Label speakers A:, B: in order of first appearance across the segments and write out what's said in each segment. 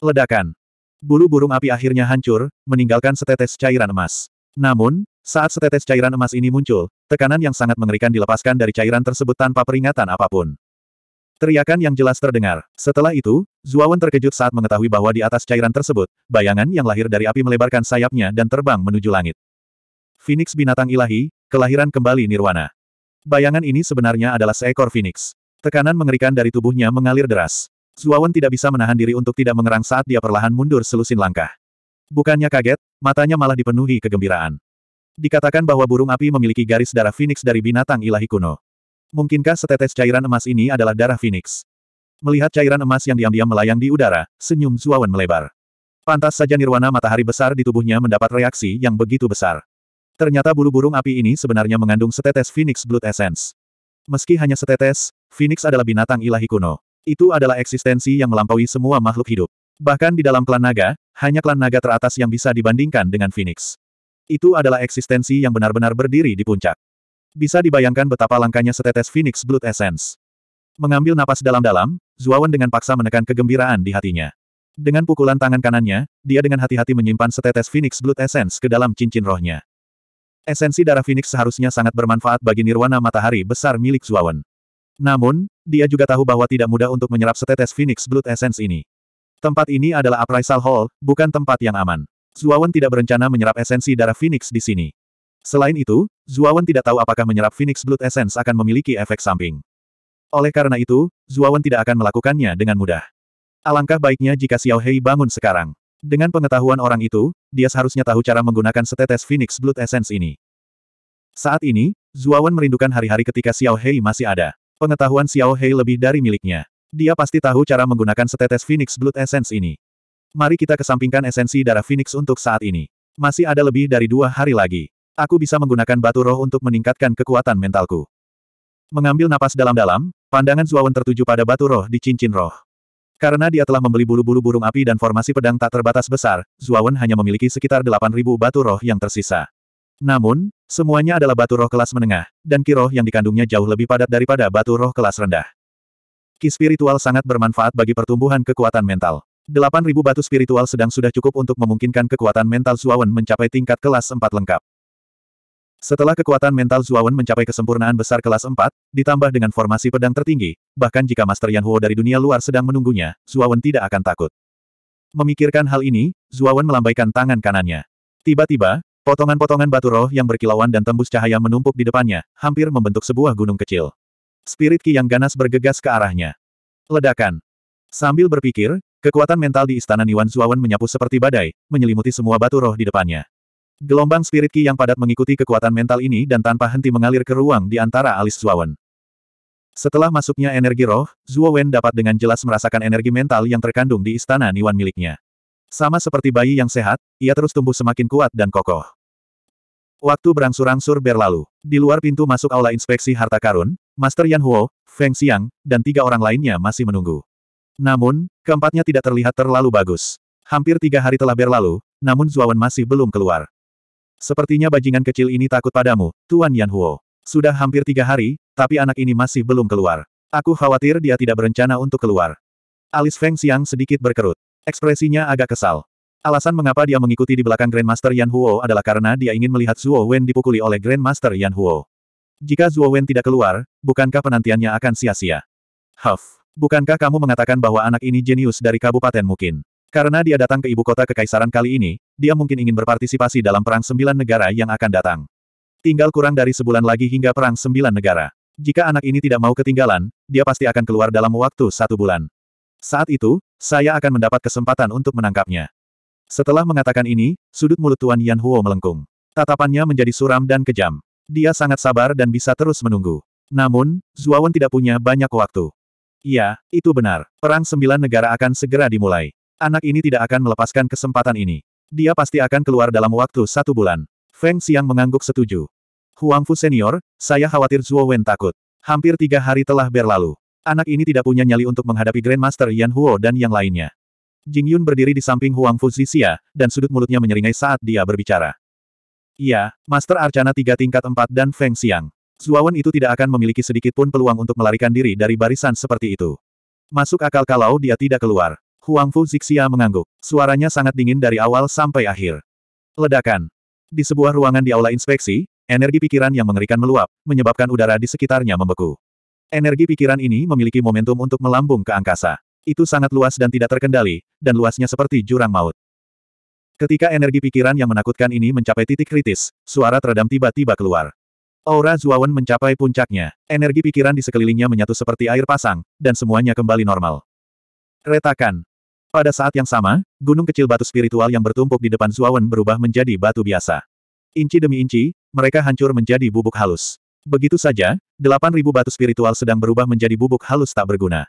A: Ledakan. Bulu burung api akhirnya hancur, meninggalkan setetes cairan emas. Namun, saat setetes cairan emas ini muncul, tekanan yang sangat mengerikan dilepaskan dari cairan tersebut tanpa peringatan apapun. Teriakan yang jelas terdengar. Setelah itu, Zuawan terkejut saat mengetahui bahwa di atas cairan tersebut, bayangan yang lahir dari api melebarkan sayapnya dan terbang menuju langit. Phoenix binatang ilahi, kelahiran kembali nirwana. Bayangan ini sebenarnya adalah seekor phoenix. Tekanan mengerikan dari tubuhnya mengalir deras. Zuawan tidak bisa menahan diri untuk tidak mengerang saat dia perlahan mundur selusin langkah. Bukannya kaget, matanya malah dipenuhi kegembiraan. Dikatakan bahwa burung api memiliki garis darah Phoenix dari binatang ilahi kuno. Mungkinkah setetes cairan emas ini adalah darah Phoenix? Melihat cairan emas yang diam-diam melayang di udara, senyum Zuawan melebar. Pantas saja nirwana matahari besar di tubuhnya mendapat reaksi yang begitu besar. Ternyata bulu burung api ini sebenarnya mengandung setetes Phoenix Blood Essence. Meski hanya setetes, Phoenix adalah binatang ilahi kuno. Itu adalah eksistensi yang melampaui semua makhluk hidup. Bahkan di dalam klan naga, hanya klan naga teratas yang bisa dibandingkan dengan Phoenix. Itu adalah eksistensi yang benar-benar berdiri di puncak. Bisa dibayangkan betapa langkanya setetes Phoenix Blood Essence. Mengambil napas dalam-dalam, Zuawan dengan paksa menekan kegembiraan di hatinya. Dengan pukulan tangan kanannya, dia dengan hati-hati menyimpan setetes Phoenix Blood Essence ke dalam cincin rohnya. Esensi darah Phoenix seharusnya sangat bermanfaat bagi nirwana matahari besar milik Zuawan. Namun, dia juga tahu bahwa tidak mudah untuk menyerap setetes Phoenix Blood Essence ini. Tempat ini adalah Appraisal Hall, bukan tempat yang aman. Zuawan tidak berencana menyerap esensi darah Phoenix di sini. Selain itu, Zuawan tidak tahu apakah menyerap Phoenix Blood Essence akan memiliki efek samping. Oleh karena itu, Zuawan tidak akan melakukannya dengan mudah. Alangkah baiknya jika Xiao Hei bangun sekarang. Dengan pengetahuan orang itu, dia seharusnya tahu cara menggunakan setetes Phoenix Blood Essence ini. Saat ini, Zuawan merindukan hari-hari ketika Xiao Hei masih ada. Pengetahuan Xiao Hei lebih dari miliknya. Dia pasti tahu cara menggunakan setetes Phoenix Blood Essence ini. Mari kita kesampingkan esensi darah Phoenix untuk saat ini. Masih ada lebih dari dua hari lagi. Aku bisa menggunakan batu roh untuk meningkatkan kekuatan mentalku. Mengambil napas dalam-dalam, pandangan Zuawan tertuju pada batu roh di cincin roh. Karena dia telah membeli bulu-bulu burung api dan formasi pedang tak terbatas besar, Zuawan hanya memiliki sekitar 8.000 batu roh yang tersisa. Namun, Semuanya adalah batu roh kelas menengah, dan kiroh yang dikandungnya jauh lebih padat daripada batu roh kelas rendah. Ki spiritual sangat bermanfaat bagi pertumbuhan kekuatan mental. 8.000 batu spiritual sedang sudah cukup untuk memungkinkan kekuatan mental Zuawan mencapai tingkat kelas 4 lengkap. Setelah kekuatan mental Zuawan mencapai kesempurnaan besar kelas 4, ditambah dengan formasi pedang tertinggi, bahkan jika Master Yan Huo dari dunia luar sedang menunggunya, Zuawan tidak akan takut. Memikirkan hal ini, Zuawan melambaikan tangan kanannya. Tiba-tiba, Potongan-potongan batu roh yang berkilauan dan tembus cahaya menumpuk di depannya, hampir membentuk sebuah gunung kecil. Spirit Ki yang ganas bergegas ke arahnya. Ledakan. Sambil berpikir, kekuatan mental di istana Niwan Zuawan menyapu seperti badai, menyelimuti semua batu roh di depannya. Gelombang Spirit Ki yang padat mengikuti kekuatan mental ini dan tanpa henti mengalir ke ruang di antara alis Zuawan. Setelah masuknya energi roh, Zuowen dapat dengan jelas merasakan energi mental yang terkandung di istana Niwan miliknya. Sama seperti bayi yang sehat, ia terus tumbuh semakin kuat dan kokoh. Waktu berangsur-angsur berlalu. Di luar pintu masuk aula inspeksi harta karun, Master Yan Huo, Feng Xiang, dan tiga orang lainnya masih menunggu. Namun, keempatnya tidak terlihat terlalu bagus. Hampir tiga hari telah berlalu, namun Zuawan masih belum keluar. Sepertinya bajingan kecil ini takut padamu, Tuan Yan Huo. Sudah hampir tiga hari, tapi anak ini masih belum keluar. Aku khawatir dia tidak berencana untuk keluar. Alis Feng Xiang sedikit berkerut. Ekspresinya agak kesal. Alasan mengapa dia mengikuti di belakang Grandmaster Yan Huo adalah karena dia ingin melihat Zuo Wen dipukuli oleh Grandmaster Yan Huo. Jika Zuo Wen tidak keluar, bukankah penantiannya akan sia-sia? Huff, bukankah kamu mengatakan bahwa anak ini jenius dari kabupaten mungkin? Karena dia datang ke ibu kota kekaisaran kali ini, dia mungkin ingin berpartisipasi dalam perang sembilan negara yang akan datang. Tinggal kurang dari sebulan lagi hingga perang sembilan negara. Jika anak ini tidak mau ketinggalan, dia pasti akan keluar dalam waktu satu bulan. Saat itu, saya akan mendapat kesempatan untuk menangkapnya. Setelah mengatakan ini, sudut mulut Tuan Yan Huo melengkung. Tatapannya menjadi suram dan kejam. Dia sangat sabar dan bisa terus menunggu. Namun, Zuawan tidak punya banyak waktu. Iya, itu benar. Perang sembilan negara akan segera dimulai. Anak ini tidak akan melepaskan kesempatan ini. Dia pasti akan keluar dalam waktu satu bulan. Feng Xiang mengangguk setuju. Huangfu Senior, saya khawatir Zuo Wen takut. Hampir tiga hari telah berlalu. Anak ini tidak punya nyali untuk menghadapi Grandmaster Yan Huo dan yang lainnya. Jing Yun berdiri di samping Huang Fu Zixia dan sudut mulutnya menyeringai saat dia berbicara. Iya, Master Arcana tiga tingkat empat dan Feng Xiang. Zuawan itu tidak akan memiliki sedikit pun peluang untuk melarikan diri dari barisan seperti itu. Masuk akal kalau dia tidak keluar. Huang Fu Zixia mengangguk. Suaranya sangat dingin dari awal sampai akhir. Ledakan. Di sebuah ruangan di aula inspeksi, energi pikiran yang mengerikan meluap, menyebabkan udara di sekitarnya membeku. Energi pikiran ini memiliki momentum untuk melambung ke angkasa. Itu sangat luas dan tidak terkendali, dan luasnya seperti jurang maut. Ketika energi pikiran yang menakutkan ini mencapai titik kritis, suara teredam tiba-tiba keluar. Aura Zuawan mencapai puncaknya. Energi pikiran di sekelilingnya menyatu seperti air pasang, dan semuanya kembali normal. Retakan. Pada saat yang sama, gunung kecil batu spiritual yang bertumpuk di depan Zuawan berubah menjadi batu biasa. Inci demi inci, mereka hancur menjadi bubuk halus. Begitu saja, 8.000 batu spiritual sedang berubah menjadi bubuk halus tak berguna.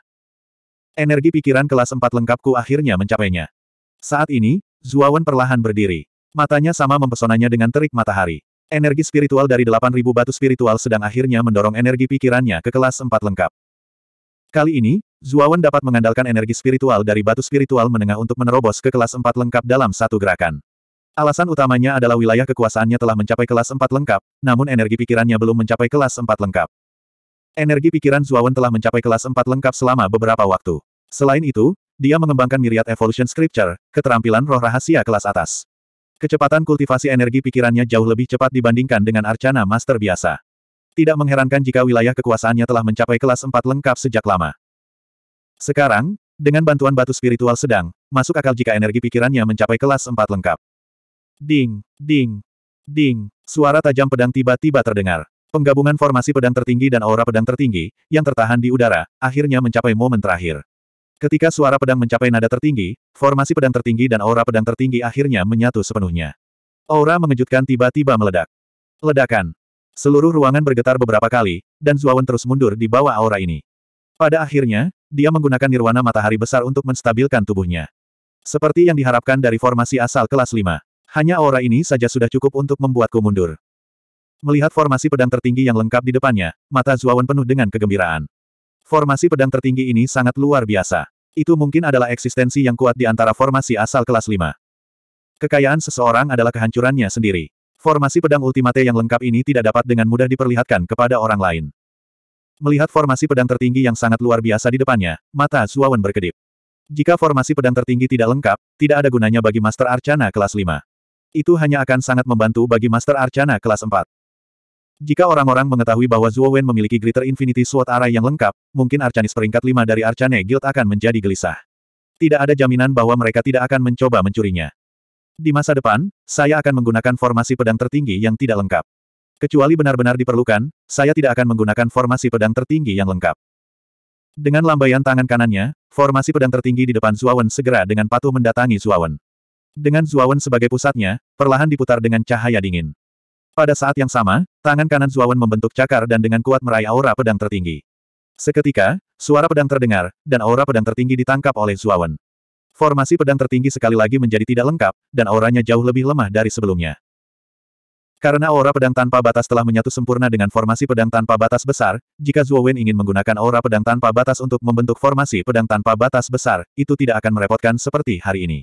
A: Energi pikiran kelas 4 lengkapku akhirnya mencapainya. Saat ini, Zuawan perlahan berdiri. Matanya sama mempesonanya dengan terik matahari. Energi spiritual dari 8.000 batu spiritual sedang akhirnya mendorong energi pikirannya ke kelas 4 lengkap. Kali ini, Zuawan dapat mengandalkan energi spiritual dari batu spiritual menengah untuk menerobos ke kelas 4 lengkap dalam satu gerakan. Alasan utamanya adalah wilayah kekuasaannya telah mencapai kelas 4 lengkap, namun energi pikirannya belum mencapai kelas 4 lengkap. Energi pikiran Zuawan telah mencapai kelas 4 lengkap selama beberapa waktu. Selain itu, dia mengembangkan Myriad Evolution Scripture, keterampilan roh rahasia kelas atas. Kecepatan kultivasi energi pikirannya jauh lebih cepat dibandingkan dengan Arcana Master biasa. Tidak mengherankan jika wilayah kekuasaannya telah mencapai kelas 4 lengkap sejak lama. Sekarang, dengan bantuan batu spiritual sedang, masuk akal jika energi pikirannya mencapai kelas 4 lengkap. Ding, ding, ding. Suara tajam pedang tiba-tiba terdengar. Penggabungan formasi pedang tertinggi dan aura pedang tertinggi, yang tertahan di udara, akhirnya mencapai momen terakhir. Ketika suara pedang mencapai nada tertinggi, formasi pedang tertinggi dan aura pedang tertinggi akhirnya menyatu sepenuhnya. Aura mengejutkan tiba-tiba meledak. Ledakan. Seluruh ruangan bergetar beberapa kali, dan Zuawan terus mundur di bawah aura ini. Pada akhirnya, dia menggunakan nirwana matahari besar untuk menstabilkan tubuhnya. Seperti yang diharapkan dari formasi asal kelas 5. Hanya aura ini saja sudah cukup untuk membuatku mundur. Melihat formasi pedang tertinggi yang lengkap di depannya, mata Zuawan penuh dengan kegembiraan. Formasi pedang tertinggi ini sangat luar biasa. Itu mungkin adalah eksistensi yang kuat di antara formasi asal kelas 5. Kekayaan seseorang adalah kehancurannya sendiri. Formasi pedang ultimate yang lengkap ini tidak dapat dengan mudah diperlihatkan kepada orang lain. Melihat formasi pedang tertinggi yang sangat luar biasa di depannya, mata Zuawan berkedip. Jika formasi pedang tertinggi tidak lengkap, tidak ada gunanya bagi Master Arcana kelas 5. Itu hanya akan sangat membantu bagi Master Arcana kelas 4. Jika orang-orang mengetahui bahwa Zuo Wen memiliki Greater Infinity Sword Array yang lengkap, mungkin Arcanis peringkat 5 dari Arcane Guild akan menjadi gelisah. Tidak ada jaminan bahwa mereka tidak akan mencoba mencurinya. Di masa depan, saya akan menggunakan formasi pedang tertinggi yang tidak lengkap. Kecuali benar-benar diperlukan, saya tidak akan menggunakan formasi pedang tertinggi yang lengkap. Dengan lambaian tangan kanannya, formasi pedang tertinggi di depan Zuawan segera dengan patuh mendatangi Zuawan. Dengan Zuawan sebagai pusatnya, perlahan diputar dengan cahaya dingin. Pada saat yang sama, tangan kanan Zuawan membentuk cakar dan dengan kuat meraih aura pedang tertinggi. Seketika, suara pedang terdengar, dan aura pedang tertinggi ditangkap oleh Zuawan. Formasi pedang tertinggi sekali lagi menjadi tidak lengkap, dan auranya jauh lebih lemah dari sebelumnya. Karena aura pedang tanpa batas telah menyatu sempurna dengan formasi pedang tanpa batas besar, jika Zuo ingin menggunakan aura pedang tanpa batas untuk membentuk formasi pedang tanpa batas besar, itu tidak akan merepotkan seperti hari ini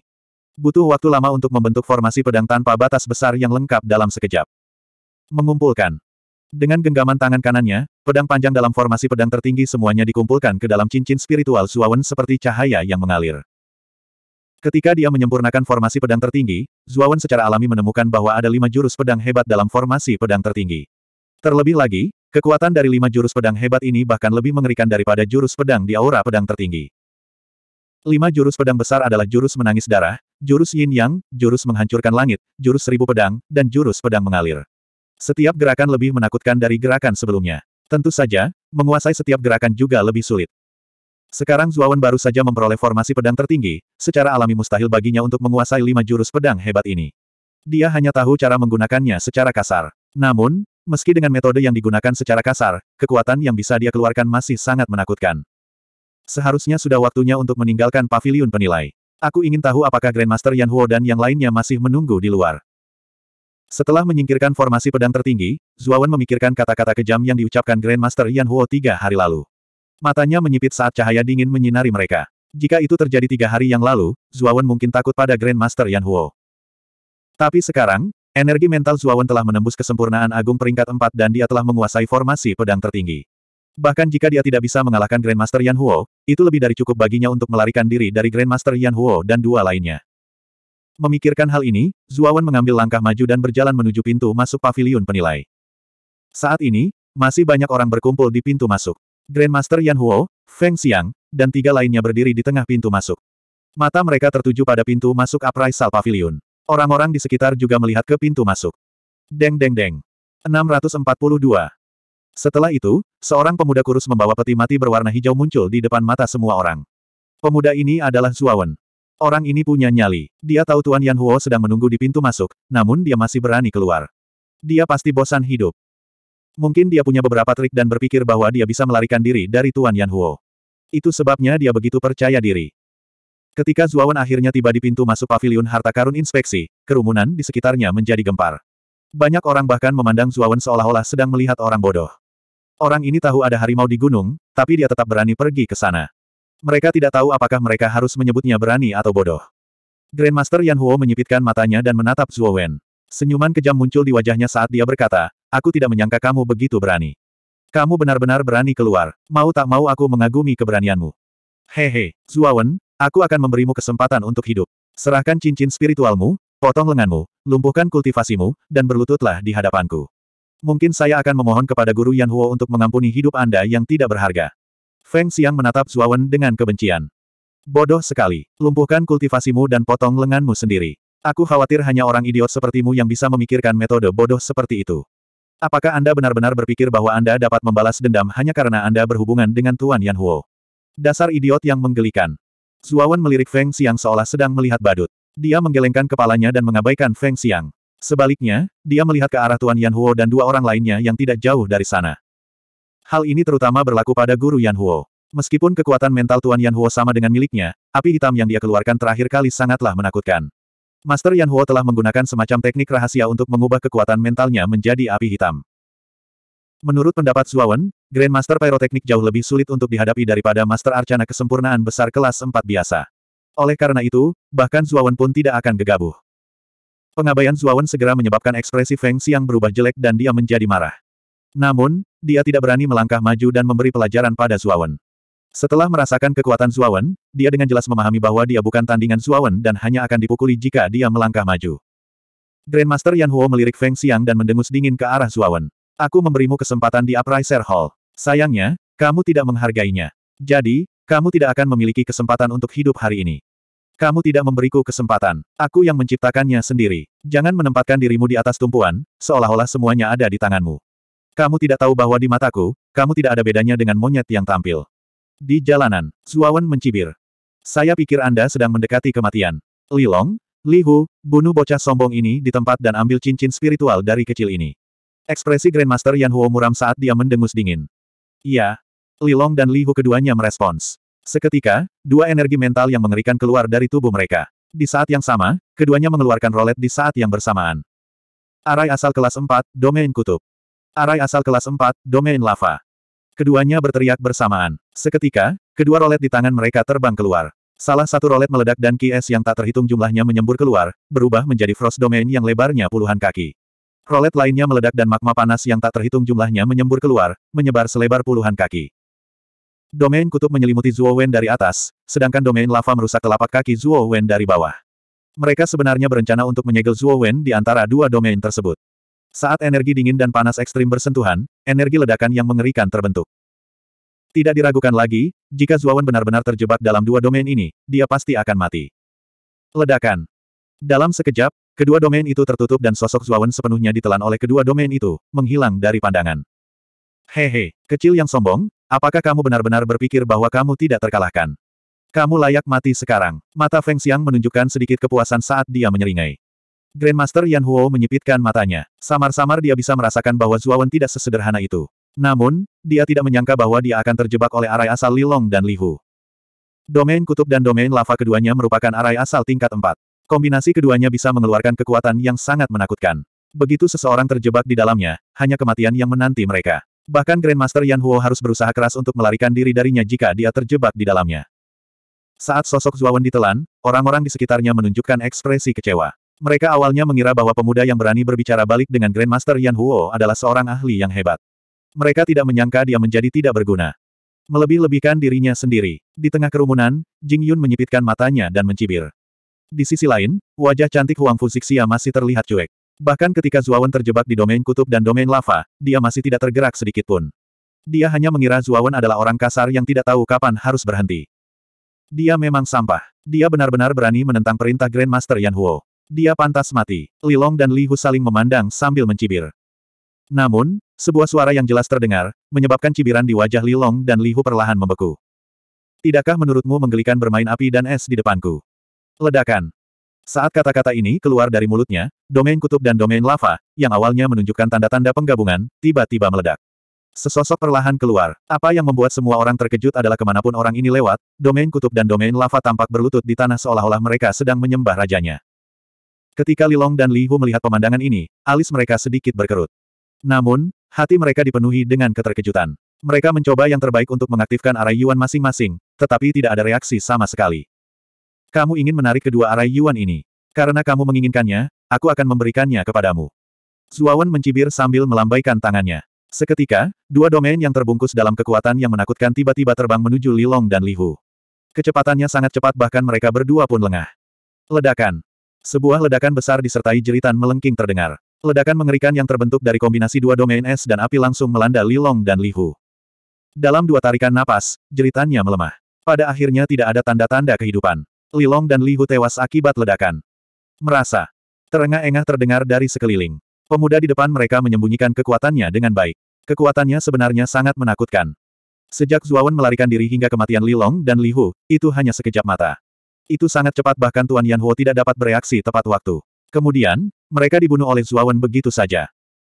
A: butuh waktu lama untuk membentuk formasi pedang tanpa batas besar yang lengkap dalam sekejap. Mengumpulkan. Dengan genggaman tangan kanannya, pedang panjang dalam formasi pedang tertinggi semuanya dikumpulkan ke dalam cincin spiritual Zuawan seperti cahaya yang mengalir. Ketika dia menyempurnakan formasi pedang tertinggi, Zuawan secara alami menemukan bahwa ada lima jurus pedang hebat dalam formasi pedang tertinggi. Terlebih lagi, kekuatan dari lima jurus pedang hebat ini bahkan lebih mengerikan daripada jurus pedang di aura pedang tertinggi. Lima jurus pedang besar adalah jurus menangis darah, jurus yin yang, jurus menghancurkan langit, jurus seribu pedang, dan jurus pedang mengalir. Setiap gerakan lebih menakutkan dari gerakan sebelumnya. Tentu saja, menguasai setiap gerakan juga lebih sulit. Sekarang Zuawan baru saja memperoleh formasi pedang tertinggi, secara alami mustahil baginya untuk menguasai lima jurus pedang hebat ini. Dia hanya tahu cara menggunakannya secara kasar. Namun, meski dengan metode yang digunakan secara kasar, kekuatan yang bisa dia keluarkan masih sangat menakutkan. Seharusnya sudah waktunya untuk meninggalkan pavilion penilai. Aku ingin tahu apakah Grandmaster Yan Huo dan yang lainnya masih menunggu di luar. Setelah menyingkirkan formasi pedang tertinggi, Zuawan memikirkan kata-kata kejam yang diucapkan Grandmaster Yan Huo tiga hari lalu. Matanya menyipit saat cahaya dingin menyinari mereka. Jika itu terjadi tiga hari yang lalu, Zuawan mungkin takut pada Grandmaster Yan Huo. Tapi sekarang, energi mental Zuawan telah menembus kesempurnaan agung peringkat empat dan dia telah menguasai formasi pedang tertinggi. Bahkan jika dia tidak bisa mengalahkan Grandmaster Yan Huo, itu lebih dari cukup baginya untuk melarikan diri dari Grandmaster Yan Huo dan dua lainnya. Memikirkan hal ini, Zuawan mengambil langkah maju dan berjalan menuju pintu masuk pavilion penilai. Saat ini, masih banyak orang berkumpul di pintu masuk. Grandmaster Yan Huo, Feng Xiang, dan tiga lainnya berdiri di tengah pintu masuk. Mata mereka tertuju pada pintu masuk Apraisal Pavilion. Orang-orang di sekitar juga melihat ke pintu masuk. Deng deng deng. 642. Setelah itu, seorang pemuda kurus membawa peti mati berwarna hijau muncul di depan mata semua orang. Pemuda ini adalah Zuawan. Orang ini punya nyali. Dia tahu Tuan Yan Huo sedang menunggu di pintu masuk, namun dia masih berani keluar. Dia pasti bosan hidup. Mungkin dia punya beberapa trik dan berpikir bahwa dia bisa melarikan diri dari Tuan Yan Huo. Itu sebabnya dia begitu percaya diri. Ketika Zuawan akhirnya tiba di pintu masuk paviliun harta karun inspeksi, kerumunan di sekitarnya menjadi gempar. Banyak orang bahkan memandang Zuawan seolah-olah sedang melihat orang bodoh. Orang ini tahu ada harimau di gunung, tapi dia tetap berani pergi ke sana. Mereka tidak tahu apakah mereka harus menyebutnya berani atau bodoh. Grandmaster Yan Huo menyipitkan matanya dan menatap Zhuo Wen. Senyuman kejam muncul di wajahnya saat dia berkata, aku tidak menyangka kamu begitu berani. Kamu benar-benar berani keluar, mau tak mau aku mengagumi keberanianmu. Hehe, Zhuo Wen, aku akan memberimu kesempatan untuk hidup. Serahkan cincin spiritualmu, potong lenganmu, lumpuhkan kultivasimu, dan berlututlah di hadapanku. Mungkin saya akan memohon kepada Guru Yan Huo untuk mengampuni hidup Anda yang tidak berharga. Feng Xiang menatap Zuawan dengan kebencian. Bodoh sekali. Lumpuhkan kultivasimu dan potong lenganmu sendiri. Aku khawatir hanya orang idiot sepertimu yang bisa memikirkan metode bodoh seperti itu. Apakah Anda benar-benar berpikir bahwa Anda dapat membalas dendam hanya karena Anda berhubungan dengan Tuan Yan Huo? Dasar idiot yang menggelikan. Zuawan melirik Feng Xiang seolah sedang melihat badut. Dia menggelengkan kepalanya dan mengabaikan Feng Xiang. Sebaliknya, dia melihat ke arah Tuan Yan Huo dan dua orang lainnya yang tidak jauh dari sana. Hal ini terutama berlaku pada guru Yan Huo. Meskipun kekuatan mental Tuan Yan Huo sama dengan miliknya, api hitam yang dia keluarkan terakhir kali sangatlah menakutkan. Master Yan Huo telah menggunakan semacam teknik rahasia untuk mengubah kekuatan mentalnya menjadi api hitam. Menurut pendapat Suawan, Grandmaster Pyroteknik jauh lebih sulit untuk dihadapi daripada Master Arcana kesempurnaan besar kelas 4 biasa. Oleh karena itu, bahkan Suawan pun tidak akan gegabah. Pengabaian Zuawan segera menyebabkan ekspresi Feng Xiang berubah jelek dan dia menjadi marah. Namun, dia tidak berani melangkah maju dan memberi pelajaran pada Zuawan. Setelah merasakan kekuatan Zuawan, dia dengan jelas memahami bahwa dia bukan tandingan Zuawan dan hanya akan dipukuli jika dia melangkah maju. Grandmaster Yan Huo melirik Feng Xiang dan mendengus dingin ke arah Zuawan. Aku memberimu kesempatan di Appraiser Hall. Sayangnya, kamu tidak menghargainya. Jadi, kamu tidak akan memiliki kesempatan untuk hidup hari ini. Kamu tidak memberiku kesempatan. Aku yang menciptakannya sendiri. Jangan menempatkan dirimu di atas tumpuan, seolah-olah semuanya ada di tanganmu. Kamu tidak tahu bahwa di mataku, kamu tidak ada bedanya dengan monyet yang tampil. Di jalanan, Zuawan mencibir. Saya pikir Anda sedang mendekati kematian. Li Long, Li Hu, bunuh bocah sombong ini di tempat dan ambil cincin spiritual dari kecil ini. Ekspresi Grandmaster Yan Huo muram saat dia mendengus dingin. Iya. Li Long dan Li Hu keduanya merespons. Seketika, dua energi mental yang mengerikan keluar dari tubuh mereka. Di saat yang sama, keduanya mengeluarkan rolet di saat yang bersamaan. Arai asal kelas 4, domain kutub. Arai asal kelas 4, domain lava. Keduanya berteriak bersamaan. Seketika, kedua rolet di tangan mereka terbang keluar. Salah satu rolet meledak dan kies yang tak terhitung jumlahnya menyembur keluar, berubah menjadi frost domain yang lebarnya puluhan kaki. Rolet lainnya meledak dan magma panas yang tak terhitung jumlahnya menyembur keluar, menyebar selebar puluhan kaki. Domain kutub menyelimuti Zuo Wen dari atas, sedangkan domain lava merusak telapak kaki Zuo Wen dari bawah. Mereka sebenarnya berencana untuk menyegel Zuo Wen di antara dua domain tersebut. Saat energi dingin dan panas ekstrim bersentuhan, energi ledakan yang mengerikan terbentuk. Tidak diragukan lagi, jika Zuo Wen benar-benar terjebak dalam dua domain ini, dia pasti akan mati. Ledakan. Dalam sekejap, kedua domain itu tertutup dan sosok Zuo Wen sepenuhnya ditelan oleh kedua domain itu, menghilang dari pandangan. Hehe, kecil yang sombong, Apakah kamu benar-benar berpikir bahwa kamu tidak terkalahkan? Kamu layak mati sekarang. Mata Feng Xiang menunjukkan sedikit kepuasan saat dia menyeringai. Grandmaster Yan Huo menyipitkan matanya. Samar-samar dia bisa merasakan bahwa Zuawan tidak sesederhana itu. Namun, dia tidak menyangka bahwa dia akan terjebak oleh arai asal Lilong dan Lihu. Domain kutub dan domain lava keduanya merupakan arai asal tingkat 4. Kombinasi keduanya bisa mengeluarkan kekuatan yang sangat menakutkan. Begitu seseorang terjebak di dalamnya, hanya kematian yang menanti mereka. Bahkan Grandmaster Yan Huo harus berusaha keras untuk melarikan diri darinya jika dia terjebak di dalamnya. Saat sosok Zuawan ditelan, orang-orang di sekitarnya menunjukkan ekspresi kecewa. Mereka awalnya mengira bahwa pemuda yang berani berbicara balik dengan Grandmaster Yan Huo adalah seorang ahli yang hebat. Mereka tidak menyangka dia menjadi tidak berguna. Melebih-lebihkan dirinya sendiri. Di tengah kerumunan, Jing Yun menyipitkan matanya dan mencibir. Di sisi lain, wajah cantik Huang Fuzixia masih terlihat cuek. Bahkan ketika Zuawan terjebak di domain kutub dan domain lava, dia masih tidak tergerak sedikit pun. Dia hanya mengira Zuawan adalah orang kasar yang tidak tahu kapan harus berhenti. Dia memang sampah. Dia benar-benar berani menentang perintah Grandmaster Yan Huo. Dia pantas mati. Li Long dan Li Hu saling memandang sambil mencibir. Namun, sebuah suara yang jelas terdengar, menyebabkan cibiran di wajah Li Long dan Li Hu perlahan membeku. Tidakkah menurutmu menggelikan bermain api dan es di depanku? Ledakan. Saat kata-kata ini keluar dari mulutnya, domain kutub dan domain lava, yang awalnya menunjukkan tanda-tanda penggabungan, tiba-tiba meledak. Sesosok perlahan keluar. Apa yang membuat semua orang terkejut adalah kemanapun orang ini lewat, domain kutub dan domain lava tampak berlutut di tanah seolah-olah mereka sedang menyembah rajanya. Ketika Li Long dan Li Hu melihat pemandangan ini, alis mereka sedikit berkerut. Namun, hati mereka dipenuhi dengan keterkejutan. Mereka mencoba yang terbaik untuk mengaktifkan arah Yuan masing-masing, tetapi tidak ada reaksi sama sekali. Kamu ingin menarik kedua arai Yuan ini. Karena kamu menginginkannya, aku akan memberikannya kepadamu. Zuawan mencibir sambil melambaikan tangannya. Seketika, dua domain yang terbungkus dalam kekuatan yang menakutkan tiba-tiba terbang menuju Lilong dan Li Hu. Kecepatannya sangat cepat bahkan mereka berdua pun lengah. Ledakan. Sebuah ledakan besar disertai jeritan melengking terdengar. Ledakan mengerikan yang terbentuk dari kombinasi dua domain es dan api langsung melanda Lilong dan Li Hu. Dalam dua tarikan napas, jeritannya melemah. Pada akhirnya tidak ada tanda-tanda kehidupan. Lilong dan Lihu tewas akibat ledakan. Merasa. Terengah-engah terdengar dari sekeliling. Pemuda di depan mereka menyembunyikan kekuatannya dengan baik. Kekuatannya sebenarnya sangat menakutkan. Sejak Zuawan melarikan diri hingga kematian Lilong dan Lihu, itu hanya sekejap mata. Itu sangat cepat bahkan Tuan Yan Huo tidak dapat bereaksi tepat waktu. Kemudian, mereka dibunuh oleh Zuawan begitu saja.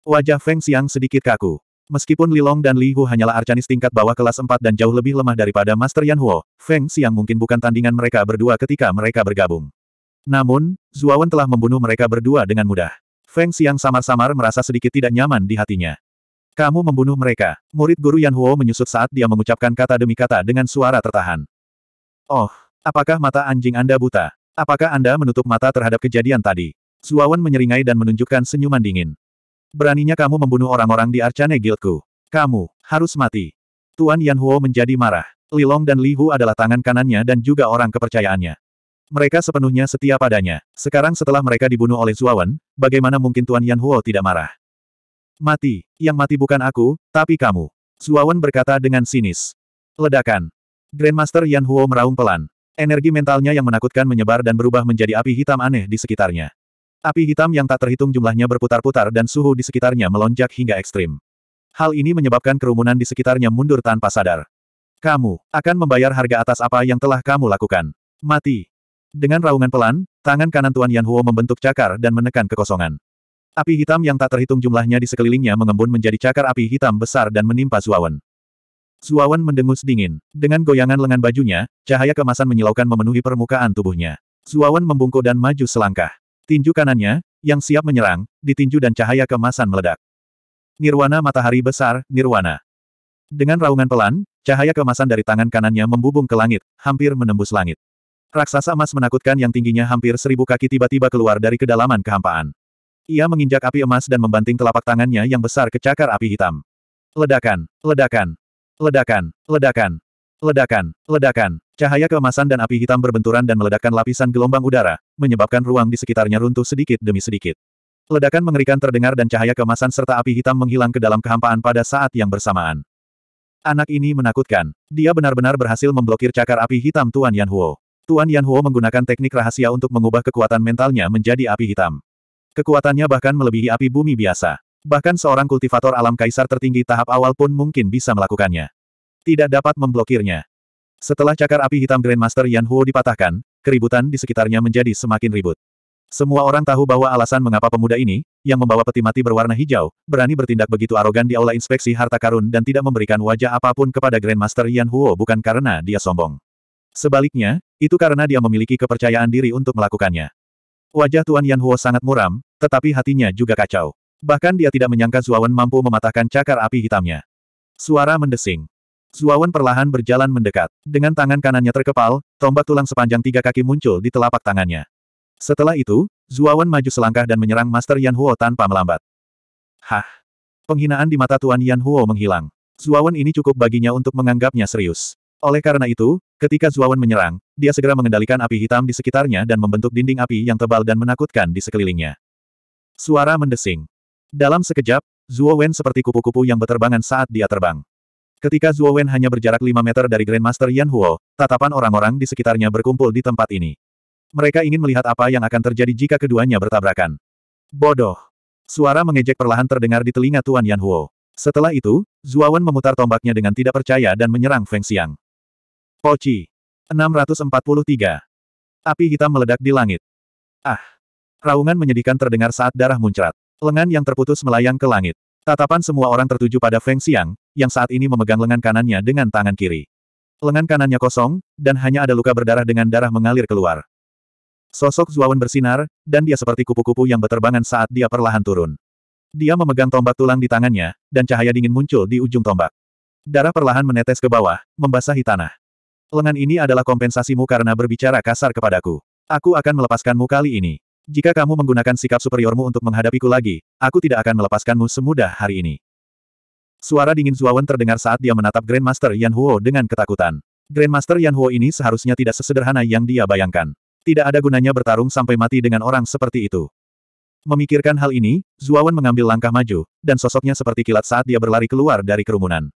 A: Wajah Feng Xiang sedikit kaku. Meskipun Li Long dan Li Hu hanyalah arcanis tingkat bawah kelas 4 dan jauh lebih lemah daripada Master Yan Huo, Feng Xiang mungkin bukan tandingan mereka berdua ketika mereka bergabung. Namun, Zuawan telah membunuh mereka berdua dengan mudah. Feng Xiang samar-samar merasa sedikit tidak nyaman di hatinya. Kamu membunuh mereka. Murid guru Yan Huo menyusut saat dia mengucapkan kata demi kata dengan suara tertahan. Oh, apakah mata anjing Anda buta? Apakah Anda menutup mata terhadap kejadian tadi? Zuawan menyeringai dan menunjukkan senyuman dingin. Beraninya kamu membunuh orang-orang di Arcane Guildku. Kamu, harus mati. Tuan Yan Huo menjadi marah. Li Long dan Li Hu adalah tangan kanannya dan juga orang kepercayaannya. Mereka sepenuhnya setia padanya. Sekarang setelah mereka dibunuh oleh Zuawan, bagaimana mungkin Tuan Yan Huo tidak marah? Mati. Yang mati bukan aku, tapi kamu. Zuawan berkata dengan sinis. Ledakan. Grandmaster Yan Huo meraung pelan. Energi mentalnya yang menakutkan menyebar dan berubah menjadi api hitam aneh di sekitarnya. Api hitam yang tak terhitung jumlahnya berputar-putar dan suhu di sekitarnya melonjak hingga ekstrim. Hal ini menyebabkan kerumunan di sekitarnya mundur tanpa sadar. Kamu akan membayar harga atas apa yang telah kamu lakukan. Mati. Dengan raungan pelan, tangan kanan Tuan Yan Huo membentuk cakar dan menekan kekosongan. Api hitam yang tak terhitung jumlahnya di sekelilingnya mengembun menjadi cakar api hitam besar dan menimpa Zuawan. Zuawan mendengus dingin. Dengan goyangan lengan bajunya, cahaya kemasan menyilaukan memenuhi permukaan tubuhnya. Zuawan membungkuk dan maju selangkah. Tinju kanannya, yang siap menyerang, ditinju dan cahaya kemasan meledak. Nirwana matahari besar, Nirwana. Dengan raungan pelan, cahaya kemasan dari tangan kanannya membubung ke langit, hampir menembus langit. Raksasa emas menakutkan yang tingginya hampir seribu kaki tiba-tiba keluar dari kedalaman kehampaan. Ia menginjak api emas dan membanting telapak tangannya yang besar ke cakar api hitam. Ledakan, ledakan, ledakan, ledakan. Ledakan, ledakan, cahaya keemasan dan api hitam berbenturan dan meledakkan lapisan gelombang udara, menyebabkan ruang di sekitarnya runtuh sedikit demi sedikit. Ledakan mengerikan terdengar dan cahaya keemasan serta api hitam menghilang ke dalam kehampaan pada saat yang bersamaan. Anak ini menakutkan. Dia benar-benar berhasil memblokir cakar api hitam Tuan Yan Huo. Tuan Yan Huo menggunakan teknik rahasia untuk mengubah kekuatan mentalnya menjadi api hitam. Kekuatannya bahkan melebihi api bumi biasa. Bahkan seorang kultivator alam kaisar tertinggi tahap awal pun mungkin bisa melakukannya tidak dapat memblokirnya. Setelah cakar api hitam Grandmaster Yan Huo dipatahkan, keributan di sekitarnya menjadi semakin ribut. Semua orang tahu bahwa alasan mengapa pemuda ini, yang membawa peti mati berwarna hijau, berani bertindak begitu arogan di aula inspeksi harta karun dan tidak memberikan wajah apapun kepada Grandmaster Yan Huo bukan karena dia sombong. Sebaliknya, itu karena dia memiliki kepercayaan diri untuk melakukannya. Wajah Tuan Yan Huo sangat muram, tetapi hatinya juga kacau. Bahkan dia tidak menyangka Zuawan mampu mematahkan cakar api hitamnya. Suara mendesing. Zuawan perlahan berjalan mendekat. Dengan tangan kanannya terkepal, tombak tulang sepanjang tiga kaki muncul di telapak tangannya. Setelah itu, Zuawan maju selangkah dan menyerang Master Yan Huo tanpa melambat. Hah! Penghinaan di mata Tuan Yan Huo menghilang. Zuawan ini cukup baginya untuk menganggapnya serius. Oleh karena itu, ketika Zuawan menyerang, dia segera mengendalikan api hitam di sekitarnya dan membentuk dinding api yang tebal dan menakutkan di sekelilingnya. Suara mendesing. Dalam sekejap, Zuo seperti kupu-kupu yang berterbangan saat dia terbang. Ketika Zuo Wen hanya berjarak 5 meter dari Grandmaster Yan Huo, tatapan orang-orang di sekitarnya berkumpul di tempat ini. Mereka ingin melihat apa yang akan terjadi jika keduanya bertabrakan. Bodoh! Suara mengejek perlahan terdengar di telinga Tuan Yan Huo. Setelah itu, Zuo Wen memutar tombaknya dengan tidak percaya dan menyerang Feng Xiang. Poci! 643. Api hitam meledak di langit. Ah! Raungan menyedihkan terdengar saat darah muncrat. Lengan yang terputus melayang ke langit. Tatapan semua orang tertuju pada Feng Xiang, yang saat ini memegang lengan kanannya dengan tangan kiri. Lengan kanannya kosong, dan hanya ada luka berdarah dengan darah mengalir keluar. Sosok Zuawan bersinar, dan dia seperti kupu-kupu yang berterbangan saat dia perlahan turun. Dia memegang tombak tulang di tangannya, dan cahaya dingin muncul di ujung tombak. Darah perlahan menetes ke bawah, membasahi tanah. Lengan ini adalah kompensasimu karena berbicara kasar kepadaku. Aku akan melepaskanmu kali ini. Jika kamu menggunakan sikap superiormu untuk menghadapiku lagi, aku tidak akan melepaskanmu semudah hari ini. Suara dingin Zuawan terdengar saat dia menatap Grandmaster Yan Huo dengan ketakutan. Grandmaster Yan Huo ini seharusnya tidak sesederhana yang dia bayangkan. Tidak ada gunanya bertarung sampai mati dengan orang seperti itu. Memikirkan hal ini, Zuawan mengambil langkah maju, dan sosoknya seperti kilat saat dia berlari keluar dari kerumunan.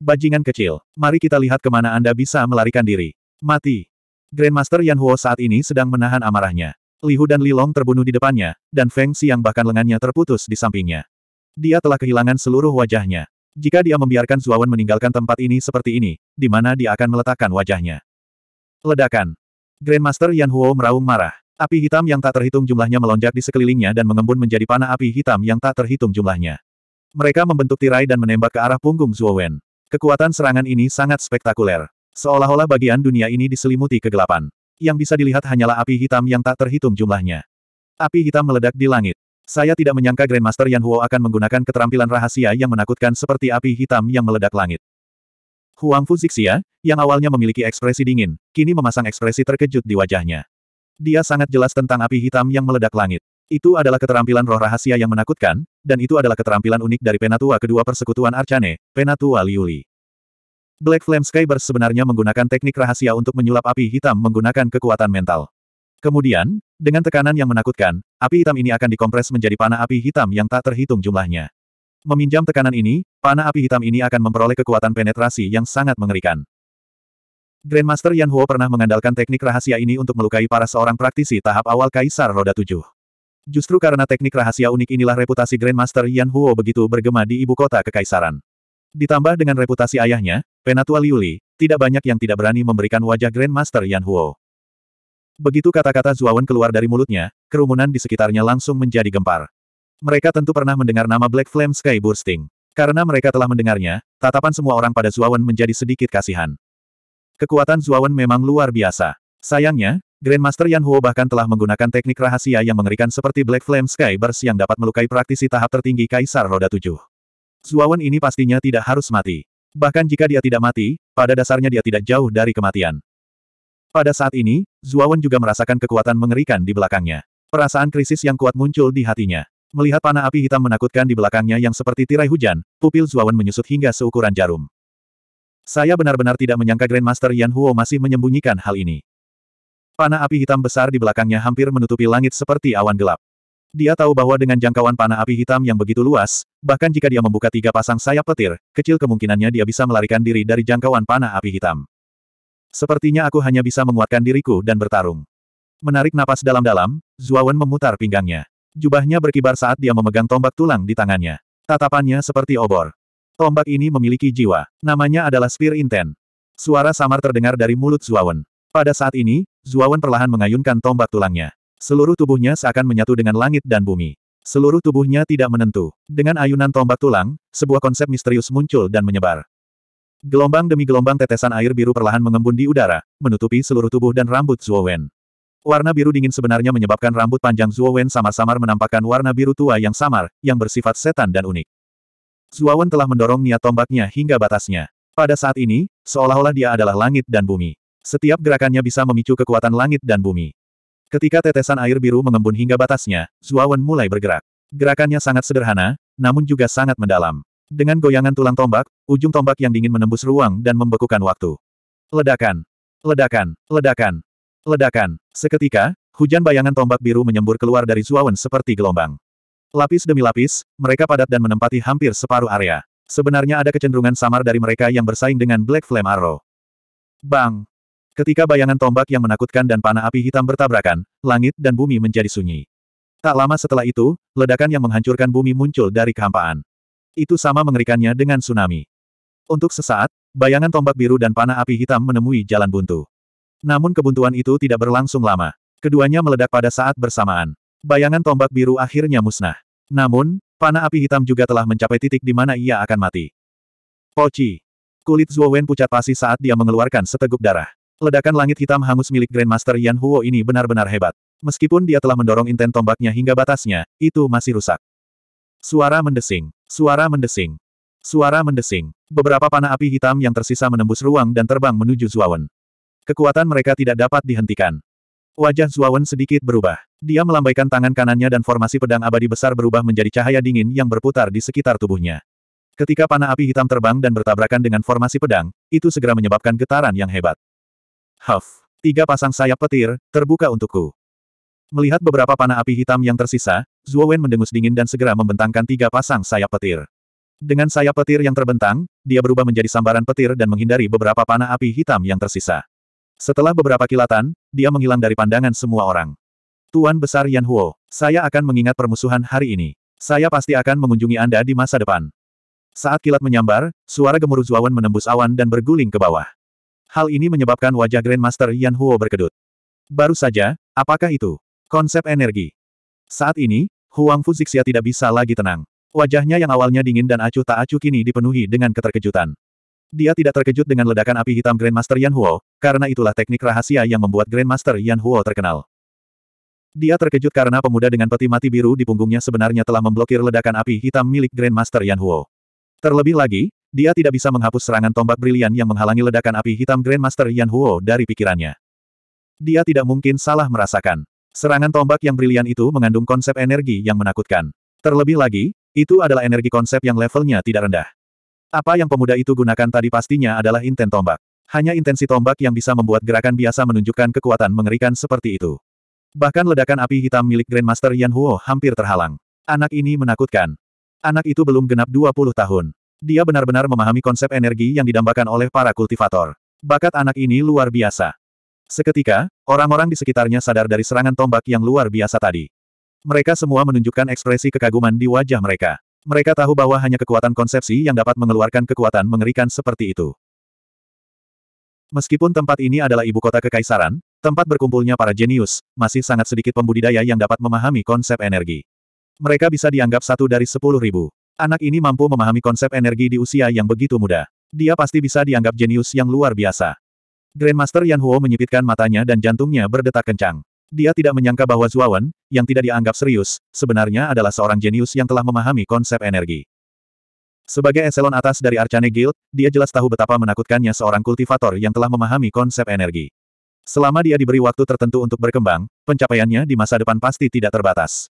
A: Bajingan kecil, mari kita lihat kemana Anda bisa melarikan diri. Mati. Grandmaster Yan Huo saat ini sedang menahan amarahnya. Lihu dan Lilong terbunuh di depannya, dan Feng Xiang bahkan lengannya terputus di sampingnya. Dia telah kehilangan seluruh wajahnya. Jika dia membiarkan Zuawan meninggalkan tempat ini seperti ini, di mana dia akan meletakkan wajahnya. Ledakan. Grandmaster Yan Huo meraung marah. Api hitam yang tak terhitung jumlahnya melonjak di sekelilingnya dan mengembun menjadi panah api hitam yang tak terhitung jumlahnya. Mereka membentuk tirai dan menembak ke arah punggung Zuowen. Kekuatan serangan ini sangat spektakuler. Seolah-olah bagian dunia ini diselimuti kegelapan yang bisa dilihat hanyalah api hitam yang tak terhitung jumlahnya. Api hitam meledak di langit. Saya tidak menyangka Grandmaster Yan Huo akan menggunakan keterampilan rahasia yang menakutkan seperti api hitam yang meledak langit. Huang Fu Zixia, yang awalnya memiliki ekspresi dingin, kini memasang ekspresi terkejut di wajahnya. Dia sangat jelas tentang api hitam yang meledak langit. Itu adalah keterampilan roh rahasia yang menakutkan, dan itu adalah keterampilan unik dari Penatua kedua persekutuan Arcane, Penatua Liuli. Black Flame Skyber sebenarnya menggunakan teknik rahasia untuk menyulap api hitam menggunakan kekuatan mental. Kemudian, dengan tekanan yang menakutkan, api hitam ini akan dikompres menjadi panah api hitam yang tak terhitung jumlahnya. Meminjam tekanan ini, panah api hitam ini akan memperoleh kekuatan penetrasi yang sangat mengerikan. Grandmaster Yan Huo pernah mengandalkan teknik rahasia ini untuk melukai para seorang praktisi tahap awal Kaisar Roda Tujuh. Justru karena teknik rahasia unik inilah reputasi Grandmaster Yan Huo begitu bergema di ibu kota kekaisaran. Ditambah dengan reputasi ayahnya, Penatua Liuli, tidak banyak yang tidak berani memberikan wajah Grandmaster Yan Huo. Begitu kata-kata Zuawan keluar dari mulutnya, kerumunan di sekitarnya langsung menjadi gempar. Mereka tentu pernah mendengar nama Black Flame Sky Bursting. Karena mereka telah mendengarnya, tatapan semua orang pada Zuawan menjadi sedikit kasihan. Kekuatan Zuawan memang luar biasa. Sayangnya, Grandmaster Yan Huo bahkan telah menggunakan teknik rahasia yang mengerikan seperti Black Flame Sky Burst yang dapat melukai praktisi tahap tertinggi Kaisar Roda 7. Zuawan ini pastinya tidak harus mati. Bahkan jika dia tidak mati, pada dasarnya dia tidak jauh dari kematian. Pada saat ini, Zuawan juga merasakan kekuatan mengerikan di belakangnya. Perasaan krisis yang kuat muncul di hatinya. Melihat panah api hitam menakutkan di belakangnya yang seperti tirai hujan, pupil Zuawan menyusut hingga seukuran jarum. Saya benar-benar tidak menyangka Grandmaster Yan Huo masih menyembunyikan hal ini. Panah api hitam besar di belakangnya hampir menutupi langit seperti awan gelap. Dia tahu bahwa dengan jangkauan panah api hitam yang begitu luas, bahkan jika dia membuka tiga pasang sayap petir, kecil kemungkinannya dia bisa melarikan diri dari jangkauan panah api hitam. Sepertinya aku hanya bisa menguatkan diriku dan bertarung. Menarik napas dalam-dalam, Zuawan memutar pinggangnya. Jubahnya berkibar saat dia memegang tombak tulang di tangannya. Tatapannya seperti obor. Tombak ini memiliki jiwa. Namanya adalah Spear Inten. Suara samar terdengar dari mulut Zuawan. Pada saat ini, Zuawan perlahan mengayunkan tombak tulangnya. Seluruh tubuhnya seakan menyatu dengan langit dan bumi. Seluruh tubuhnya tidak menentu. Dengan ayunan tombak tulang, sebuah konsep misterius muncul dan menyebar. Gelombang demi gelombang tetesan air biru perlahan mengembun di udara, menutupi seluruh tubuh dan rambut Zuo Warna biru dingin sebenarnya menyebabkan rambut panjang Zuo Wen samar-samar menampakkan warna biru tua yang samar, yang bersifat setan dan unik. Zuo telah mendorong niat tombaknya hingga batasnya. Pada saat ini, seolah-olah dia adalah langit dan bumi. Setiap gerakannya bisa memicu kekuatan langit dan bumi. Ketika tetesan air biru mengembun hingga batasnya, Zuawan mulai bergerak. Gerakannya sangat sederhana, namun juga sangat mendalam. Dengan goyangan tulang tombak, ujung tombak yang dingin menembus ruang dan membekukan waktu. Ledakan! Ledakan! Ledakan! Ledakan! Seketika, hujan bayangan tombak biru menyembur keluar dari Zuawan seperti gelombang. Lapis demi lapis, mereka padat dan menempati hampir separuh area. Sebenarnya ada kecenderungan samar dari mereka yang bersaing dengan Black Flame Arrow. Bang! Ketika bayangan tombak yang menakutkan dan panah api hitam bertabrakan, langit dan bumi menjadi sunyi. Tak lama setelah itu, ledakan yang menghancurkan bumi muncul dari kehampaan. Itu sama mengerikannya dengan tsunami. Untuk sesaat, bayangan tombak biru dan panah api hitam menemui jalan buntu. Namun kebuntuan itu tidak berlangsung lama. Keduanya meledak pada saat bersamaan. Bayangan tombak biru akhirnya musnah. Namun, panah api hitam juga telah mencapai titik di mana ia akan mati. Poci. Kulit Wen pucat pasi saat dia mengeluarkan seteguk darah. Ledakan langit hitam hangus milik Grandmaster Yan Huo ini benar-benar hebat. Meskipun dia telah mendorong inten tombaknya hingga batasnya, itu masih rusak. Suara mendesing. Suara mendesing. Suara mendesing. Beberapa panah api hitam yang tersisa menembus ruang dan terbang menuju Zuawan. Kekuatan mereka tidak dapat dihentikan. Wajah Zuawan sedikit berubah. Dia melambaikan tangan kanannya dan formasi pedang abadi besar berubah menjadi cahaya dingin yang berputar di sekitar tubuhnya. Ketika panah api hitam terbang dan bertabrakan dengan formasi pedang, itu segera menyebabkan getaran yang hebat. Huff. Tiga pasang sayap petir, terbuka untukku. Melihat beberapa panah api hitam yang tersisa, Zhuo Wen mendengus dingin dan segera membentangkan tiga pasang sayap petir. Dengan sayap petir yang terbentang, dia berubah menjadi sambaran petir dan menghindari beberapa panah api hitam yang tersisa. Setelah beberapa kilatan, dia menghilang dari pandangan semua orang. Tuan Besar Yan Huo, saya akan mengingat permusuhan hari ini. Saya pasti akan mengunjungi Anda di masa depan. Saat kilat menyambar, suara gemuruh Wen menembus awan dan berguling ke bawah. Hal ini menyebabkan wajah Grandmaster Yan Huo berkedut. Baru saja, apakah itu? Konsep energi. Saat ini, Huang Zixia tidak bisa lagi tenang. Wajahnya yang awalnya dingin dan acuh tak acuh kini dipenuhi dengan keterkejutan. Dia tidak terkejut dengan ledakan api hitam Grandmaster Yan Huo, karena itulah teknik rahasia yang membuat Grandmaster Yan Huo terkenal. Dia terkejut karena pemuda dengan peti mati biru di punggungnya sebenarnya telah memblokir ledakan api hitam milik Grandmaster Yan Huo. Terlebih lagi, dia tidak bisa menghapus serangan tombak brilian yang menghalangi ledakan api hitam Grandmaster Yan Huo dari pikirannya. Dia tidak mungkin salah merasakan. Serangan tombak yang brilian itu mengandung konsep energi yang menakutkan. Terlebih lagi, itu adalah energi konsep yang levelnya tidak rendah. Apa yang pemuda itu gunakan tadi pastinya adalah inten tombak. Hanya intensi tombak yang bisa membuat gerakan biasa menunjukkan kekuatan mengerikan seperti itu. Bahkan ledakan api hitam milik Grandmaster Yan Huo hampir terhalang. Anak ini menakutkan. Anak itu belum genap 20 tahun. Dia benar-benar memahami konsep energi yang didambakan oleh para kultivator. Bakat anak ini luar biasa. Seketika, orang-orang di sekitarnya sadar dari serangan tombak yang luar biasa tadi. Mereka semua menunjukkan ekspresi kekaguman di wajah mereka. Mereka tahu bahwa hanya kekuatan konsepsi yang dapat mengeluarkan kekuatan mengerikan seperti itu. Meskipun tempat ini adalah ibu kota kekaisaran, tempat berkumpulnya para jenius, masih sangat sedikit pembudidaya yang dapat memahami konsep energi. Mereka bisa dianggap satu dari sepuluh ribu. Anak ini mampu memahami konsep energi di usia yang begitu muda. Dia pasti bisa dianggap jenius yang luar biasa. Grandmaster Yan Huo menyipitkan matanya dan jantungnya berdetak kencang. Dia tidak menyangka bahwa Zuawan, yang tidak dianggap serius, sebenarnya adalah seorang jenius yang telah memahami konsep energi. Sebagai eselon atas dari Arcane Guild, dia jelas tahu betapa menakutkannya seorang kultivator yang telah memahami konsep energi. Selama dia diberi waktu tertentu untuk berkembang, pencapaiannya di masa depan pasti tidak terbatas.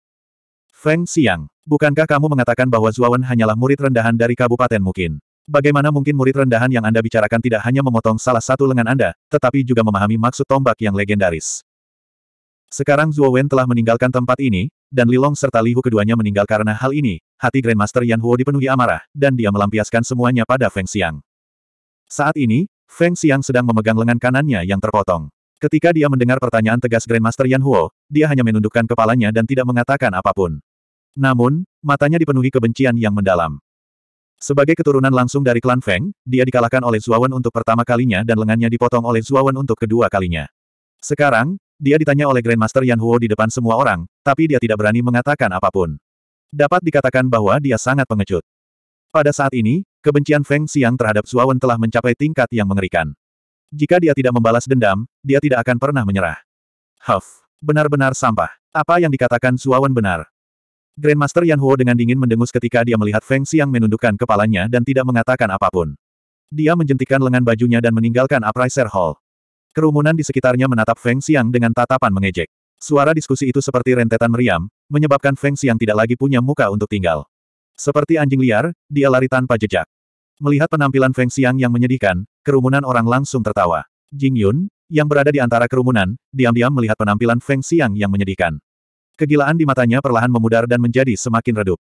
A: Feng Xiang Bukankah kamu mengatakan bahwa Zuawan hanyalah murid rendahan dari Kabupaten Mukin? Bagaimana mungkin murid rendahan yang Anda bicarakan tidak hanya memotong salah satu lengan Anda, tetapi juga memahami maksud tombak yang legendaris? Sekarang Zuo telah meninggalkan tempat ini, dan Lilong serta Lihu keduanya meninggal karena hal ini, hati Grandmaster Yan Huo dipenuhi amarah, dan dia melampiaskan semuanya pada Feng Xiang. Saat ini, Feng Xiang sedang memegang lengan kanannya yang terpotong. Ketika dia mendengar pertanyaan tegas Grandmaster Yan Huo, dia hanya menundukkan kepalanya dan tidak mengatakan apapun. Namun, matanya dipenuhi kebencian yang mendalam. Sebagai keturunan langsung dari klan Feng, dia dikalahkan oleh Zuawan untuk pertama kalinya dan lengannya dipotong oleh Zuawan untuk kedua kalinya. Sekarang, dia ditanya oleh Grandmaster Yan Huo di depan semua orang, tapi dia tidak berani mengatakan apapun. Dapat dikatakan bahwa dia sangat pengecut. Pada saat ini, kebencian Feng Siang terhadap Zuawan telah mencapai tingkat yang mengerikan. Jika dia tidak membalas dendam, dia tidak akan pernah menyerah. Huff, benar-benar sampah. Apa yang dikatakan Zuawan benar. Grandmaster Yan Huo dengan dingin mendengus ketika dia melihat Feng Xiang menundukkan kepalanya dan tidak mengatakan apapun. Dia menjentikan lengan bajunya dan meninggalkan Appraiser Hall. Kerumunan di sekitarnya menatap Feng Xiang dengan tatapan mengejek. Suara diskusi itu seperti rentetan meriam, menyebabkan Feng Xiang tidak lagi punya muka untuk tinggal. Seperti anjing liar, dia lari tanpa jejak. Melihat penampilan Feng Xiang yang menyedihkan, kerumunan orang langsung tertawa. Jing Yun, yang berada di antara kerumunan, diam-diam melihat penampilan Feng Xiang yang menyedihkan. Kegilaan di matanya perlahan memudar dan menjadi semakin redup.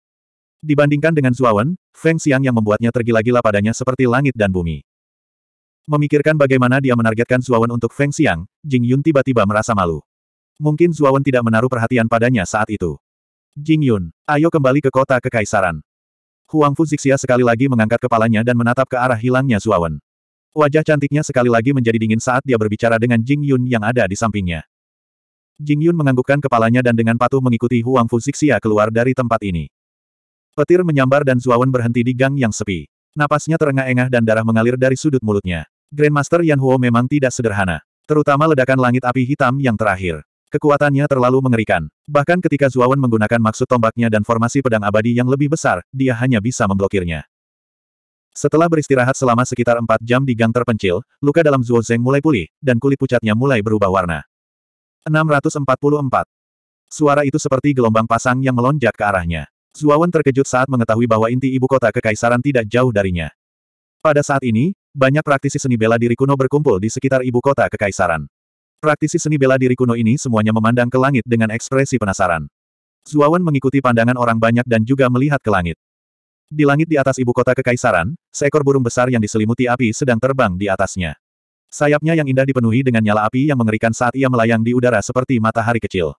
A: Dibandingkan dengan Zuawan, Feng Xiang yang membuatnya tergila-gila padanya seperti langit dan bumi. Memikirkan bagaimana dia menargetkan Zuawan untuk Feng Xiang, Jing Yun tiba-tiba merasa malu. Mungkin Zuawan tidak menaruh perhatian padanya saat itu. Jing Yun, ayo kembali ke kota kekaisaran. Huang Fu Zixia sekali lagi mengangkat kepalanya dan menatap ke arah hilangnya Zuawan. Wajah cantiknya sekali lagi menjadi dingin saat dia berbicara dengan Jing Yun yang ada di sampingnya. Jing Yun menganggukkan kepalanya dan dengan patuh mengikuti Huang Fu Xixia keluar dari tempat ini. Petir menyambar dan Zuawan berhenti di gang yang sepi. Napasnya terengah-engah dan darah mengalir dari sudut mulutnya. Grandmaster Yan Huo memang tidak sederhana. Terutama ledakan langit api hitam yang terakhir. Kekuatannya terlalu mengerikan. Bahkan ketika Zuawan menggunakan maksud tombaknya dan formasi pedang abadi yang lebih besar, dia hanya bisa memblokirnya. Setelah beristirahat selama sekitar empat jam di gang terpencil, luka dalam Zuo Zeng mulai pulih, dan kulit pucatnya mulai berubah warna. 644. Suara itu seperti gelombang pasang yang melonjak ke arahnya. Zuawan terkejut saat mengetahui bahwa inti ibu kota kekaisaran tidak jauh darinya. Pada saat ini, banyak praktisi seni bela diri kuno berkumpul di sekitar ibu kota kekaisaran. Praktisi seni bela diri kuno ini semuanya memandang ke langit dengan ekspresi penasaran. Zuawan mengikuti pandangan orang banyak dan juga melihat ke langit. Di langit di atas ibu kota kekaisaran, seekor burung besar yang diselimuti api sedang terbang di atasnya. Sayapnya yang indah dipenuhi dengan nyala api yang mengerikan saat ia melayang di udara seperti matahari kecil.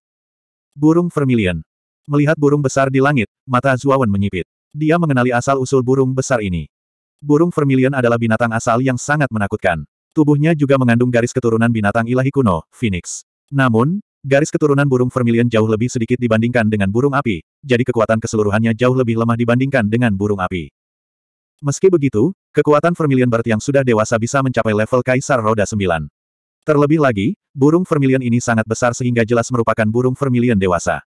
A: Burung vermilion. Melihat burung besar di langit, mata Zuawan menyipit. Dia mengenali asal-usul burung besar ini. Burung vermilion adalah binatang asal yang sangat menakutkan. Tubuhnya juga mengandung garis keturunan binatang ilahi kuno, Phoenix. Namun, garis keturunan burung vermilion jauh lebih sedikit dibandingkan dengan burung api, jadi kekuatan keseluruhannya jauh lebih lemah dibandingkan dengan burung api. Meski begitu, kekuatan Vermilion Bird yang sudah dewasa bisa mencapai level Kaisar Roda 9. Terlebih lagi, burung Vermilion ini sangat besar sehingga jelas merupakan burung Vermilion dewasa.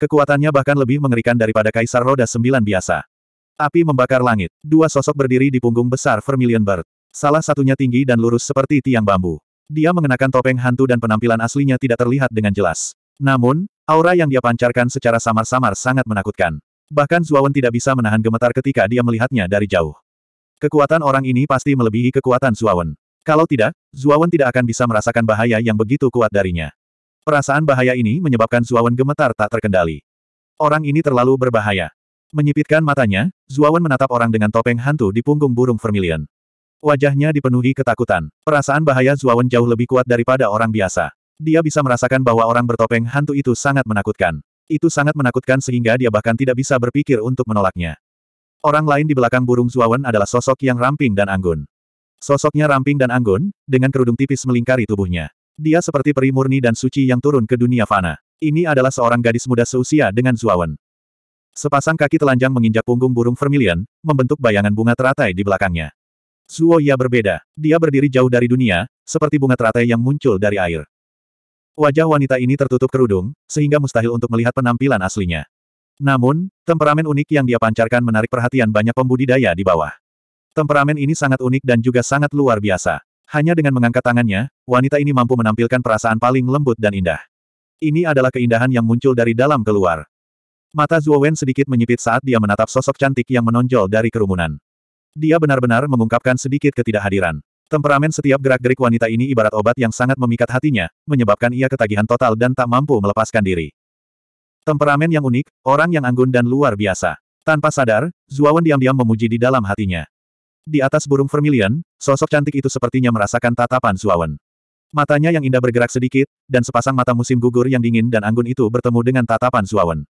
A: Kekuatannya bahkan lebih mengerikan daripada Kaisar Roda 9 biasa. Api membakar langit. Dua sosok berdiri di punggung besar Vermilion Bird. Salah satunya tinggi dan lurus seperti tiang bambu. Dia mengenakan topeng hantu dan penampilan aslinya tidak terlihat dengan jelas. Namun, aura yang dia pancarkan secara samar-samar sangat menakutkan. Bahkan Zuawan tidak bisa menahan gemetar ketika dia melihatnya dari jauh. Kekuatan orang ini pasti melebihi kekuatan Zuawan. Kalau tidak, Zuawan tidak akan bisa merasakan bahaya yang begitu kuat darinya. Perasaan bahaya ini menyebabkan Zuawan gemetar tak terkendali. Orang ini terlalu berbahaya. Menyipitkan matanya, Zuawan menatap orang dengan topeng hantu di punggung burung vermilion. Wajahnya dipenuhi ketakutan. Perasaan bahaya Zuawan jauh lebih kuat daripada orang biasa. Dia bisa merasakan bahwa orang bertopeng hantu itu sangat menakutkan. Itu sangat menakutkan sehingga dia bahkan tidak bisa berpikir untuk menolaknya. Orang lain di belakang burung Zuawan adalah sosok yang ramping dan anggun. Sosoknya ramping dan anggun, dengan kerudung tipis melingkari tubuhnya. Dia seperti peri murni dan suci yang turun ke dunia fana. Ini adalah seorang gadis muda seusia dengan Zuawan. Sepasang kaki telanjang menginjak punggung burung vermilion, membentuk bayangan bunga teratai di belakangnya. Zuo Ya berbeda. Dia berdiri jauh dari dunia, seperti bunga teratai yang muncul dari air. Wajah wanita ini tertutup kerudung, sehingga mustahil untuk melihat penampilan aslinya. Namun, temperamen unik yang dia pancarkan menarik perhatian banyak pembudidaya di bawah. Temperamen ini sangat unik dan juga sangat luar biasa. Hanya dengan mengangkat tangannya, wanita ini mampu menampilkan perasaan paling lembut dan indah. Ini adalah keindahan yang muncul dari dalam keluar. Mata Wen sedikit menyipit saat dia menatap sosok cantik yang menonjol dari kerumunan. Dia benar-benar mengungkapkan sedikit ketidakhadiran. Temperamen setiap gerak-gerik wanita ini ibarat obat yang sangat memikat hatinya, menyebabkan ia ketagihan total dan tak mampu melepaskan diri. Temperamen yang unik, orang yang anggun dan luar biasa. Tanpa sadar, Zuawan diam-diam memuji di dalam hatinya. Di atas burung vermilion, sosok cantik itu sepertinya merasakan tatapan Zuawan. Matanya yang indah bergerak sedikit, dan sepasang mata musim gugur yang dingin dan anggun itu bertemu dengan tatapan Zuawan.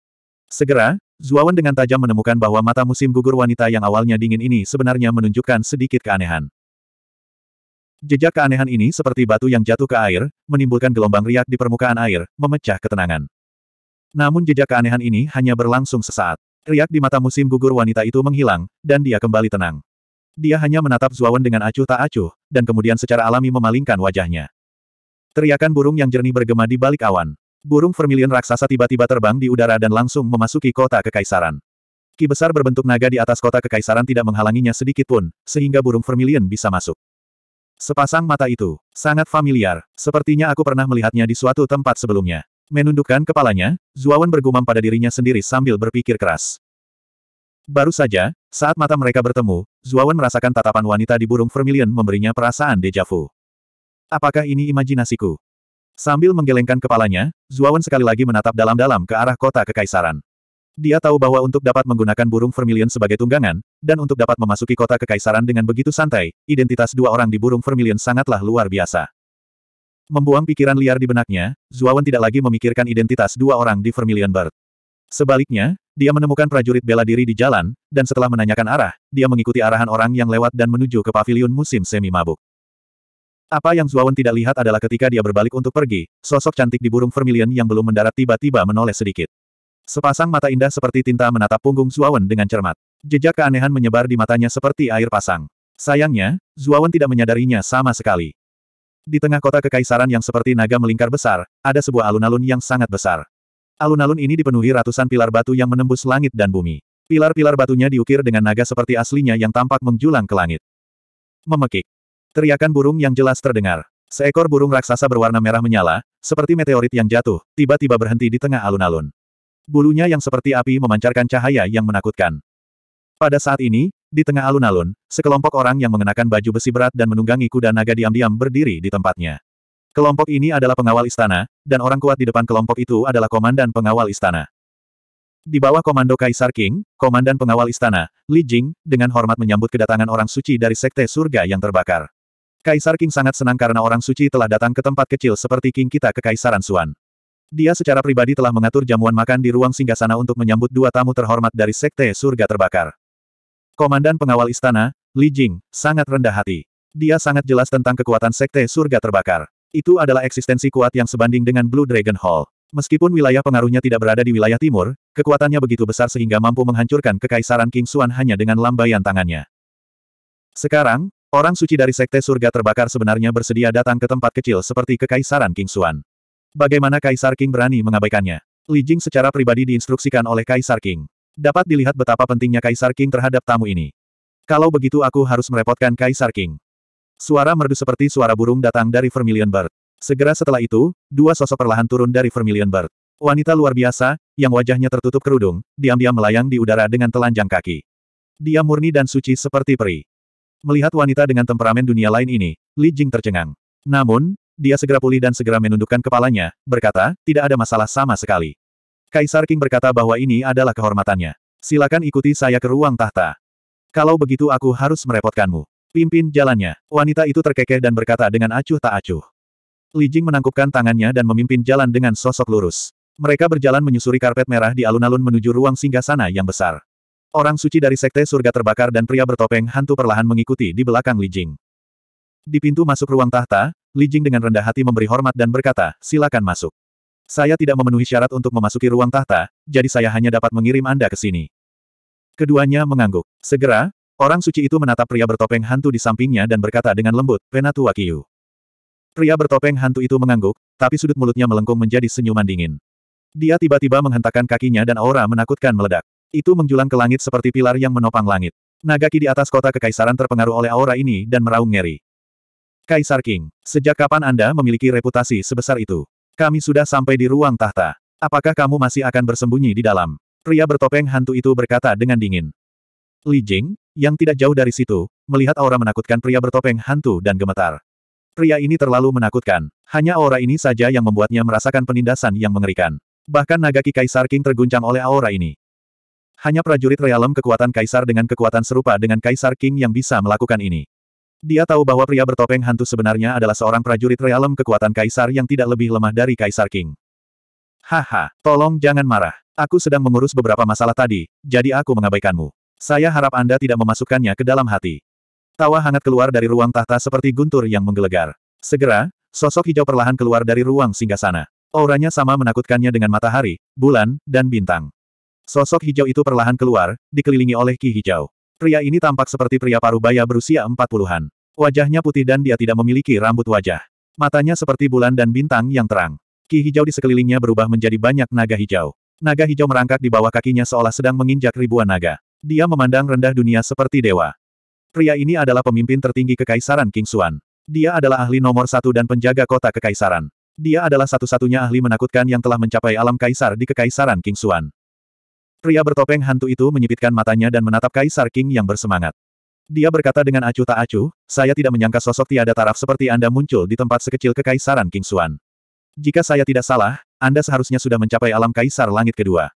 A: Segera, Zuawan dengan tajam menemukan bahwa mata musim gugur wanita yang awalnya dingin ini sebenarnya menunjukkan sedikit keanehan. Jejak keanehan ini seperti batu yang jatuh ke air, menimbulkan gelombang riak di permukaan air, memecah ketenangan. Namun jejak keanehan ini hanya berlangsung sesaat. Riak di mata musim gugur wanita itu menghilang, dan dia kembali tenang. Dia hanya menatap Zuawan dengan acuh tak acuh, dan kemudian secara alami memalingkan wajahnya. Teriakan burung yang jernih bergema di balik awan. Burung vermilion raksasa tiba-tiba terbang di udara dan langsung memasuki kota kekaisaran. Ki besar berbentuk naga di atas kota kekaisaran tidak menghalanginya sedikit pun, sehingga burung vermilion bisa masuk. Sepasang mata itu, sangat familiar, sepertinya aku pernah melihatnya di suatu tempat sebelumnya. Menundukkan kepalanya, Zuawan bergumam pada dirinya sendiri sambil berpikir keras. Baru saja, saat mata mereka bertemu, Zuawan merasakan tatapan wanita di burung vermilion memberinya perasaan dejavu. Apakah ini imajinasiku? Sambil menggelengkan kepalanya, Zuawan sekali lagi menatap dalam-dalam ke arah kota kekaisaran. Dia tahu bahwa untuk dapat menggunakan burung vermilion sebagai tunggangan, dan untuk dapat memasuki kota kekaisaran dengan begitu santai, identitas dua orang di burung vermilion sangatlah luar biasa. Membuang pikiran liar di benaknya, Zuawan tidak lagi memikirkan identitas dua orang di Vermilion Bird. Sebaliknya, dia menemukan prajurit bela diri di jalan, dan setelah menanyakan arah, dia mengikuti arahan orang yang lewat dan menuju ke pavilion musim semi mabuk. Apa yang Zuawan tidak lihat adalah ketika dia berbalik untuk pergi, sosok cantik di burung vermilion yang belum mendarat tiba-tiba menoleh sedikit. Sepasang mata indah seperti tinta menatap punggung Zuawan dengan cermat. Jejak keanehan menyebar di matanya seperti air pasang. Sayangnya, Zuawan tidak menyadarinya sama sekali. Di tengah kota kekaisaran yang seperti naga melingkar besar, ada sebuah alun-alun yang sangat besar. Alun-alun ini dipenuhi ratusan pilar batu yang menembus langit dan bumi. Pilar-pilar batunya diukir dengan naga seperti aslinya yang tampak menjulang ke langit. Memekik. Teriakan burung yang jelas terdengar. Seekor burung raksasa berwarna merah menyala, seperti meteorit yang jatuh, tiba-tiba berhenti di tengah alun-alun. Bulunya yang seperti api memancarkan cahaya yang menakutkan. Pada saat ini, di tengah alun-alun, sekelompok orang yang mengenakan baju besi berat dan menunggangi kuda naga diam-diam berdiri di tempatnya. Kelompok ini adalah pengawal istana, dan orang kuat di depan kelompok itu adalah komandan pengawal istana. Di bawah komando Kaisar King, komandan pengawal istana, Li Jing, dengan hormat menyambut kedatangan orang suci dari sekte surga yang terbakar. Kaisar King sangat senang karena orang suci telah datang ke tempat kecil seperti King kita ke Kaisaran Suan. Dia secara pribadi telah mengatur jamuan makan di ruang singgasana untuk menyambut dua tamu terhormat dari Sekte Surga Terbakar. Komandan Pengawal Istana, Li Jing, sangat rendah hati. Dia sangat jelas tentang kekuatan Sekte Surga Terbakar. Itu adalah eksistensi kuat yang sebanding dengan Blue Dragon Hall. Meskipun wilayah pengaruhnya tidak berada di wilayah timur, kekuatannya begitu besar sehingga mampu menghancurkan kekaisaran King Xuan hanya dengan lambaian tangannya. Sekarang, orang suci dari Sekte Surga Terbakar sebenarnya bersedia datang ke tempat kecil seperti kekaisaran King Xuan. Bagaimana Kaisar King berani mengabaikannya? Li Jing secara pribadi diinstruksikan oleh Kaisar King. Dapat dilihat betapa pentingnya Kaisar King terhadap tamu ini. Kalau begitu aku harus merepotkan Kaisar King. Suara merdu seperti suara burung datang dari Vermilion Bird. Segera setelah itu, dua sosok perlahan turun dari Vermilion Bird. Wanita luar biasa, yang wajahnya tertutup kerudung, diam-diam melayang di udara dengan telanjang kaki. Dia murni dan suci seperti peri. Melihat wanita dengan temperamen dunia lain ini, Li Jing tercengang. Namun, dia segera pulih dan segera menundukkan kepalanya, berkata, tidak ada masalah sama sekali. Kaisar King berkata bahwa ini adalah kehormatannya. Silakan ikuti saya ke ruang tahta. Kalau begitu aku harus merepotkanmu. Pimpin jalannya. Wanita itu terkekeh dan berkata dengan acuh tak acuh. Li Jing menangkupkan tangannya dan memimpin jalan dengan sosok lurus. Mereka berjalan menyusuri karpet merah di alun-alun menuju ruang singgasana yang besar. Orang suci dari sekte surga terbakar dan pria bertopeng hantu perlahan mengikuti di belakang Li Jing. Di pintu masuk ruang tahta, Li Jing dengan rendah hati memberi hormat dan berkata, silakan masuk. Saya tidak memenuhi syarat untuk memasuki ruang tahta, jadi saya hanya dapat mengirim Anda ke sini. Keduanya mengangguk. Segera, orang suci itu menatap pria bertopeng hantu di sampingnya dan berkata dengan lembut, Penatua Kiyu. Pria bertopeng hantu itu mengangguk, tapi sudut mulutnya melengkung menjadi senyuman dingin. Dia tiba-tiba menghentakkan kakinya dan aura menakutkan meledak. Itu menjulang ke langit seperti pilar yang menopang langit. Nagaki di atas kota kekaisaran terpengaruh oleh aura ini dan meraung ngeri. Kaisar King, sejak kapan Anda memiliki reputasi sebesar itu? Kami sudah sampai di ruang tahta. Apakah kamu masih akan bersembunyi di dalam? Pria bertopeng hantu itu berkata dengan dingin. Li Jing, yang tidak jauh dari situ, melihat aura menakutkan pria bertopeng hantu dan gemetar. Pria ini terlalu menakutkan. Hanya aura ini saja yang membuatnya merasakan penindasan yang mengerikan. Bahkan Nagaki Kaisar King terguncang oleh aura ini. Hanya prajurit realem kekuatan kaisar dengan kekuatan serupa dengan Kaisar King yang bisa melakukan ini. Dia tahu bahwa pria bertopeng hantu sebenarnya adalah seorang prajurit realem kekuatan kaisar yang tidak lebih lemah dari kaisar King. Haha, tolong jangan marah. Aku sedang mengurus beberapa masalah tadi, jadi aku mengabaikanmu. Saya harap Anda tidak memasukkannya ke dalam hati. Tawa hangat keluar dari ruang tahta seperti guntur yang menggelegar. Segera, sosok hijau perlahan keluar dari ruang singgah sana. Auranya sama menakutkannya dengan matahari, bulan, dan bintang. Sosok hijau itu perlahan keluar, dikelilingi oleh ki hijau. Pria ini tampak seperti pria parubaya berusia empat puluhan. Wajahnya putih dan dia tidak memiliki rambut wajah. Matanya seperti bulan dan bintang yang terang. Ki hijau di sekelilingnya berubah menjadi banyak naga hijau. Naga hijau merangkak di bawah kakinya seolah sedang menginjak ribuan naga. Dia memandang rendah dunia seperti dewa. Pria ini adalah pemimpin tertinggi Kekaisaran King Xuan. Dia adalah ahli nomor satu dan penjaga kota Kekaisaran. Dia adalah satu-satunya ahli menakutkan yang telah mencapai alam kaisar di Kekaisaran King Xuan. Pria bertopeng hantu itu menyipitkan matanya dan menatap Kaisar King yang bersemangat. Dia berkata dengan acuh tak acuh, saya tidak menyangka sosok tiada taraf seperti Anda muncul di tempat sekecil kekaisaran King Xuan. Jika saya tidak salah, Anda seharusnya sudah mencapai alam kaisar langit kedua.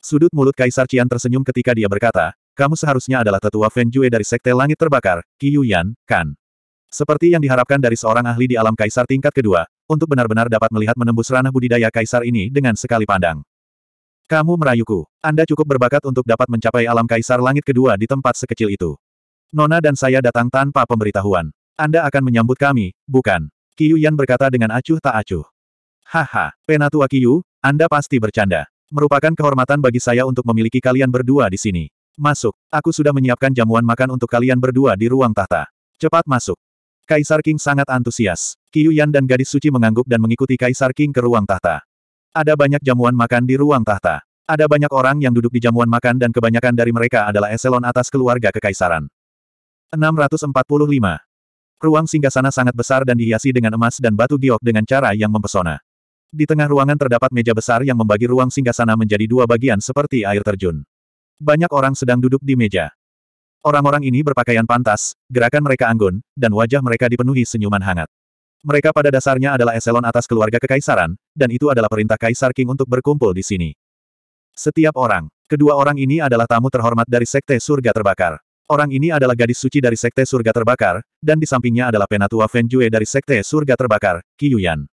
A: Sudut mulut Kaisar Cian tersenyum ketika dia berkata, kamu seharusnya adalah tetua Feng Jue dari Sekte Langit Terbakar, Yan, Kan. Seperti yang diharapkan dari seorang ahli di alam Kaisar tingkat kedua, untuk benar-benar dapat melihat menembus ranah budidaya Kaisar ini dengan sekali pandang. Kamu merayuku. Anda cukup berbakat untuk dapat mencapai alam kaisar langit kedua di tempat sekecil itu. Nona dan saya datang tanpa pemberitahuan. Anda akan menyambut kami, bukan? Kiyu Yan berkata dengan acuh tak acuh. Haha, Penatua Kiyu, Anda pasti bercanda. Merupakan kehormatan bagi saya untuk memiliki kalian berdua di sini. Masuk, aku sudah menyiapkan jamuan makan untuk kalian berdua di ruang tahta. Cepat masuk. Kaisar King sangat antusias. Kiyu Yan dan gadis suci mengangguk dan mengikuti Kaisar King ke ruang tahta. Ada banyak jamuan makan di ruang tahta. Ada banyak orang yang duduk di jamuan makan dan kebanyakan dari mereka adalah eselon atas keluarga kekaisaran. 645. Ruang singgasana sangat besar dan dihiasi dengan emas dan batu giok dengan cara yang mempesona. Di tengah ruangan terdapat meja besar yang membagi ruang singgasana menjadi dua bagian seperti air terjun. Banyak orang sedang duduk di meja. Orang-orang ini berpakaian pantas, gerakan mereka anggun, dan wajah mereka dipenuhi senyuman hangat. Mereka pada dasarnya adalah eselon atas keluarga kekaisaran, dan itu adalah perintah Kaisar King untuk berkumpul di sini. Setiap orang, kedua orang ini adalah tamu terhormat dari Sekte Surga Terbakar. Orang ini adalah gadis suci dari Sekte Surga Terbakar, dan di sampingnya adalah penatua Fenjue Jue dari Sekte Surga Terbakar, Qiyuyan.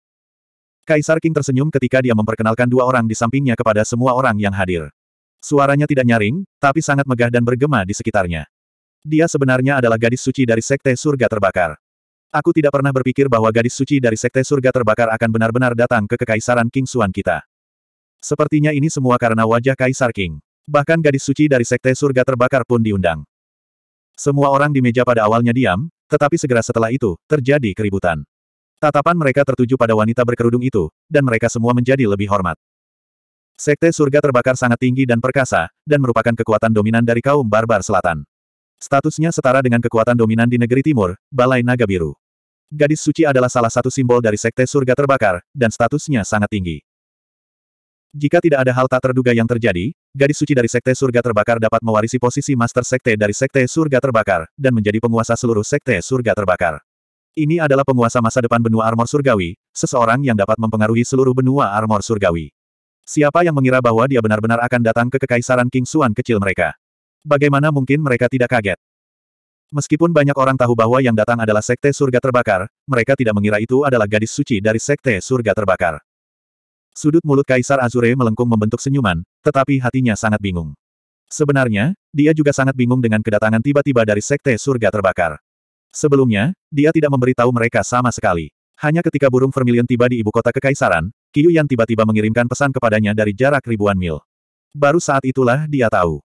A: Kaisar King tersenyum ketika dia memperkenalkan dua orang di sampingnya kepada semua orang yang hadir. Suaranya tidak nyaring, tapi sangat megah dan bergema di sekitarnya. Dia sebenarnya adalah gadis suci dari Sekte Surga Terbakar. Aku tidak pernah berpikir bahwa gadis suci dari Sekte Surga Terbakar akan benar-benar datang ke Kekaisaran King Suan kita. Sepertinya ini semua karena wajah Kaisar King. Bahkan gadis suci dari Sekte Surga Terbakar pun diundang. Semua orang di meja pada awalnya diam, tetapi segera setelah itu, terjadi keributan. Tatapan mereka tertuju pada wanita berkerudung itu, dan mereka semua menjadi lebih hormat. Sekte Surga Terbakar sangat tinggi dan perkasa, dan merupakan kekuatan dominan dari kaum barbar selatan. Statusnya setara dengan kekuatan dominan di negeri timur, Balai Naga Biru. Gadis suci adalah salah satu simbol dari sekte surga terbakar, dan statusnya sangat tinggi. Jika tidak ada hal tak terduga yang terjadi, gadis suci dari sekte surga terbakar dapat mewarisi posisi master sekte dari sekte surga terbakar, dan menjadi penguasa seluruh sekte surga terbakar. Ini adalah penguasa masa depan benua armor surgawi, seseorang yang dapat mempengaruhi seluruh benua armor surgawi. Siapa yang mengira bahwa dia benar-benar akan datang ke kekaisaran King Suan kecil mereka? Bagaimana mungkin mereka tidak kaget? Meskipun banyak orang tahu bahwa yang datang adalah Sekte Surga Terbakar, mereka tidak mengira itu adalah gadis suci dari Sekte Surga Terbakar. Sudut mulut Kaisar Azure melengkung membentuk senyuman, tetapi hatinya sangat bingung. Sebenarnya, dia juga sangat bingung dengan kedatangan tiba-tiba dari Sekte Surga Terbakar. Sebelumnya, dia tidak memberitahu mereka sama sekali. Hanya ketika burung vermilion tiba di ibu kota kekaisaran, Kiyu yang tiba-tiba mengirimkan pesan kepadanya dari jarak ribuan mil. Baru saat itulah dia tahu.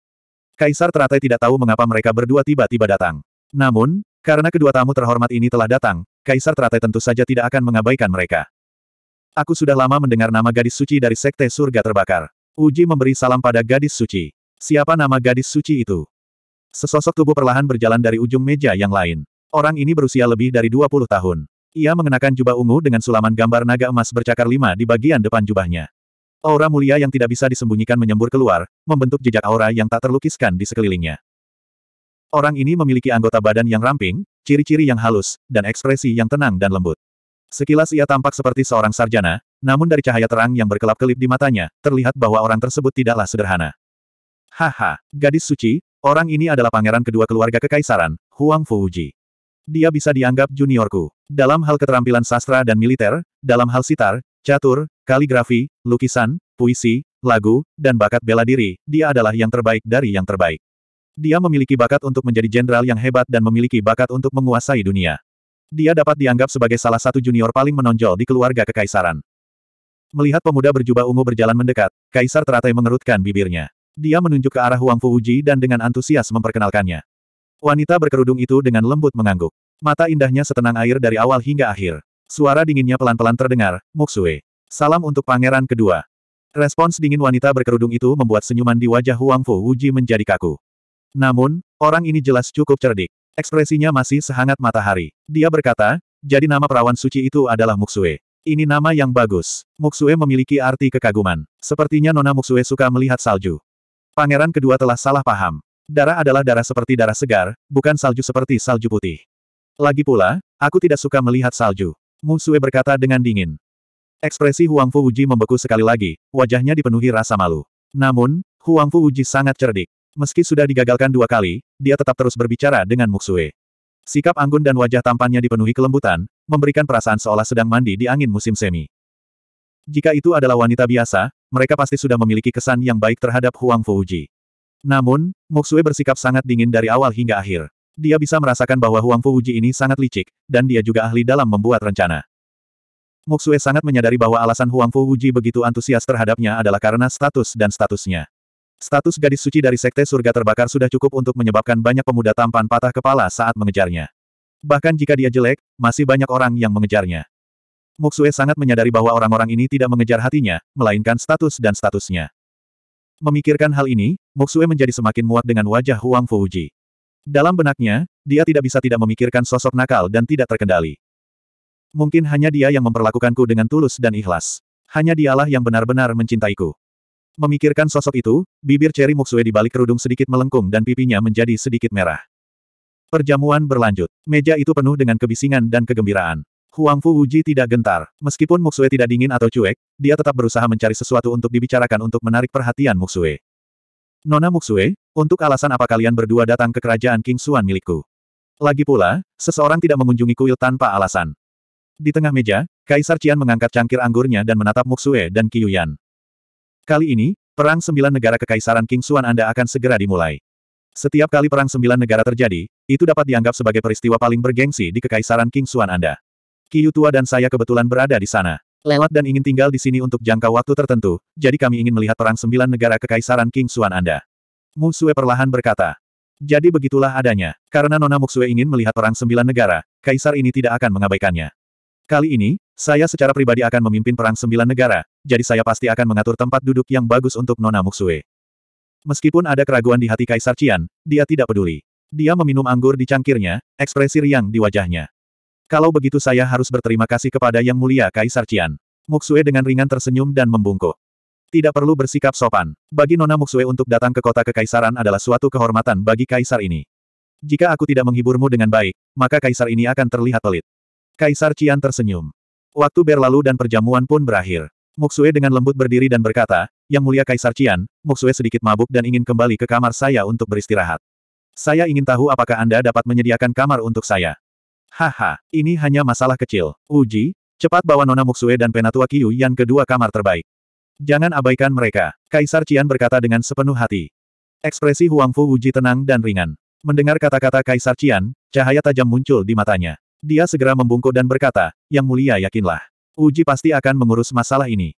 A: Kaisar teratai tidak tahu mengapa mereka berdua tiba-tiba datang. Namun, karena kedua tamu terhormat ini telah datang, Kaisar teratai tentu saja tidak akan mengabaikan mereka. Aku sudah lama mendengar nama gadis suci dari Sekte Surga Terbakar. Uji memberi salam pada gadis suci. Siapa nama gadis suci itu? Sesosok tubuh perlahan berjalan dari ujung meja yang lain. Orang ini berusia lebih dari 20 tahun. Ia mengenakan jubah ungu dengan sulaman gambar naga emas bercakar lima di bagian depan jubahnya. Aura mulia yang tidak bisa disembunyikan menyembur keluar, membentuk jejak aura yang tak terlukiskan di sekelilingnya. Orang ini memiliki anggota badan yang ramping, ciri-ciri yang halus, dan ekspresi yang tenang dan lembut. Sekilas ia tampak seperti seorang sarjana, namun dari cahaya terang yang berkelap-kelip di matanya, terlihat bahwa orang tersebut tidaklah sederhana. Haha, gadis suci, orang ini adalah pangeran kedua keluarga kekaisaran, Huang Fuji. Dia bisa dianggap juniorku. Dalam hal keterampilan sastra dan militer, dalam hal sitar, catur, Kaligrafi, lukisan, puisi, lagu, dan bakat bela diri, dia adalah yang terbaik dari yang terbaik. Dia memiliki bakat untuk menjadi jenderal yang hebat dan memiliki bakat untuk menguasai dunia. Dia dapat dianggap sebagai salah satu junior paling menonjol di keluarga kekaisaran. Melihat pemuda berjubah ungu berjalan mendekat, kaisar teratai mengerutkan bibirnya. Dia menunjuk ke arah Huang Fu Uji dan dengan antusias memperkenalkannya. Wanita berkerudung itu dengan lembut mengangguk. Mata indahnya setenang air dari awal hingga akhir. Suara dinginnya pelan-pelan terdengar, Muksue. Salam untuk pangeran kedua. Respons dingin wanita berkerudung itu membuat senyuman di wajah Huang Fu Wuji menjadi kaku. Namun, orang ini jelas cukup cerdik. Ekspresinya masih sehangat matahari. Dia berkata, jadi nama perawan suci itu adalah Muxue. Ini nama yang bagus. Muxue memiliki arti kekaguman. Sepertinya Nona Muxue suka melihat salju. Pangeran kedua telah salah paham. Darah adalah darah seperti darah segar, bukan salju seperti salju putih. Lagi pula, aku tidak suka melihat salju. Muxue berkata dengan dingin. Ekspresi Huang Fu Uji membeku sekali lagi, wajahnya dipenuhi rasa malu. Namun, Huang Fu Uji sangat cerdik. Meski sudah digagalkan dua kali, dia tetap terus berbicara dengan Muksue. Sikap anggun dan wajah tampannya dipenuhi kelembutan, memberikan perasaan seolah sedang mandi di angin musim semi. Jika itu adalah wanita biasa, mereka pasti sudah memiliki kesan yang baik terhadap Huang Fu Uji. Namun, Muksue bersikap sangat dingin dari awal hingga akhir. Dia bisa merasakan bahwa Huang Fu Uji ini sangat licik, dan dia juga ahli dalam membuat rencana. Muxue sangat menyadari bahwa alasan Huang Fu Wuji begitu antusias terhadapnya adalah karena status dan statusnya. Status gadis suci dari Sekte Surga Terbakar sudah cukup untuk menyebabkan banyak pemuda tampan patah kepala saat mengejarnya. Bahkan jika dia jelek, masih banyak orang yang mengejarnya. Muxue sangat menyadari bahwa orang-orang ini tidak mengejar hatinya, melainkan status dan statusnya. Memikirkan hal ini, Muxue menjadi semakin muak dengan wajah Huang Fu Wuji. Dalam benaknya, dia tidak bisa tidak memikirkan sosok nakal dan tidak terkendali. Mungkin hanya dia yang memperlakukanku dengan tulus dan ikhlas. Hanya dialah yang benar-benar mencintaiku. Memikirkan sosok itu, bibir Cherry Muxue di balik kerudung sedikit melengkung dan pipinya menjadi sedikit merah. Perjamuan berlanjut. Meja itu penuh dengan kebisingan dan kegembiraan. Huang Fu Wuji tidak gentar. Meskipun Muxue tidak dingin atau cuek, dia tetap berusaha mencari sesuatu untuk dibicarakan untuk menarik perhatian Muxue. Nona Muxue, untuk alasan apa kalian berdua datang ke kerajaan King Xuan milikku? Lagi pula, seseorang tidak mengunjungi kuil tanpa alasan. Di tengah meja, Kaisar Cian mengangkat cangkir anggurnya dan menatap Muxue dan Qiyuyan. Kali ini, perang sembilan negara kekaisaran King Xuan Anda akan segera dimulai. Setiap kali perang sembilan negara terjadi, itu dapat dianggap sebagai peristiwa paling bergengsi di kekaisaran King Xuan Anda. Kiyu tua dan saya kebetulan berada di sana. Lewat dan ingin tinggal di sini untuk jangka waktu tertentu, jadi kami ingin melihat perang sembilan negara kekaisaran King Xuan Anda. Muxue perlahan berkata. Jadi begitulah adanya. Karena Nona Muxue ingin melihat perang sembilan negara, kaisar ini tidak akan mengabaikannya. Kali ini, saya secara pribadi akan memimpin perang sembilan negara, jadi saya pasti akan mengatur tempat duduk yang bagus untuk Nona Muxue. Meskipun ada keraguan di hati Kaisar Cian, dia tidak peduli. Dia meminum anggur di cangkirnya, ekspresi riang di wajahnya. Kalau begitu saya harus berterima kasih kepada Yang Mulia Kaisar Muk Muxue dengan ringan tersenyum dan membungkuk. Tidak perlu bersikap sopan. Bagi Nona Muxue untuk datang ke kota kekaisaran adalah suatu kehormatan bagi kaisar ini. Jika aku tidak menghiburmu dengan baik, maka kaisar ini akan terlihat pelit. Kaisar Cian tersenyum. Waktu berlalu dan perjamuan pun berakhir. Muxue dengan lembut berdiri dan berkata, Yang mulia Kaisar Qian, Muxue sedikit mabuk dan ingin kembali ke kamar saya untuk beristirahat. Saya ingin tahu apakah Anda dapat menyediakan kamar untuk saya. Haha, ini hanya masalah kecil. Uji, cepat bawa Nona Muxue dan Penatua Kiyu yang kedua kamar terbaik. Jangan abaikan mereka, Kaisar Cian berkata dengan sepenuh hati. Ekspresi Huangfu Uji tenang dan ringan. Mendengar kata-kata Kaisar Cian, cahaya tajam muncul di matanya. Dia segera membungkuk dan berkata, Yang mulia yakinlah. Uji pasti akan mengurus masalah ini.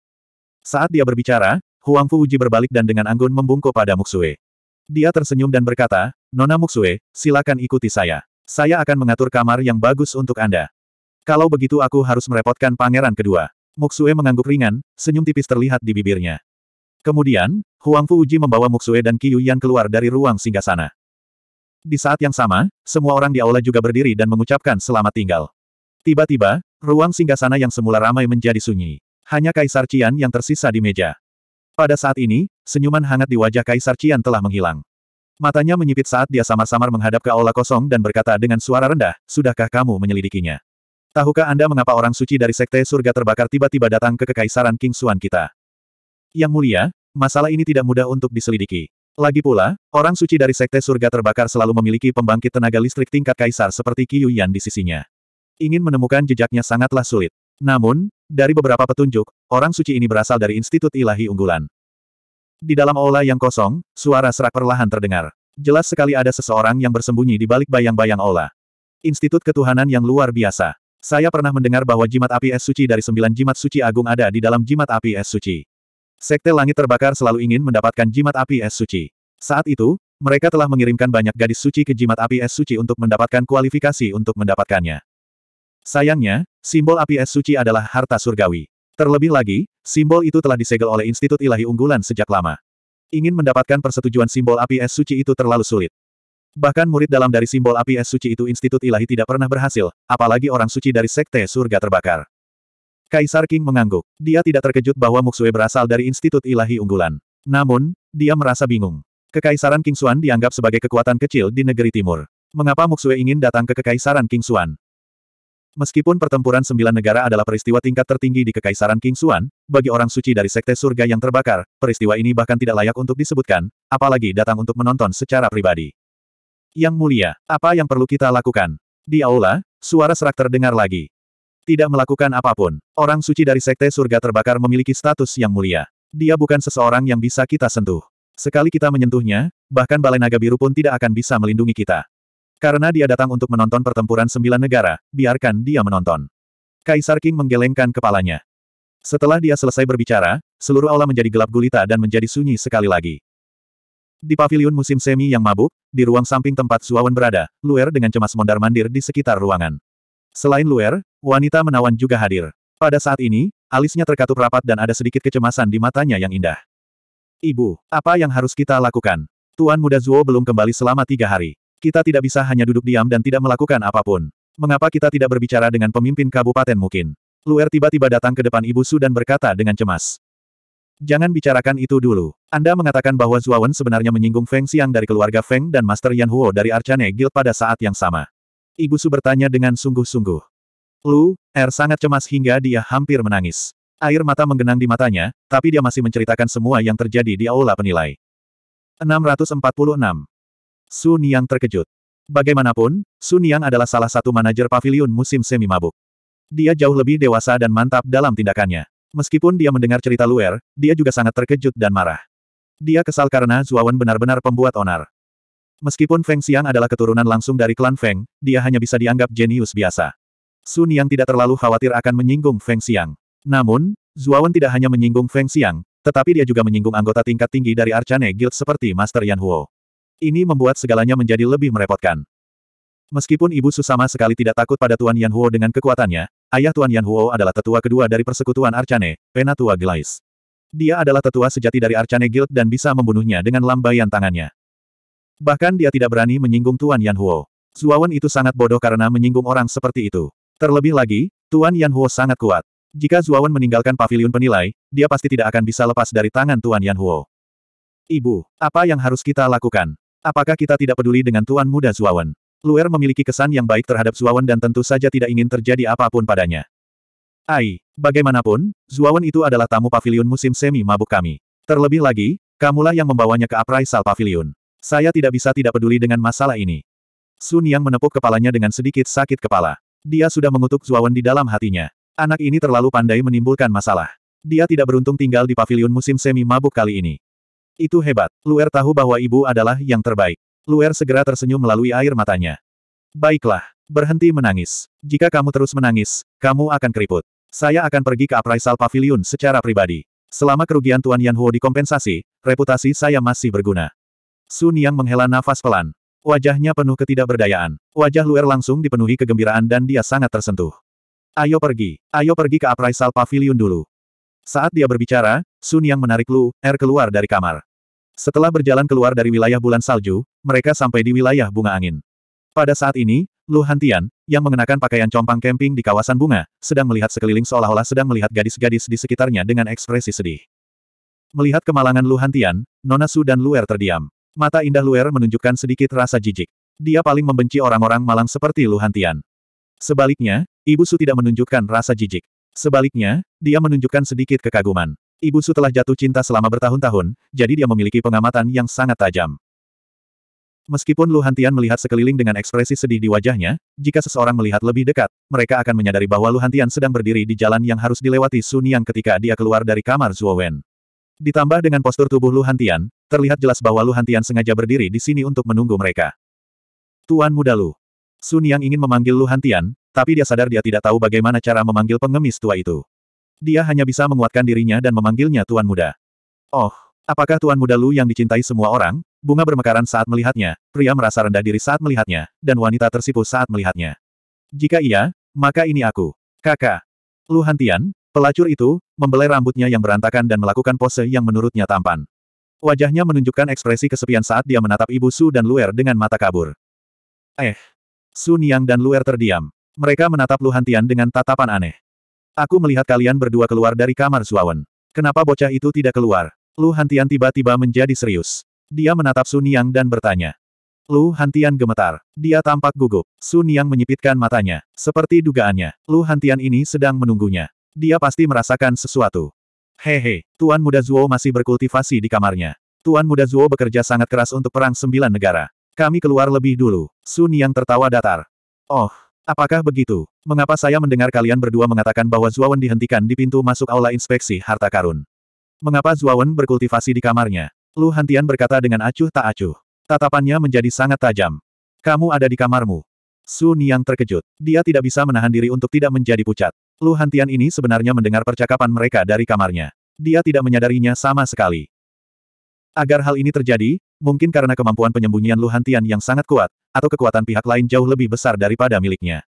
A: Saat dia berbicara, Huang Fu Uji berbalik dan dengan anggun membungkuk pada Muxue. Dia tersenyum dan berkata, Nona Muxue, silakan ikuti saya. Saya akan mengatur kamar yang bagus untuk Anda. Kalau begitu aku harus merepotkan pangeran kedua. Muxue mengangguk ringan, senyum tipis terlihat di bibirnya. Kemudian, Huang Fu Uji membawa Muxue dan Qiu Yan keluar dari ruang singgasana. Di saat yang sama, semua orang di aula juga berdiri dan mengucapkan selamat tinggal. Tiba-tiba, ruang singgasana yang semula ramai menjadi sunyi. Hanya Kaisar Cian yang tersisa di meja. Pada saat ini, senyuman hangat di wajah Kaisar Cian telah menghilang. Matanya menyipit saat dia samar-samar menghadap ke aula kosong dan berkata dengan suara rendah, Sudahkah kamu menyelidikinya? Tahukah Anda mengapa orang suci dari Sekte Surga Terbakar tiba-tiba datang ke Kekaisaran King Suan kita? Yang mulia, masalah ini tidak mudah untuk diselidiki. Lagi pula, orang suci dari Sekte Surga Terbakar selalu memiliki pembangkit tenaga listrik tingkat kaisar seperti Yan di sisinya. Ingin menemukan jejaknya sangatlah sulit. Namun, dari beberapa petunjuk, orang suci ini berasal dari Institut Ilahi Unggulan. Di dalam aula yang kosong, suara serak perlahan terdengar. Jelas sekali ada seseorang yang bersembunyi di balik bayang-bayang aula. Institut Ketuhanan yang luar biasa. Saya pernah mendengar bahwa jimat api es suci dari sembilan jimat suci agung ada di dalam jimat api es suci. Sekte Langit Terbakar selalu ingin mendapatkan jimat api es suci. Saat itu, mereka telah mengirimkan banyak gadis suci ke jimat api es suci untuk mendapatkan kualifikasi untuk mendapatkannya. Sayangnya, simbol api es suci adalah harta surgawi. Terlebih lagi, simbol itu telah disegel oleh Institut Ilahi Unggulan sejak lama. Ingin mendapatkan persetujuan simbol api es suci itu terlalu sulit. Bahkan murid dalam dari simbol api es suci itu Institut Ilahi tidak pernah berhasil, apalagi orang suci dari Sekte Surga Terbakar. Kaisar King mengangguk. Dia tidak terkejut bahwa Muxue berasal dari Institut Ilahi Unggulan. Namun, dia merasa bingung. Kekaisaran King Xuan dianggap sebagai kekuatan kecil di negeri timur. Mengapa Muxue ingin datang ke Kekaisaran King Xuan? Meskipun pertempuran sembilan negara adalah peristiwa tingkat tertinggi di Kekaisaran King Xuan, bagi orang suci dari Sekte Surga yang terbakar, peristiwa ini bahkan tidak layak untuk disebutkan, apalagi datang untuk menonton secara pribadi. Yang mulia, apa yang perlu kita lakukan? Di aula, suara serak terdengar lagi. Tidak melakukan apapun, orang suci dari Sekte Surga Terbakar memiliki status yang mulia. Dia bukan seseorang yang bisa kita sentuh. Sekali kita menyentuhnya, bahkan Balai Naga Biru pun tidak akan bisa melindungi kita. Karena dia datang untuk menonton pertempuran sembilan negara, biarkan dia menonton. Kaisar King menggelengkan kepalanya. Setelah dia selesai berbicara, seluruh aula menjadi gelap gulita dan menjadi sunyi sekali lagi. Di Pavilion musim semi yang mabuk, di ruang samping tempat Suawan berada, Luer dengan cemas mondar-mandir di sekitar ruangan. Selain Luer, wanita menawan juga hadir. Pada saat ini, alisnya terkatup rapat dan ada sedikit kecemasan di matanya yang indah. Ibu, apa yang harus kita lakukan? Tuan Muda Zuo belum kembali selama tiga hari. Kita tidak bisa hanya duduk diam dan tidak melakukan apapun. Mengapa kita tidak berbicara dengan pemimpin kabupaten mungkin? Luer tiba-tiba datang ke depan Ibu Su dan berkata dengan cemas. Jangan bicarakan itu dulu. Anda mengatakan bahwa Wen sebenarnya menyinggung Feng Xiang dari keluarga Feng dan Master Yan Huo dari Arcane Guild pada saat yang sama. Ibu Su bertanya dengan sungguh-sungguh. Lu, Er sangat cemas hingga dia hampir menangis. Air mata menggenang di matanya, tapi dia masih menceritakan semua yang terjadi di aula penilai. 646. Sun Yang terkejut. Bagaimanapun, Sun Yang adalah salah satu manajer pavilion musim semi mabuk. Dia jauh lebih dewasa dan mantap dalam tindakannya. Meskipun dia mendengar cerita Luer, dia juga sangat terkejut dan marah. Dia kesal karena Zuawan benar-benar pembuat onar. Meskipun Feng Xiang adalah keturunan langsung dari klan Feng, dia hanya bisa dianggap jenius biasa. Sun Yang tidak terlalu khawatir akan menyinggung Feng Xiang. Namun, Zuawan tidak hanya menyinggung Feng Xiang, tetapi dia juga menyinggung anggota tingkat tinggi dari Arcane Guild seperti Master Yan Huo. Ini membuat segalanya menjadi lebih merepotkan. Meskipun ibu Susama sekali tidak takut pada Tuan Yan Huo dengan kekuatannya, ayah Tuan Yan Huo adalah tetua kedua dari persekutuan Arcane, Penatua Gelais. Dia adalah tetua sejati dari Arcane Guild dan bisa membunuhnya dengan lambaian tangannya. Bahkan dia tidak berani menyinggung Tuan Yan Huo. Zuawan itu sangat bodoh karena menyinggung orang seperti itu. Terlebih lagi, Tuan Yan Huo sangat kuat. Jika Zuawan meninggalkan pavilion penilai, dia pasti tidak akan bisa lepas dari tangan Tuan Yan Huo. Ibu, apa yang harus kita lakukan? Apakah kita tidak peduli dengan Tuan Muda Zuawan? Luer memiliki kesan yang baik terhadap Zuawan dan tentu saja tidak ingin terjadi apapun padanya. Ai, bagaimanapun, Zuawan itu adalah tamu pavilion musim semi mabuk kami. Terlebih lagi, kamulah yang membawanya ke appraisal pavilion. Saya tidak bisa tidak peduli dengan masalah ini. Sun Yang menepuk kepalanya dengan sedikit sakit kepala. Dia sudah mengutuk Zuawan di dalam hatinya. Anak ini terlalu pandai menimbulkan masalah. Dia tidak beruntung tinggal di pavilion musim semi mabuk kali ini. Itu hebat. Luer tahu bahwa ibu adalah yang terbaik. Luer segera tersenyum melalui air matanya. Baiklah, berhenti menangis. Jika kamu terus menangis, kamu akan keriput. Saya akan pergi ke appraisal pavilion secara pribadi. Selama kerugian Tuan Yanhuo dikompensasi, reputasi saya masih berguna. Sun Yang menghela nafas pelan. Wajahnya penuh ketidakberdayaan. Wajah Luer langsung dipenuhi kegembiraan dan dia sangat tersentuh. Ayo pergi, ayo pergi ke Apraisal Pavilion dulu. Saat dia berbicara, Sun Yang menarik Lu Er keluar dari kamar. Setelah berjalan keluar dari wilayah bulan salju, mereka sampai di wilayah bunga angin. Pada saat ini, Lu Hantian, yang mengenakan pakaian compang camping di kawasan bunga, sedang melihat sekeliling seolah-olah sedang melihat gadis-gadis di sekitarnya dengan ekspresi sedih. Melihat kemalangan Lu Hantian, Nona Su dan Luer terdiam. Mata indah Luer menunjukkan sedikit rasa jijik. Dia paling membenci orang-orang malang seperti Luhantian. Sebaliknya, Ibu Su tidak menunjukkan rasa jijik. Sebaliknya, dia menunjukkan sedikit kekaguman. Ibu Su telah jatuh cinta selama bertahun-tahun, jadi dia memiliki pengamatan yang sangat tajam. Meskipun Lu Hantian melihat sekeliling dengan ekspresi sedih di wajahnya, jika seseorang melihat lebih dekat, mereka akan menyadari bahwa Lu Hantian sedang berdiri di jalan yang harus dilewati Sun Yang ketika dia keluar dari kamar Zhuo Wen. Ditambah dengan postur tubuh Lu Hantian, Terlihat jelas bahwa Lu Hantian sengaja berdiri di sini untuk menunggu mereka. Tuan muda Lu. Sun Yang ingin memanggil Lu Hantian, tapi dia sadar dia tidak tahu bagaimana cara memanggil pengemis tua itu. Dia hanya bisa menguatkan dirinya dan memanggilnya Tuan Muda. Oh, apakah Tuan Muda Lu yang dicintai semua orang? Bunga bermekaran saat melihatnya, pria merasa rendah diri saat melihatnya, dan wanita tersipu saat melihatnya. Jika iya, maka ini aku. Kakak. Lu Hantian, pelacur itu, membelai rambutnya yang berantakan dan melakukan pose yang menurutnya tampan. Wajahnya menunjukkan ekspresi kesepian saat dia menatap Ibu Su dan Luer dengan mata kabur. Eh. Su Niang dan Luer terdiam. Mereka menatap Lu Hantian dengan tatapan aneh. Aku melihat kalian berdua keluar dari kamar Suawan. Kenapa bocah itu tidak keluar? Lu Hantian tiba-tiba menjadi serius. Dia menatap Su Niang dan bertanya. Lu Hantian gemetar. Dia tampak gugup. Su Niang menyipitkan matanya. Seperti dugaannya, Lu Hantian ini sedang menunggunya. Dia pasti merasakan sesuatu. Hehe, Tuan Muda Zuo masih berkultivasi di kamarnya. Tuan Muda Zuo bekerja sangat keras untuk perang sembilan negara. Kami keluar lebih dulu. Sun yang tertawa datar. Oh, apakah begitu? Mengapa saya mendengar kalian berdua mengatakan bahwa Zuo Wen dihentikan di pintu masuk aula inspeksi harta karun? Mengapa Zuo Wen berkultivasi di kamarnya? Lu Hantian berkata dengan acuh tak acuh. Tatapannya menjadi sangat tajam. Kamu ada di kamarmu. Sun Yang terkejut. Dia tidak bisa menahan diri untuk tidak menjadi pucat. Lu Hantian ini sebenarnya mendengar percakapan mereka dari kamarnya. Dia tidak menyadarinya sama sekali. Agar hal ini terjadi, mungkin karena kemampuan penyembunyian Lu Hantian yang sangat kuat, atau kekuatan pihak lain jauh lebih besar daripada miliknya.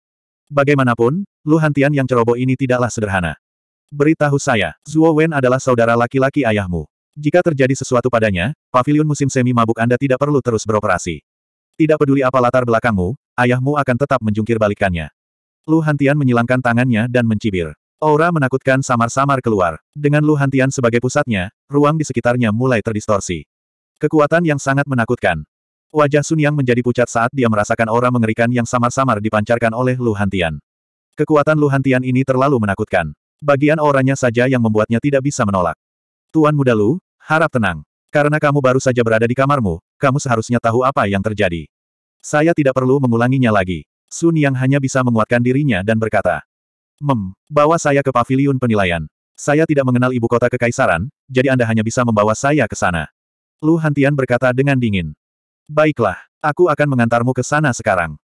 A: Bagaimanapun, Lu Hantian yang ceroboh ini tidaklah sederhana. Beritahu saya, Zuo Wen adalah saudara laki-laki ayahmu. Jika terjadi sesuatu padanya, pavilion musim semi mabuk Anda tidak perlu terus beroperasi. Tidak peduli apa latar belakangmu, Ayahmu akan tetap menjungkir balikannya. Lu Hantian menyilangkan tangannya dan mencibir. Aura menakutkan samar-samar keluar. Dengan Lu Hantian sebagai pusatnya, ruang di sekitarnya mulai terdistorsi. Kekuatan yang sangat menakutkan. Wajah Sun Yang menjadi pucat saat dia merasakan aura mengerikan yang samar-samar dipancarkan oleh Lu Hantian. Kekuatan Lu Hantian ini terlalu menakutkan. Bagian auranya saja yang membuatnya tidak bisa menolak. Tuan muda Lu, harap tenang. Karena kamu baru saja berada di kamarmu, kamu seharusnya tahu apa yang terjadi. Saya tidak perlu mengulanginya lagi. Sun Yang hanya bisa menguatkan dirinya dan berkata, Mem, bawa saya ke pavilion penilaian. Saya tidak mengenal ibu kota kekaisaran, jadi Anda hanya bisa membawa saya ke sana. Lu Hantian berkata dengan dingin. Baiklah, aku akan mengantarmu ke sana sekarang.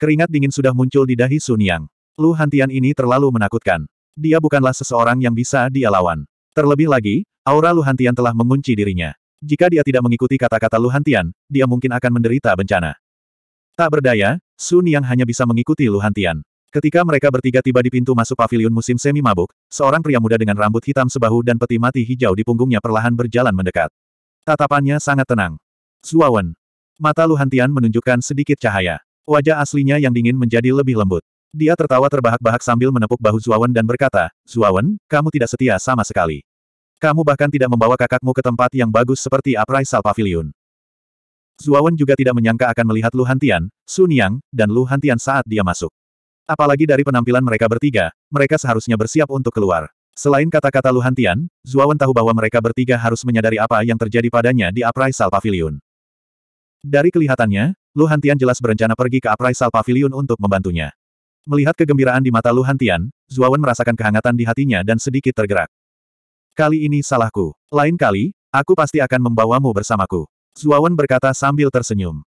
A: Keringat dingin sudah muncul di dahi Sun Yang. Lu Hantian ini terlalu menakutkan. Dia bukanlah seseorang yang bisa dia lawan. Terlebih lagi, aura Lu Hantian telah mengunci dirinya. Jika dia tidak mengikuti kata-kata Lu Hantian, dia mungkin akan menderita bencana. Tak berdaya, Sun Yang hanya bisa mengikuti Lu Hantian. Ketika mereka bertiga tiba di pintu masuk Pavilion musim semi mabuk, seorang pria muda dengan rambut hitam sebahu dan peti mati hijau di punggungnya perlahan berjalan mendekat. Tatapannya sangat tenang. Zuawan. Mata Lu Hantian menunjukkan sedikit cahaya. Wajah aslinya yang dingin menjadi lebih lembut. Dia tertawa terbahak-bahak sambil menepuk bahu Zuawan dan berkata, Zuawan, kamu tidak setia sama sekali. Kamu bahkan tidak membawa kakakmu ke tempat yang bagus seperti Apraisal Pavilion. Zuawan juga tidak menyangka akan melihat Lu Hantian, Sun Yang, dan Lu Hantian saat dia masuk. Apalagi dari penampilan mereka bertiga, mereka seharusnya bersiap untuk keluar. Selain kata-kata Lu Hantian, Zuawan tahu bahwa mereka bertiga harus menyadari apa yang terjadi padanya di Apraisal Pavilion. Dari kelihatannya, Lu Hantian jelas berencana pergi ke Apraisal Pavilion untuk membantunya. Melihat kegembiraan di mata Lu Hantian, Zuawan merasakan kehangatan di hatinya dan sedikit tergerak. Kali ini salahku. Lain kali, aku pasti akan membawamu bersamaku. Zuawan berkata sambil tersenyum.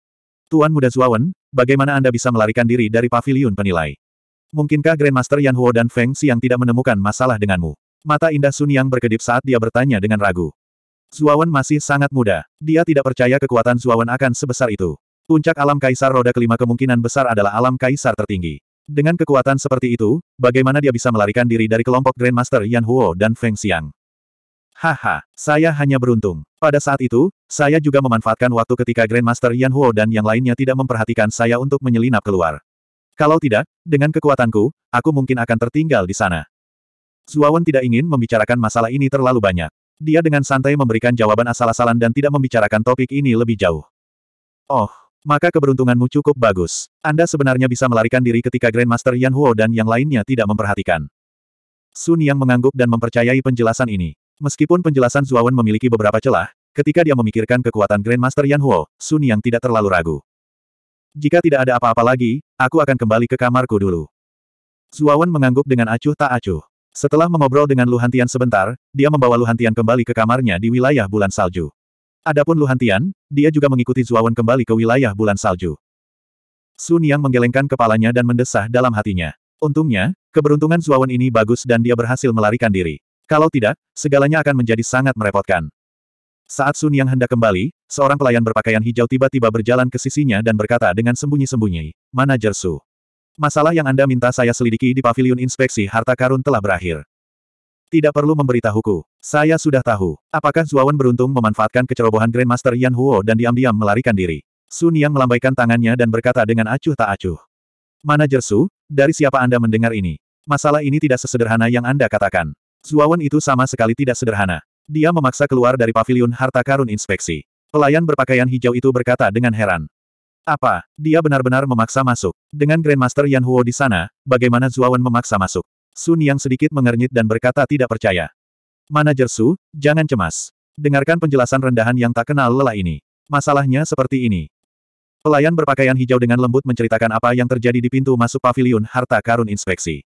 A: Tuan Muda Zuawan, bagaimana Anda bisa melarikan diri dari paviliun penilai? Mungkinkah Grandmaster Yan Huo dan Feng Xiang tidak menemukan masalah denganmu? Mata indah Sun Yang berkedip saat dia bertanya dengan ragu. Zuawan masih sangat muda. Dia tidak percaya kekuatan Zuawan akan sebesar itu. Puncak alam kaisar roda kelima kemungkinan besar adalah alam kaisar tertinggi. Dengan kekuatan seperti itu, bagaimana dia bisa melarikan diri dari kelompok Grandmaster Yan Huo dan Feng Xiang? Haha, saya hanya beruntung. Pada saat itu, saya juga memanfaatkan waktu ketika Grandmaster Yan Huo dan yang lainnya tidak memperhatikan saya untuk menyelinap keluar. Kalau tidak, dengan kekuatanku, aku mungkin akan tertinggal di sana. Zuawan tidak ingin membicarakan masalah ini terlalu banyak. Dia dengan santai memberikan jawaban asal-asalan dan tidak membicarakan topik ini lebih jauh. Oh, maka keberuntunganmu cukup bagus. Anda sebenarnya bisa melarikan diri ketika Grandmaster Yan Huo dan yang lainnya tidak memperhatikan. Sun Yang mengangguk dan mempercayai penjelasan ini. Meskipun penjelasan Zuawan memiliki beberapa celah, ketika dia memikirkan kekuatan Grandmaster Yan Huo, Sun Yang tidak terlalu ragu. Jika tidak ada apa-apa lagi, aku akan kembali ke kamarku dulu. Zuawan mengangguk dengan acuh tak acuh. Setelah mengobrol dengan Luhantian sebentar, dia membawa Luhantian kembali ke kamarnya di wilayah bulan salju. Adapun Luhantian, dia juga mengikuti Zuawan kembali ke wilayah bulan salju. Sun Yang menggelengkan kepalanya dan mendesah dalam hatinya. Untungnya, keberuntungan Zuawan ini bagus dan dia berhasil melarikan diri. Kalau tidak, segalanya akan menjadi sangat merepotkan. Saat Sun Yang hendak kembali, seorang pelayan berpakaian hijau tiba-tiba berjalan ke sisinya dan berkata dengan sembunyi-sembunyi, Manajer Su. Masalah yang Anda minta saya selidiki di pavilion inspeksi harta karun telah berakhir. Tidak perlu memberitahuku. Saya sudah tahu. Apakah Zuawan beruntung memanfaatkan kecerobohan Grandmaster Yan Huo dan diam-diam melarikan diri? Sun Yang melambaikan tangannya dan berkata dengan acuh tak acuh. Manajer Su, dari siapa Anda mendengar ini? Masalah ini tidak sesederhana yang Anda katakan. Zuawan itu sama sekali tidak sederhana. Dia memaksa keluar dari pavilion harta karun inspeksi. Pelayan berpakaian hijau itu berkata dengan heran. Apa, dia benar-benar memaksa masuk. Dengan Grandmaster Yan Huo di sana, bagaimana Zuawan memaksa masuk? Sun Yang sedikit mengernyit dan berkata tidak percaya. Manajer Su, jangan cemas. Dengarkan penjelasan rendahan yang tak kenal lelah ini. Masalahnya seperti ini. Pelayan berpakaian hijau dengan lembut menceritakan apa yang terjadi di pintu masuk pavilion harta karun inspeksi.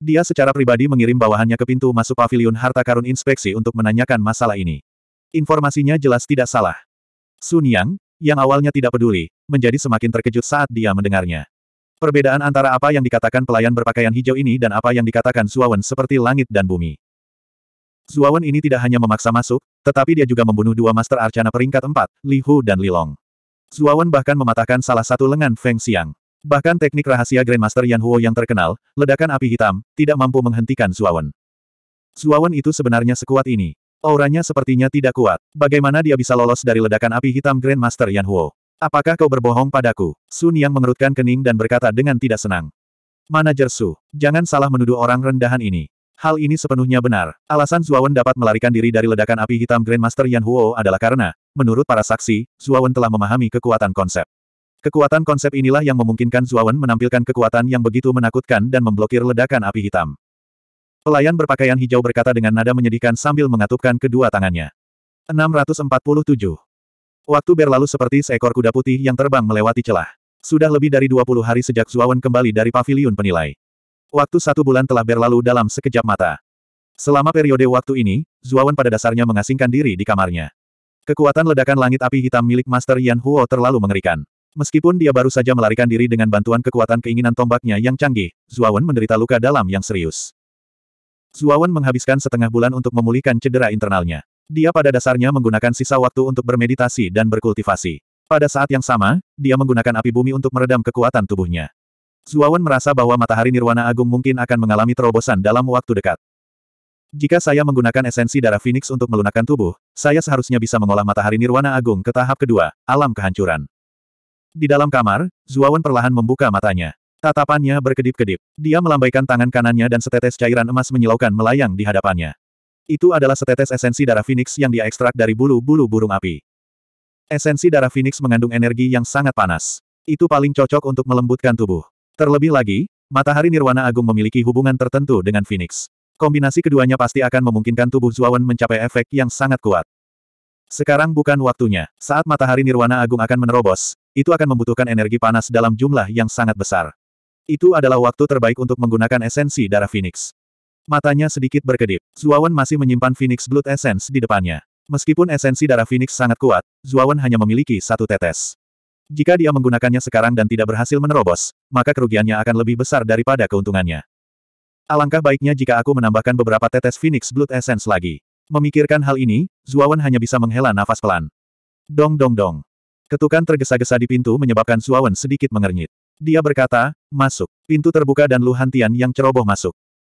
A: Dia secara pribadi mengirim bawahannya ke pintu masuk pavilion harta karun inspeksi untuk menanyakan masalah ini. Informasinya jelas tidak salah. Sun Yang, yang awalnya tidak peduli, menjadi semakin terkejut saat dia mendengarnya. Perbedaan antara apa yang dikatakan pelayan berpakaian hijau ini dan apa yang dikatakan Zuawan seperti langit dan bumi. Zuawan ini tidak hanya memaksa masuk, tetapi dia juga membunuh dua Master Arcana peringkat empat, Li Hu dan Li Long. Zuawan bahkan mematahkan salah satu lengan Feng Xiang. Bahkan teknik rahasia Grandmaster Yan Huo yang terkenal, ledakan api hitam, tidak mampu menghentikan Zuawan. Zuawan itu sebenarnya sekuat ini. Auranya sepertinya tidak kuat. Bagaimana dia bisa lolos dari ledakan api hitam Grandmaster Yan Huo? Apakah kau berbohong padaku? Sun Yang mengerutkan kening dan berkata dengan tidak senang. Manajer Su, jangan salah menuduh orang rendahan ini. Hal ini sepenuhnya benar. Alasan Zuawan dapat melarikan diri dari ledakan api hitam Grandmaster Yan Huo adalah karena, menurut para saksi, Zuawan telah memahami kekuatan konsep. Kekuatan konsep inilah yang memungkinkan Zuawan menampilkan kekuatan yang begitu menakutkan dan memblokir ledakan api hitam. Pelayan berpakaian hijau berkata dengan nada menyedihkan sambil mengatupkan kedua tangannya. 647. Waktu berlalu seperti seekor kuda putih yang terbang melewati celah. Sudah lebih dari 20 hari sejak Zuawan kembali dari paviliun penilai. Waktu satu bulan telah berlalu dalam sekejap mata. Selama periode waktu ini, Zuawan pada dasarnya mengasingkan diri di kamarnya. Kekuatan ledakan langit api hitam milik Master Yan Huo terlalu mengerikan. Meskipun dia baru saja melarikan diri dengan bantuan kekuatan keinginan tombaknya yang canggih, Zuawan menderita luka dalam yang serius. Zuawan menghabiskan setengah bulan untuk memulihkan cedera internalnya. Dia pada dasarnya menggunakan sisa waktu untuk bermeditasi dan berkultivasi. Pada saat yang sama, dia menggunakan api bumi untuk meredam kekuatan tubuhnya. Zuawan merasa bahwa matahari nirwana agung mungkin akan mengalami terobosan dalam waktu dekat. Jika saya menggunakan esensi darah Phoenix untuk melunakkan tubuh, saya seharusnya bisa mengolah matahari nirwana agung ke tahap kedua, alam kehancuran. Di dalam kamar, Zuawan perlahan membuka matanya. Tatapannya berkedip-kedip. Dia melambaikan tangan kanannya dan setetes cairan emas menyilaukan melayang di hadapannya. Itu adalah setetes esensi darah Phoenix yang dia ekstrak dari bulu-bulu burung api. Esensi darah Phoenix mengandung energi yang sangat panas. Itu paling cocok untuk melembutkan tubuh. Terlebih lagi, matahari Nirwana Agung memiliki hubungan tertentu dengan Phoenix. Kombinasi keduanya pasti akan memungkinkan tubuh Zuawan mencapai efek yang sangat kuat. Sekarang bukan waktunya. Saat matahari nirwana agung akan menerobos, itu akan membutuhkan energi panas dalam jumlah yang sangat besar. Itu adalah waktu terbaik untuk menggunakan esensi darah Phoenix. Matanya sedikit berkedip. Zuawan masih menyimpan Phoenix Blood Essence di depannya. Meskipun esensi darah Phoenix sangat kuat, Zuawan hanya memiliki satu tetes. Jika dia menggunakannya sekarang dan tidak berhasil menerobos, maka kerugiannya akan lebih besar daripada keuntungannya. Alangkah baiknya jika aku menambahkan beberapa tetes Phoenix Blood Essence lagi. Memikirkan hal ini, Zuawan hanya bisa menghela nafas pelan. Dong dong dong. Ketukan tergesa-gesa di pintu menyebabkan Zuawan sedikit mengernyit. Dia berkata, masuk. Pintu terbuka dan Lu Hantian yang ceroboh masuk.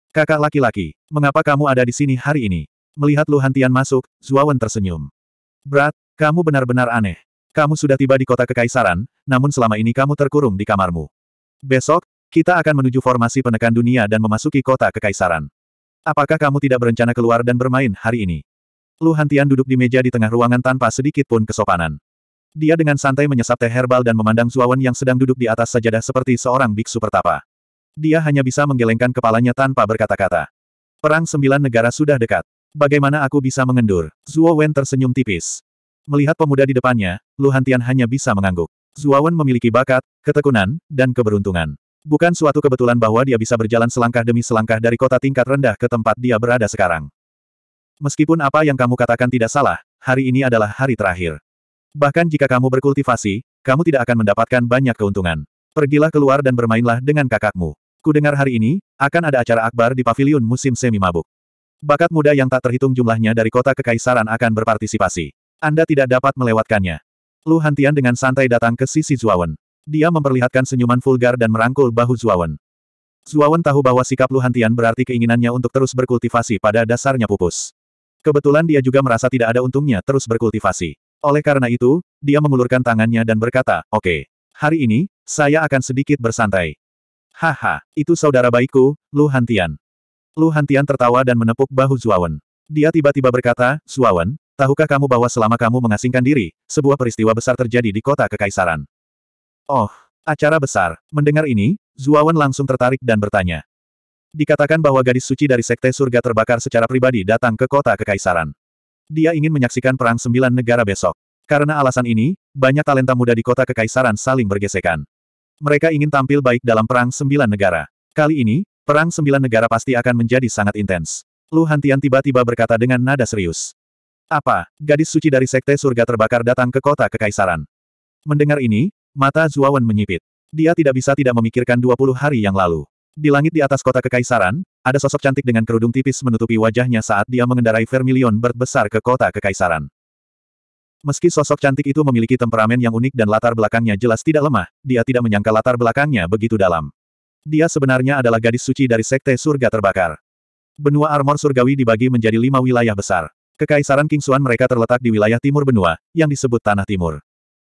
A: Kakak laki-laki, mengapa kamu ada di sini hari ini? Melihat Lu Hantian masuk, Zuawan tersenyum. Berat, kamu benar-benar aneh. Kamu sudah tiba di kota kekaisaran, namun selama ini kamu terkurung di kamarmu. Besok, kita akan menuju formasi penekan dunia dan memasuki kota kekaisaran. Apakah kamu tidak berencana keluar dan bermain hari ini? Lu Hantian duduk di meja di tengah ruangan tanpa sedikit pun kesopanan. Dia dengan santai menyesap teh herbal dan memandang Zuawan yang sedang duduk di atas sajadah seperti seorang biksu pertapa. Dia hanya bisa menggelengkan kepalanya tanpa berkata-kata. Perang sembilan negara sudah dekat. Bagaimana aku bisa mengendur? Zuo Wen tersenyum tipis. Melihat pemuda di depannya, Lu Hantian hanya bisa mengangguk. Zuawan memiliki bakat, ketekunan, dan keberuntungan. Bukan suatu kebetulan bahwa dia bisa berjalan selangkah demi selangkah dari kota tingkat rendah ke tempat dia berada sekarang. Meskipun apa yang kamu katakan tidak salah, hari ini adalah hari terakhir. Bahkan jika kamu berkultivasi, kamu tidak akan mendapatkan banyak keuntungan. Pergilah keluar dan bermainlah dengan kakakmu. Ku dengar hari ini, akan ada acara akbar di pavilion musim semi mabuk. Bakat muda yang tak terhitung jumlahnya dari kota kekaisaran akan berpartisipasi. Anda tidak dapat melewatkannya. Lu Hantian dengan santai datang ke sisi Zuawan. Dia memperlihatkan senyuman vulgar dan merangkul bahu Zuawan. Zuawan tahu bahwa sikap Luhantian berarti keinginannya untuk terus berkultivasi pada dasarnya pupus. Kebetulan dia juga merasa tidak ada untungnya terus berkultivasi. Oleh karena itu, dia mengulurkan tangannya dan berkata, oke, okay, hari ini, saya akan sedikit bersantai. Haha, itu saudara baikku, Lu Hantian. Lu Hantian tertawa dan menepuk bahu Zuawan. Dia tiba-tiba berkata, Zuawan, tahukah kamu bahwa selama kamu mengasingkan diri, sebuah peristiwa besar terjadi di kota Kekaisaran. Oh, acara besar. Mendengar ini, Zuawan langsung tertarik dan bertanya. Dikatakan bahwa gadis suci dari Sekte Surga terbakar secara pribadi datang ke kota Kekaisaran. Dia ingin menyaksikan Perang Sembilan Negara besok. Karena alasan ini, banyak talenta muda di kota Kekaisaran saling bergesekan. Mereka ingin tampil baik dalam Perang Sembilan Negara. Kali ini, Perang Sembilan Negara pasti akan menjadi sangat intens. Lu Hantian tiba-tiba berkata dengan nada serius. Apa, gadis suci dari Sekte Surga terbakar datang ke kota Kekaisaran? Mendengar ini, Mata Zuawan menyipit. Dia tidak bisa tidak memikirkan 20 hari yang lalu. Di langit di atas kota Kekaisaran, ada sosok cantik dengan kerudung tipis menutupi wajahnya saat dia mengendarai Vermilion berbesar ke kota Kekaisaran. Meski sosok cantik itu memiliki temperamen yang unik dan latar belakangnya jelas tidak lemah, dia tidak menyangka latar belakangnya begitu dalam. Dia sebenarnya adalah gadis suci dari Sekte Surga Terbakar. Benua Armor Surgawi dibagi menjadi lima wilayah besar. Kekaisaran Kingsuan mereka terletak di wilayah timur benua, yang disebut Tanah Timur.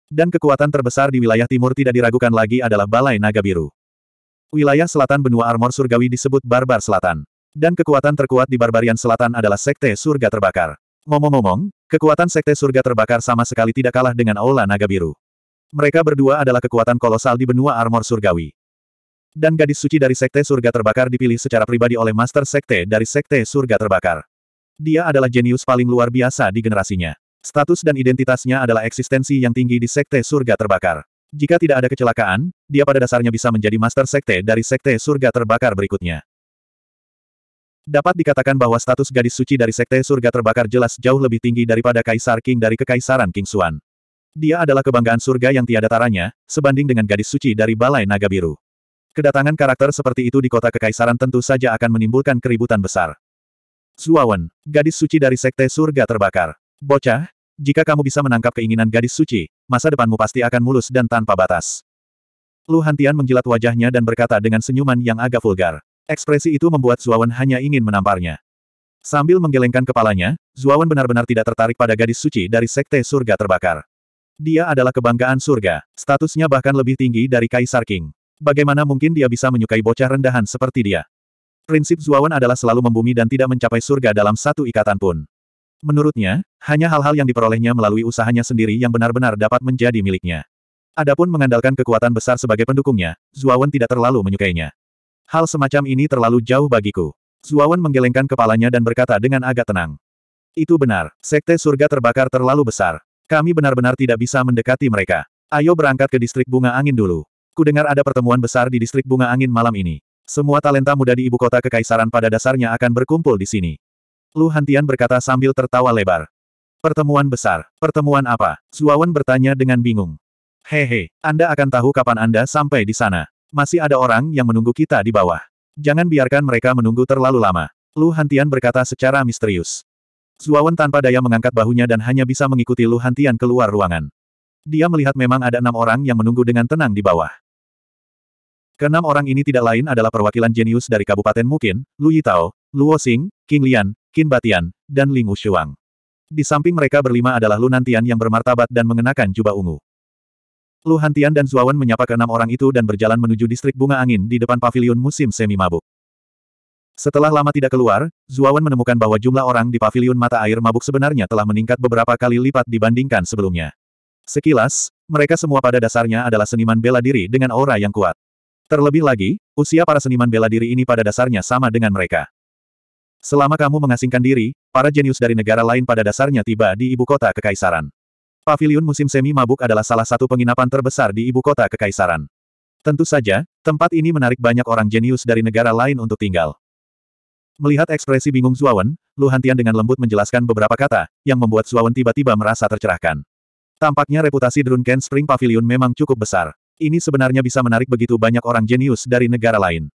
A: Dan kekuatan terbesar di wilayah timur tidak diragukan lagi adalah Balai Naga Biru. Wilayah selatan benua armor surgawi disebut Barbar Selatan. Dan kekuatan terkuat di Barbarian Selatan adalah Sekte Surga Terbakar. Ngomong-ngomong, kekuatan Sekte Surga Terbakar sama sekali tidak kalah dengan Aula Naga Biru. Mereka berdua adalah kekuatan kolosal di benua armor surgawi. Dan gadis suci dari Sekte Surga Terbakar dipilih secara pribadi oleh Master Sekte dari Sekte Surga Terbakar. Dia adalah jenius paling luar biasa di generasinya. Status dan identitasnya adalah eksistensi yang tinggi di Sekte Surga Terbakar. Jika tidak ada kecelakaan, dia pada dasarnya bisa menjadi Master Sekte dari Sekte Surga Terbakar berikutnya. Dapat dikatakan bahwa status gadis suci dari Sekte Surga Terbakar jelas jauh lebih tinggi daripada Kaisar King dari Kekaisaran King Suan. Dia adalah kebanggaan surga yang tiada taranya, sebanding dengan gadis suci dari Balai Naga Biru. Kedatangan karakter seperti itu di kota Kekaisaran tentu saja akan menimbulkan keributan besar. Zuawan, gadis suci dari Sekte Surga Terbakar. Bocah, jika kamu bisa menangkap keinginan gadis suci, masa depanmu pasti akan mulus dan tanpa batas. Lu Hantian menjilat wajahnya dan berkata dengan senyuman yang agak vulgar. Ekspresi itu membuat Zuawan hanya ingin menamparnya. Sambil menggelengkan kepalanya, Zuawan benar-benar tidak tertarik pada gadis suci dari Sekte Surga Terbakar. Dia adalah kebanggaan surga, statusnya bahkan lebih tinggi dari Kaisar King. Bagaimana mungkin dia bisa menyukai bocah rendahan seperti dia? Prinsip Zuawan adalah selalu membumi dan tidak mencapai surga dalam satu ikatan pun. Menurutnya, hanya hal-hal yang diperolehnya melalui usahanya sendiri yang benar-benar dapat menjadi miliknya. Adapun mengandalkan kekuatan besar sebagai pendukungnya, Zuawan tidak terlalu menyukainya. Hal semacam ini terlalu jauh bagiku. Zuawan menggelengkan kepalanya dan berkata dengan agak tenang. Itu benar, sekte surga terbakar terlalu besar. Kami benar-benar tidak bisa mendekati mereka. Ayo berangkat ke distrik bunga angin dulu. Kudengar ada pertemuan besar di distrik bunga angin malam ini. Semua talenta muda di ibu kota kekaisaran pada dasarnya akan berkumpul di sini. Lu Hantian berkata sambil tertawa lebar. Pertemuan besar. Pertemuan apa? Zuawan bertanya dengan bingung. Hehe, Anda akan tahu kapan Anda sampai di sana. Masih ada orang yang menunggu kita di bawah. Jangan biarkan mereka menunggu terlalu lama. Lu Hantian berkata secara misterius. Zuawan tanpa daya mengangkat bahunya dan hanya bisa mengikuti Lu Hantian keluar ruangan. Dia melihat memang ada enam orang yang menunggu dengan tenang di bawah. Kenam orang ini tidak lain adalah perwakilan jenius dari Kabupaten Mukin, Lu Yitao, Luo Xing, King Lian, Qin Batian, dan Ling Shuang. Di samping mereka berlima adalah Lu Nantian yang bermartabat dan mengenakan jubah ungu. Lu Hantian dan Zuawan menyapa enam orang itu dan berjalan menuju distrik bunga angin di depan pavilion musim semi mabuk. Setelah lama tidak keluar, Zuawan menemukan bahwa jumlah orang di pavilion mata air mabuk sebenarnya telah meningkat beberapa kali lipat dibandingkan sebelumnya. Sekilas, mereka semua pada dasarnya adalah seniman bela diri dengan aura yang kuat. Terlebih lagi, usia para seniman bela diri ini pada dasarnya sama dengan mereka. Selama kamu mengasingkan diri, para jenius dari negara lain pada dasarnya tiba di ibu kota kekaisaran. Pavilion musim semi mabuk adalah salah satu penginapan terbesar di ibu kota kekaisaran. Tentu saja, tempat ini menarik banyak orang jenius dari negara lain untuk tinggal. Melihat ekspresi bingung Zuawan, Lu Hantian dengan lembut menjelaskan beberapa kata, yang membuat Zuawan tiba-tiba merasa tercerahkan. Tampaknya reputasi Drunken Spring Pavilion memang cukup besar. Ini sebenarnya bisa menarik begitu banyak orang jenius dari negara lain.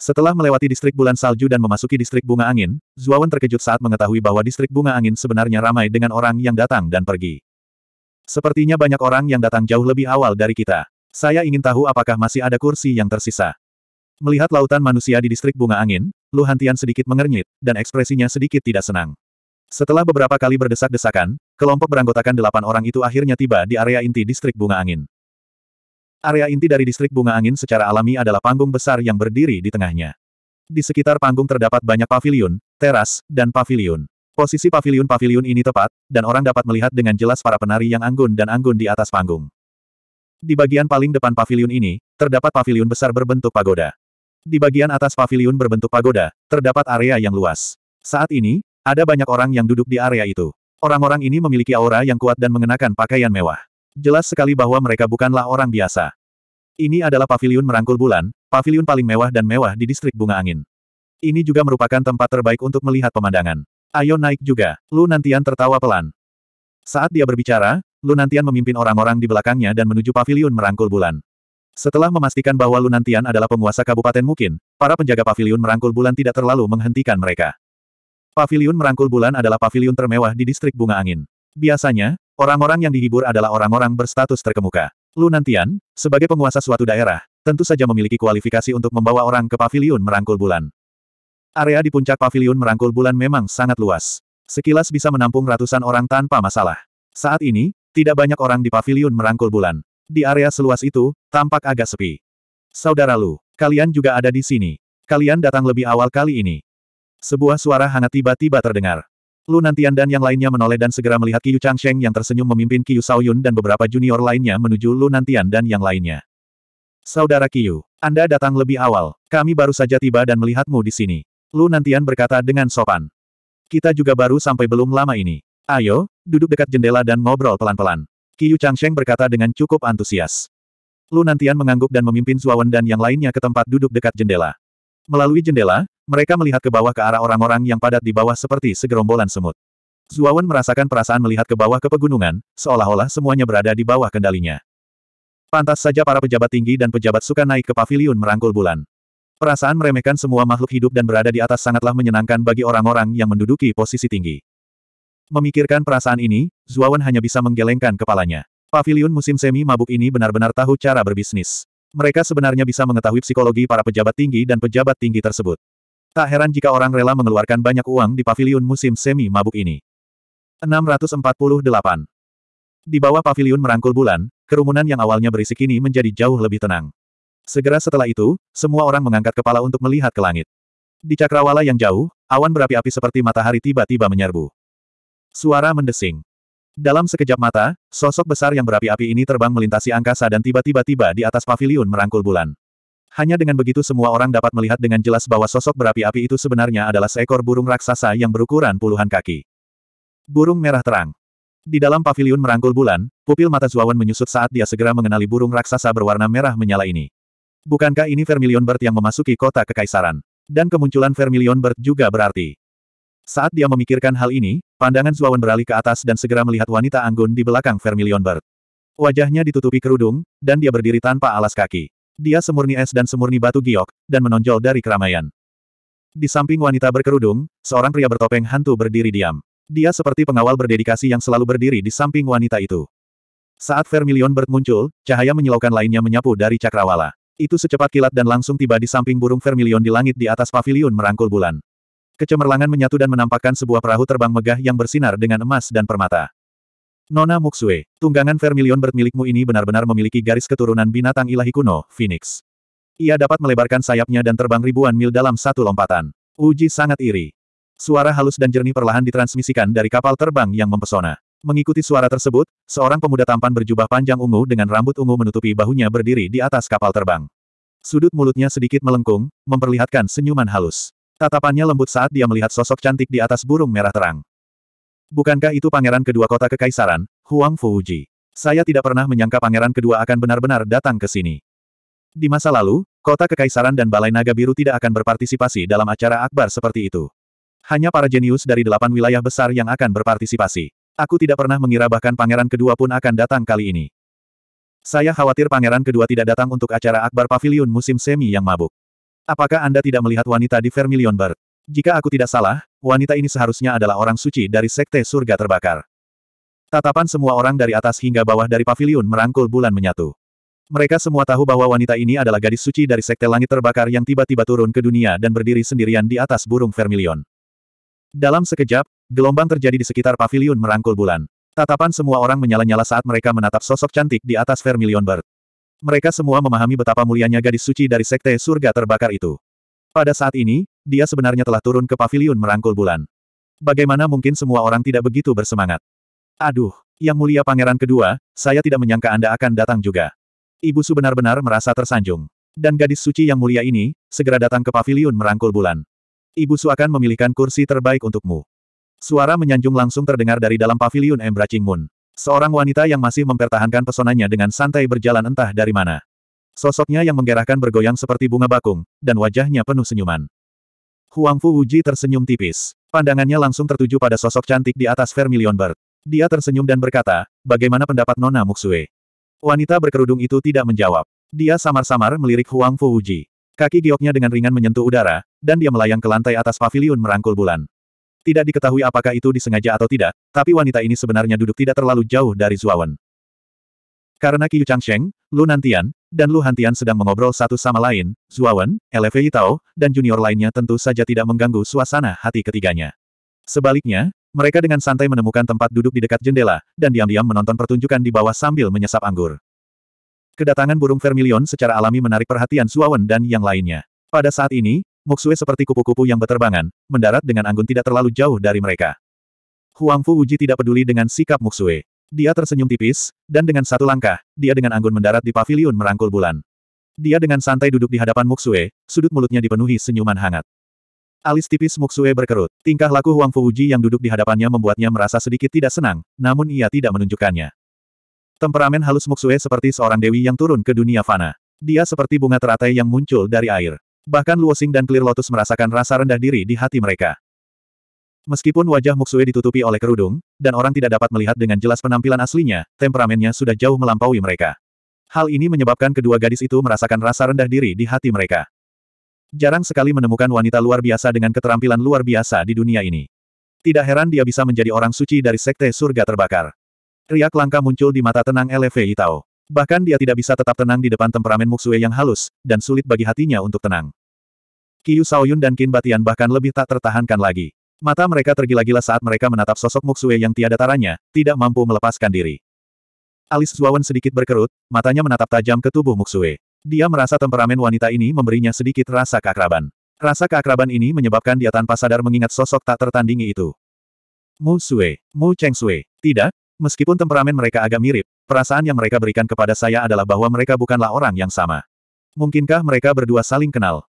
A: Setelah melewati distrik bulan salju dan memasuki distrik bunga angin, Zuawan terkejut saat mengetahui bahwa distrik bunga angin sebenarnya ramai dengan orang yang datang dan pergi. Sepertinya banyak orang yang datang jauh lebih awal dari kita. Saya ingin tahu apakah masih ada kursi yang tersisa. Melihat lautan manusia di distrik bunga angin, Lu Hantian sedikit mengernyit, dan ekspresinya sedikit tidak senang. Setelah beberapa kali berdesak-desakan, kelompok beranggotakan delapan orang itu akhirnya tiba di area inti distrik bunga angin. Area inti dari distrik bunga angin secara alami adalah panggung besar yang berdiri di tengahnya. Di sekitar panggung terdapat banyak pavilion, teras, dan pavilion. Posisi pavilion-pavilion ini tepat, dan orang dapat melihat dengan jelas para penari yang anggun dan anggun di atas panggung. Di bagian paling depan pavilion ini, terdapat pavilion besar berbentuk pagoda. Di bagian atas pavilion berbentuk pagoda, terdapat area yang luas. Saat ini, ada banyak orang yang duduk di area itu. Orang-orang ini memiliki aura yang kuat dan mengenakan pakaian mewah. Jelas sekali bahwa mereka bukanlah orang biasa. Ini adalah pavilion merangkul bulan, pavilion paling mewah dan mewah di distrik bunga angin. Ini juga merupakan tempat terbaik untuk melihat pemandangan. Ayo naik juga, Lu Nantian tertawa pelan. Saat dia berbicara, Lu Nantian memimpin orang-orang di belakangnya dan menuju pavilion merangkul bulan. Setelah memastikan bahwa Lu Nantian adalah penguasa kabupaten mungkin, para penjaga pavilion merangkul bulan tidak terlalu menghentikan mereka. Pavilion Merangkul Bulan adalah pavilion termewah di distrik bunga angin. Biasanya, Orang-orang yang dihibur adalah orang-orang berstatus terkemuka. Lu Nantian, sebagai penguasa suatu daerah, tentu saja memiliki kualifikasi untuk membawa orang ke Pavilion merangkul bulan. Area di puncak Pavilion merangkul bulan memang sangat luas. Sekilas bisa menampung ratusan orang tanpa masalah. Saat ini, tidak banyak orang di Pavilion merangkul bulan. Di area seluas itu, tampak agak sepi. Saudara Lu, kalian juga ada di sini. Kalian datang lebih awal kali ini. Sebuah suara hangat tiba-tiba terdengar. Lu Nantian dan yang lainnya menoleh dan segera melihat Qiyu Changsheng yang tersenyum memimpin Qiyu Saoyun dan beberapa junior lainnya menuju Lu Nantian dan yang lainnya. Saudara Qiyu, Anda datang lebih awal. Kami baru saja tiba dan melihatmu di sini. Lu Nantian berkata dengan sopan. Kita juga baru sampai belum lama ini. Ayo, duduk dekat jendela dan ngobrol pelan-pelan. Qiyu Changsheng berkata dengan cukup antusias. Lu Nantian mengangguk dan memimpin Zuawan dan yang lainnya ke tempat duduk dekat jendela. Melalui jendela, mereka melihat ke bawah ke arah orang-orang yang padat di bawah seperti segerombolan semut. Zuawan merasakan perasaan melihat ke bawah ke pegunungan, seolah-olah semuanya berada di bawah kendalinya. Pantas saja para pejabat tinggi dan pejabat suka naik ke pavilion merangkul bulan. Perasaan meremehkan semua makhluk hidup dan berada di atas sangatlah menyenangkan bagi orang-orang yang menduduki posisi tinggi. Memikirkan perasaan ini, Zuawan hanya bisa menggelengkan kepalanya. Pavilion musim semi mabuk ini benar-benar tahu cara berbisnis. Mereka sebenarnya bisa mengetahui psikologi para pejabat tinggi dan pejabat tinggi tersebut. Tak heran jika orang rela mengeluarkan banyak uang di pavilion musim semi mabuk ini. 648. Di bawah pavilion merangkul bulan, kerumunan yang awalnya berisik ini menjadi jauh lebih tenang. Segera setelah itu, semua orang mengangkat kepala untuk melihat ke langit. Di cakrawala yang jauh, awan berapi-api seperti matahari tiba-tiba menyerbu. Suara mendesing. Dalam sekejap mata, sosok besar yang berapi-api ini terbang melintasi angkasa dan tiba-tiba tiba di atas paviliun merangkul bulan. Hanya dengan begitu semua orang dapat melihat dengan jelas bahwa sosok berapi-api itu sebenarnya adalah seekor burung raksasa yang berukuran puluhan kaki. Burung merah terang. Di dalam paviliun merangkul bulan, pupil mata Zuawan menyusut saat dia segera mengenali burung raksasa berwarna merah menyala ini. Bukankah ini Vermilion Bird yang memasuki kota kekaisaran? Dan kemunculan Vermilion Bird juga berarti saat dia memikirkan hal ini, pandangan Zuawan beralih ke atas dan segera melihat wanita anggun di belakang Vermilion Bird. Wajahnya ditutupi kerudung, dan dia berdiri tanpa alas kaki. Dia semurni es dan semurni batu giok, dan menonjol dari keramaian. Di samping wanita berkerudung, seorang pria bertopeng hantu berdiri diam. Dia seperti pengawal berdedikasi yang selalu berdiri di samping wanita itu. Saat Vermilion Bird muncul, cahaya menyilaukan lainnya menyapu dari cakrawala. Itu secepat kilat dan langsung tiba di samping burung Vermilion di langit di atas pavilion merangkul bulan. Kecemerlangan menyatu dan menampakkan sebuah perahu terbang megah yang bersinar dengan emas dan permata. Nona Muxue, tunggangan vermilion bird milikmu ini benar-benar memiliki garis keturunan binatang ilahi kuno, Phoenix. Ia dapat melebarkan sayapnya dan terbang ribuan mil dalam satu lompatan. Uji sangat iri. Suara halus dan jernih perlahan ditransmisikan dari kapal terbang yang mempesona. Mengikuti suara tersebut, seorang pemuda tampan berjubah panjang ungu dengan rambut ungu menutupi bahunya berdiri di atas kapal terbang. Sudut mulutnya sedikit melengkung, memperlihatkan senyuman halus. Tatapannya lembut saat dia melihat sosok cantik di atas burung merah terang. Bukankah itu pangeran kedua kota kekaisaran, Huang Fuji? Saya tidak pernah menyangka pangeran kedua akan benar-benar datang ke sini. Di masa lalu, kota kekaisaran dan Balai Naga Biru tidak akan berpartisipasi dalam acara akbar seperti itu. Hanya para jenius dari delapan wilayah besar yang akan berpartisipasi. Aku tidak pernah mengira bahkan pangeran kedua pun akan datang kali ini. Saya khawatir pangeran kedua tidak datang untuk acara akbar pavilion musim semi yang mabuk. Apakah Anda tidak melihat wanita di Vermilion Bird? Jika aku tidak salah, wanita ini seharusnya adalah orang suci dari Sekte Surga Terbakar. Tatapan semua orang dari atas hingga bawah dari pavilion merangkul bulan menyatu. Mereka semua tahu bahwa wanita ini adalah gadis suci dari Sekte Langit Terbakar yang tiba-tiba turun ke dunia dan berdiri sendirian di atas burung Vermilion. Dalam sekejap, gelombang terjadi di sekitar pavilion merangkul bulan. Tatapan semua orang menyala-nyala saat mereka menatap sosok cantik di atas Vermilion Bird. Mereka semua memahami betapa mulianya gadis suci dari sekte surga terbakar itu. Pada saat ini, dia sebenarnya telah turun ke pavilion merangkul bulan. Bagaimana mungkin semua orang tidak begitu bersemangat? Aduh, yang mulia pangeran kedua, saya tidak menyangka Anda akan datang juga. Ibu Su benar-benar merasa tersanjung. Dan gadis suci yang mulia ini, segera datang ke pavilion merangkul bulan. Ibu Su akan memilihkan kursi terbaik untukmu. Suara menyanjung langsung terdengar dari dalam paviliun Embracing Moon. Seorang wanita yang masih mempertahankan pesonanya dengan santai berjalan entah dari mana. Sosoknya yang menggerahkan bergoyang seperti bunga bakung, dan wajahnya penuh senyuman. Huang Fu Wuji tersenyum tipis. Pandangannya langsung tertuju pada sosok cantik di atas Vermilion Bird. Dia tersenyum dan berkata, bagaimana pendapat Nona Muxue? Wanita berkerudung itu tidak menjawab. Dia samar-samar melirik Huang Fu Wuji. Kaki gioknya dengan ringan menyentuh udara, dan dia melayang ke lantai atas pavilion merangkul bulan. Tidak diketahui apakah itu disengaja atau tidak, tapi wanita ini sebenarnya duduk tidak terlalu jauh dari Zuawan. Karena Qiu Changsheng, Lu Nantian, dan Lu Hantian sedang mengobrol satu sama lain, Zuawan, Elevei Tao, dan junior lainnya tentu saja tidak mengganggu suasana hati ketiganya. Sebaliknya, mereka dengan santai menemukan tempat duduk di dekat jendela, dan diam-diam menonton pertunjukan di bawah sambil menyesap anggur. Kedatangan burung vermilion secara alami menarik perhatian Zuawan dan yang lainnya. Pada saat ini, Moksue seperti kupu-kupu yang berterbangan, mendarat dengan anggun tidak terlalu jauh dari mereka. Huang Fu Uji tidak peduli dengan sikap Moksue. Dia tersenyum tipis, dan dengan satu langkah, dia dengan anggun mendarat di pavilion merangkul bulan. Dia dengan santai duduk di hadapan Moksue, sudut mulutnya dipenuhi senyuman hangat. Alis tipis Moksue berkerut. Tingkah laku Huang Fu Uji yang duduk di hadapannya membuatnya merasa sedikit tidak senang, namun ia tidak menunjukkannya. Temperamen halus Moksue seperti seorang dewi yang turun ke dunia fana. Dia seperti bunga teratai yang muncul dari air. Bahkan Luosing dan Clear Lotus merasakan rasa rendah diri di hati mereka. Meskipun wajah Muxue ditutupi oleh kerudung, dan orang tidak dapat melihat dengan jelas penampilan aslinya, temperamennya sudah jauh melampaui mereka. Hal ini menyebabkan kedua gadis itu merasakan rasa rendah diri di hati mereka. Jarang sekali menemukan wanita luar biasa dengan keterampilan luar biasa di dunia ini. Tidak heran dia bisa menjadi orang suci dari Sekte Surga Terbakar. Riak langka muncul di mata tenang Eleve Itao. Bahkan dia tidak bisa tetap tenang di depan temperamen Muxue yang halus, dan sulit bagi hatinya untuk tenang. Kiyu Saoyun dan Qin Batian bahkan lebih tak tertahankan lagi. Mata mereka tergila-gila saat mereka menatap sosok Muxue yang tiada taranya, tidak mampu melepaskan diri. Alis Zuawan sedikit berkerut, matanya menatap tajam ke tubuh Muxue. Dia merasa temperamen wanita ini memberinya sedikit rasa keakraban. Rasa keakraban ini menyebabkan dia tanpa sadar mengingat sosok tak tertandingi itu. Mu Sue, Mu Cheng Sue. Tidak, meskipun temperamen mereka agak mirip, Perasaan yang mereka berikan kepada saya adalah bahwa mereka bukanlah orang yang sama. Mungkinkah mereka berdua saling kenal?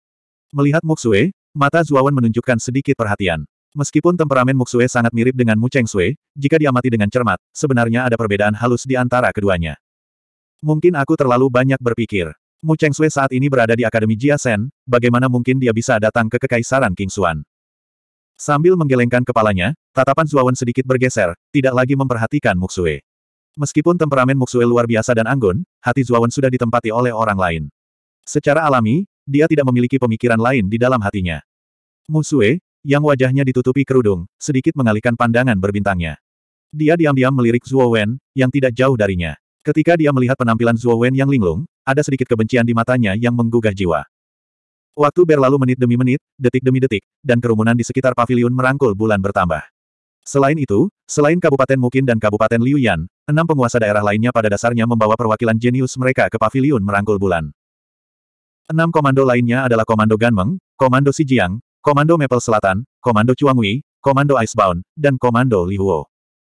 A: Melihat Muxue, mata Zuawan menunjukkan sedikit perhatian. Meskipun temperamen Muxue sangat mirip dengan Mu Cheng Sui, jika diamati dengan cermat, sebenarnya ada perbedaan halus di antara keduanya. Mungkin aku terlalu banyak berpikir. Mu Cheng Sui saat ini berada di Akademi Jia Sen, bagaimana mungkin dia bisa datang ke Kekaisaran King Xuan? Sambil menggelengkan kepalanya, tatapan Zuawan sedikit bergeser, tidak lagi memperhatikan Muxue. Meskipun temperamen Muxue luar biasa dan anggun, hati Zuawan sudah ditempati oleh orang lain. Secara alami, dia tidak memiliki pemikiran lain di dalam hatinya. Musue, yang wajahnya ditutupi kerudung, sedikit mengalihkan pandangan berbintangnya. Dia diam-diam melirik Zuowen, yang tidak jauh darinya. Ketika dia melihat penampilan Zuowen yang linglung, ada sedikit kebencian di matanya yang menggugah jiwa. Waktu berlalu menit demi menit, detik demi detik, dan kerumunan di sekitar pavilion merangkul bulan bertambah. Selain itu, Selain Kabupaten Mukin dan Kabupaten Liuyan, enam penguasa daerah lainnya pada dasarnya membawa perwakilan jenius mereka ke Pavilion merangkul bulan. Enam komando lainnya adalah Komando Ganmeng, Komando Sijiang, Komando Maple Selatan, Komando Chuangwei, Komando Icebound, dan Komando Lihuo.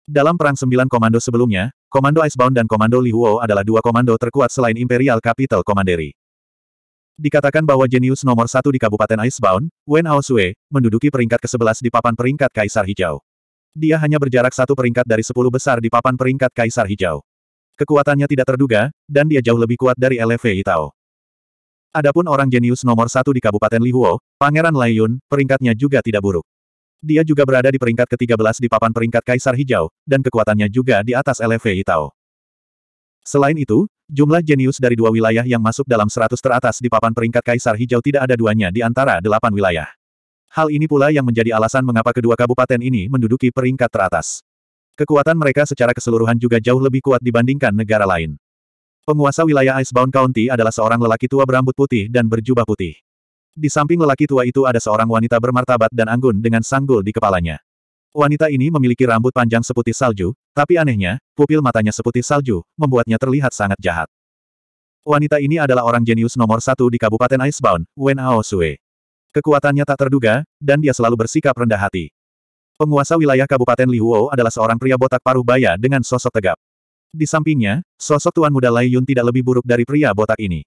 A: Dalam Perang Sembilan Komando sebelumnya, Komando Icebound dan Komando Lihuo adalah dua komando terkuat selain Imperial Capital Commandery. Dikatakan bahwa jenius nomor satu di Kabupaten Icebound, Wen Aosue, menduduki peringkat ke-11 di papan peringkat Kaisar Hijau dia hanya berjarak satu peringkat dari sepuluh besar di papan peringkat Kaisar Hijau. Kekuatannya tidak terduga, dan dia jauh lebih kuat dari LV Itao. Adapun orang jenius nomor satu di Kabupaten Lihuo, Pangeran Lai Yun, peringkatnya juga tidak buruk. Dia juga berada di peringkat ke-13 di papan peringkat Kaisar Hijau, dan kekuatannya juga di atas LV Itao. Selain itu, jumlah jenius dari dua wilayah yang masuk dalam seratus teratas di papan peringkat Kaisar Hijau tidak ada duanya di antara delapan wilayah. Hal ini pula yang menjadi alasan mengapa kedua kabupaten ini menduduki peringkat teratas. Kekuatan mereka secara keseluruhan juga jauh lebih kuat dibandingkan negara lain. Penguasa wilayah Icebound County adalah seorang lelaki tua berambut putih dan berjubah putih. Di samping lelaki tua itu ada seorang wanita bermartabat dan anggun dengan sanggul di kepalanya. Wanita ini memiliki rambut panjang seputih salju, tapi anehnya, pupil matanya seputih salju, membuatnya terlihat sangat jahat. Wanita ini adalah orang jenius nomor satu di Kabupaten Icebound, Wen Aosue. Kekuatannya tak terduga, dan dia selalu bersikap rendah hati. Penguasa wilayah Kabupaten Lihuo adalah seorang pria botak paruh baya dengan sosok tegap. Di sampingnya, sosok tuan muda Lai Yun tidak lebih buruk dari pria botak ini.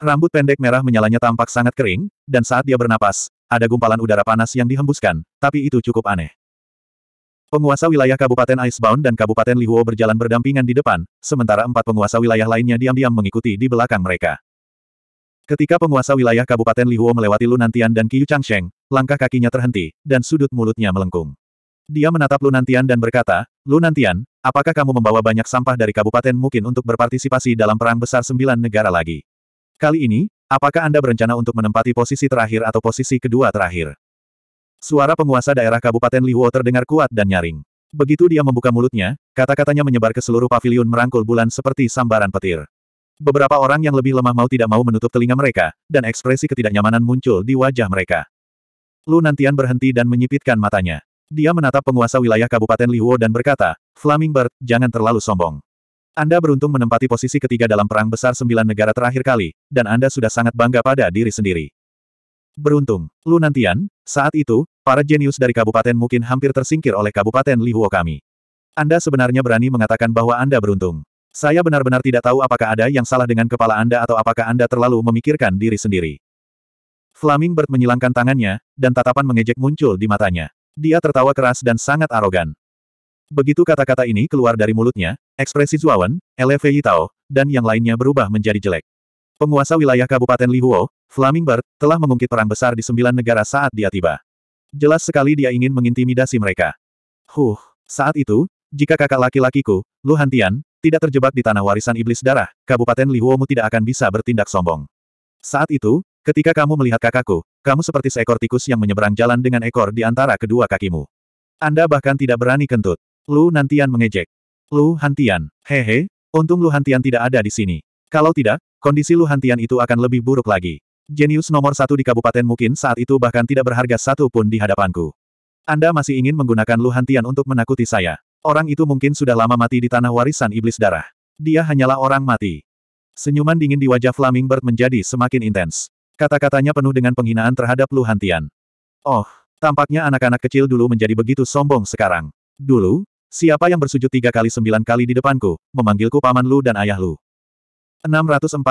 A: Rambut pendek merah menyalanya tampak sangat kering, dan saat dia bernapas, ada gumpalan udara panas yang dihembuskan, tapi itu cukup aneh. Penguasa wilayah Kabupaten Icebound dan Kabupaten Lihuo berjalan berdampingan di depan, sementara empat penguasa wilayah lainnya diam-diam mengikuti di belakang mereka. Ketika penguasa wilayah Kabupaten Lihuo melewati Lunantian dan Qiyu Changsheng, langkah kakinya terhenti, dan sudut mulutnya melengkung. Dia menatap Lunantian dan berkata, Lunantian, apakah kamu membawa banyak sampah dari Kabupaten Mungkin untuk berpartisipasi dalam perang besar sembilan negara lagi? Kali ini, apakah Anda berencana untuk menempati posisi terakhir atau posisi kedua terakhir? Suara penguasa daerah Kabupaten Lihuo terdengar kuat dan nyaring. Begitu dia membuka mulutnya, kata-katanya menyebar ke seluruh paviliun merangkul bulan seperti sambaran petir. Beberapa orang yang lebih lemah mau tidak mau menutup telinga mereka, dan ekspresi ketidaknyamanan muncul di wajah mereka. Lu Nantian berhenti dan menyipitkan matanya. Dia menatap penguasa wilayah Kabupaten Liwo dan berkata, Flaming Bird, jangan terlalu sombong. Anda beruntung menempati posisi ketiga dalam perang besar sembilan negara terakhir kali, dan Anda sudah sangat bangga pada diri sendiri. Beruntung, Lu Nantian, saat itu, para jenius dari kabupaten mungkin hampir tersingkir oleh kabupaten Liwo kami. Anda sebenarnya berani mengatakan bahwa Anda beruntung. Saya benar-benar tidak tahu apakah ada yang salah dengan kepala Anda atau apakah Anda terlalu memikirkan diri sendiri. Flaming Bird menyilangkan tangannya, dan tatapan mengejek muncul di matanya. Dia tertawa keras dan sangat arogan. Begitu kata-kata ini keluar dari mulutnya, ekspresi Zuawan, Eleve Tao, dan yang lainnya berubah menjadi jelek. Penguasa wilayah Kabupaten Lihuo, Bird, telah mengungkit perang besar di sembilan negara saat dia tiba. Jelas sekali dia ingin mengintimidasi mereka. Huh, saat itu, jika kakak laki-lakiku, Lu Hantian, tidak terjebak di tanah warisan iblis darah, Kabupaten Lihuomu tidak akan bisa bertindak sombong. Saat itu, ketika kamu melihat kakakku, kamu seperti seekor tikus yang menyeberang jalan dengan ekor di antara kedua kakimu. Anda bahkan tidak berani kentut. Lu Nantian mengejek. Lu Hantian, hehe, untung Lu Hantian tidak ada di sini. Kalau tidak, kondisi Lu Hantian itu akan lebih buruk lagi. Jenius nomor satu di kabupaten mungkin saat itu bahkan tidak berharga satu pun di hadapanku. Anda masih ingin menggunakan Lu Hantian untuk menakuti saya. Orang itu mungkin sudah lama mati di tanah warisan iblis darah. Dia hanyalah orang mati. Senyuman dingin di wajah Bird menjadi semakin intens. Kata-katanya penuh dengan penghinaan terhadap Lu Hantian. Oh, tampaknya anak-anak kecil dulu menjadi begitu sombong sekarang. Dulu, siapa yang bersujud tiga kali sembilan kali di depanku, memanggilku paman Lu dan ayah Lu. 649.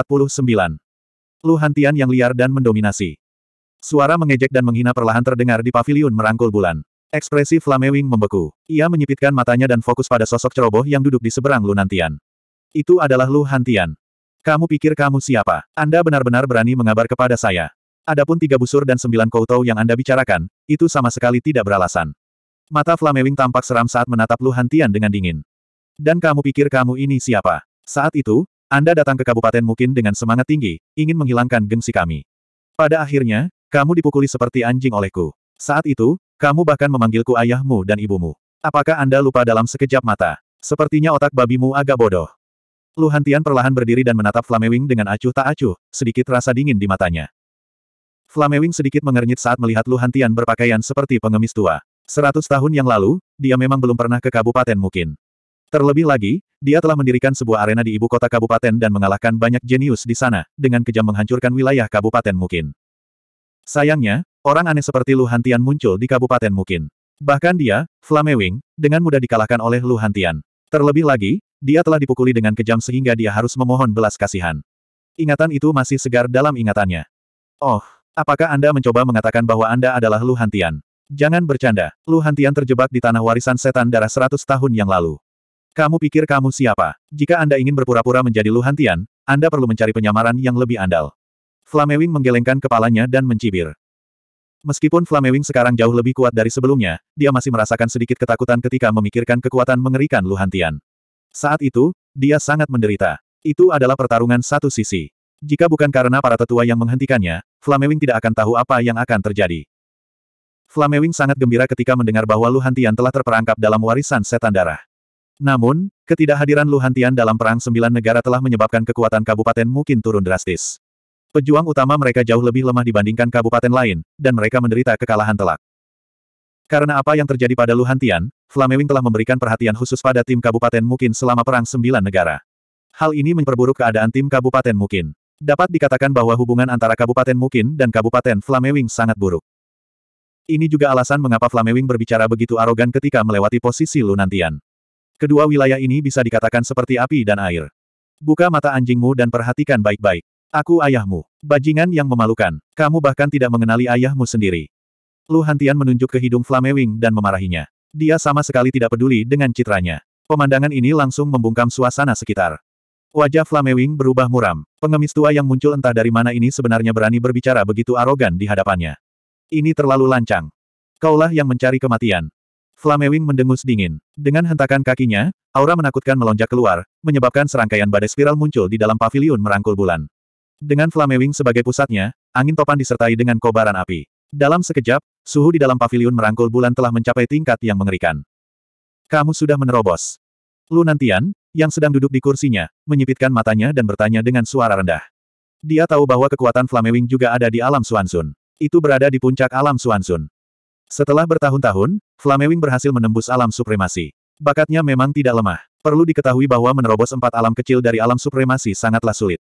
A: Lu Hantian yang liar dan mendominasi. Suara mengejek dan menghina perlahan terdengar di pavilion merangkul bulan. Ekspresi Flamewing membeku. Ia menyipitkan matanya dan fokus pada sosok ceroboh yang duduk di seberang Lunantian. Itu adalah Lu Hantian. Kamu pikir kamu siapa? Anda benar-benar berani mengabar kepada saya. Adapun tiga busur dan sembilan koutou yang Anda bicarakan, itu sama sekali tidak beralasan. Mata Flamewing tampak seram saat menatap Lu Hantian dengan dingin. Dan kamu pikir kamu ini siapa? Saat itu, Anda datang ke kabupaten Mukin dengan semangat tinggi, ingin menghilangkan gengsi kami. Pada akhirnya, kamu dipukuli seperti anjing olehku. Saat itu, kamu bahkan memanggilku ayahmu dan ibumu. Apakah Anda lupa dalam sekejap mata? Sepertinya otak babimu agak bodoh. Lu Hantian perlahan berdiri dan menatap Flamewing dengan acuh tak acuh, sedikit rasa dingin di matanya. Flamewing sedikit mengernyit saat melihat Lu Hantian berpakaian seperti pengemis tua. Seratus tahun yang lalu, dia memang belum pernah ke kabupaten mungkin. Terlebih lagi, dia telah mendirikan sebuah arena di ibu kota kabupaten dan mengalahkan banyak jenius di sana, dengan kejam menghancurkan wilayah kabupaten mungkin. Sayangnya, orang aneh seperti Lu Hantian muncul di Kabupaten Mukin. Bahkan dia, Flamewing, dengan mudah dikalahkan oleh Lu Hantian. Terlebih lagi, dia telah dipukuli dengan kejam sehingga dia harus memohon belas kasihan. Ingatan itu masih segar dalam ingatannya. Oh, apakah Anda mencoba mengatakan bahwa Anda adalah Lu Hantian? Jangan bercanda, Lu Hantian terjebak di tanah warisan setan darah seratus tahun yang lalu. Kamu pikir kamu siapa? Jika Anda ingin berpura-pura menjadi Lu Hantian, Anda perlu mencari penyamaran yang lebih andal. Flamewing menggelengkan kepalanya dan mencibir. Meskipun Flamewing sekarang jauh lebih kuat dari sebelumnya, dia masih merasakan sedikit ketakutan ketika memikirkan kekuatan mengerikan Luhantian. Saat itu, dia sangat menderita. Itu adalah pertarungan satu sisi. Jika bukan karena para tetua yang menghentikannya, Flamewing tidak akan tahu apa yang akan terjadi. Flamewing sangat gembira ketika mendengar bahwa Luhantian telah terperangkap dalam warisan setan darah. Namun, ketidakhadiran Luhantian dalam Perang Sembilan Negara telah menyebabkan kekuatan kabupaten mungkin turun drastis. Pejuang utama mereka jauh lebih lemah dibandingkan kabupaten lain, dan mereka menderita kekalahan telak. Karena apa yang terjadi pada Luhantian, Flamewing telah memberikan perhatian khusus pada tim Kabupaten Mungkin selama Perang Sembilan Negara. Hal ini memperburuk keadaan tim Kabupaten Mungkin. Dapat dikatakan bahwa hubungan antara Kabupaten Mungkin dan Kabupaten Flamewing sangat buruk. Ini juga alasan mengapa Flamewing berbicara begitu arogan ketika melewati posisi Lunantian. Kedua wilayah ini bisa dikatakan seperti api dan air. Buka mata anjingmu dan perhatikan baik-baik. Aku ayahmu. Bajingan yang memalukan. Kamu bahkan tidak mengenali ayahmu sendiri. Lu Hantian menunjuk ke hidung Flamewing dan memarahinya. Dia sama sekali tidak peduli dengan citranya. Pemandangan ini langsung membungkam suasana sekitar. Wajah Flamewing berubah muram. Pengemis tua yang muncul entah dari mana ini sebenarnya berani berbicara begitu arogan di hadapannya. Ini terlalu lancang. Kaulah yang mencari kematian. Flamewing mendengus dingin. Dengan hentakan kakinya, aura menakutkan melonjak keluar, menyebabkan serangkaian badai spiral muncul di dalam paviliun merangkul bulan. Dengan Flamewing sebagai pusatnya, angin topan disertai dengan kobaran api. Dalam sekejap, suhu di dalam pavilion merangkul bulan telah mencapai tingkat yang mengerikan. Kamu sudah menerobos. Lu Nantian, yang sedang duduk di kursinya, menyipitkan matanya dan bertanya dengan suara rendah. Dia tahu bahwa kekuatan Flamewing juga ada di alam Suansun. Itu berada di puncak alam Suansun. Setelah bertahun-tahun, Flamewing berhasil menembus alam supremasi. Bakatnya memang tidak lemah. Perlu diketahui bahwa menerobos empat alam kecil dari alam supremasi sangatlah sulit.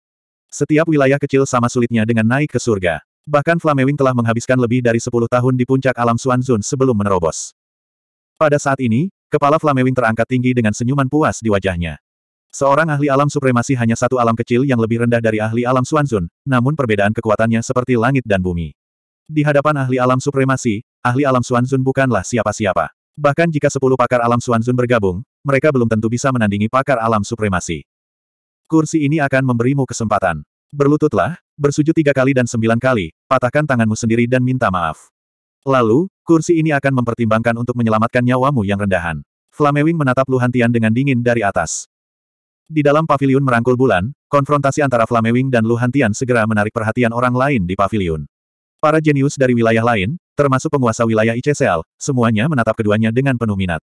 A: Setiap wilayah kecil sama sulitnya dengan naik ke surga. Bahkan Flamewing telah menghabiskan lebih dari 10 tahun di puncak alam Suanzun sebelum menerobos. Pada saat ini, kepala Flamewing terangkat tinggi dengan senyuman puas di wajahnya. Seorang ahli alam supremasi hanya satu alam kecil yang lebih rendah dari ahli alam Suanzun, namun perbedaan kekuatannya seperti langit dan bumi. Di hadapan ahli alam supremasi, ahli alam Suanzun bukanlah siapa-siapa. Bahkan jika sepuluh pakar alam Suanzun bergabung, mereka belum tentu bisa menandingi pakar alam supremasi. Kursi ini akan memberimu kesempatan. Berlututlah, bersujud tiga kali dan sembilan kali, patahkan tanganmu sendiri dan minta maaf. Lalu, kursi ini akan mempertimbangkan untuk menyelamatkan nyawamu yang rendahan. Flamewing menatap Luhantian dengan dingin dari atas. Di dalam pavilion merangkul bulan, konfrontasi antara Flamewing dan Luhantian segera menarik perhatian orang lain di pavilion. Para jenius dari wilayah lain, termasuk penguasa wilayah ICCL, semuanya menatap keduanya dengan penuh minat.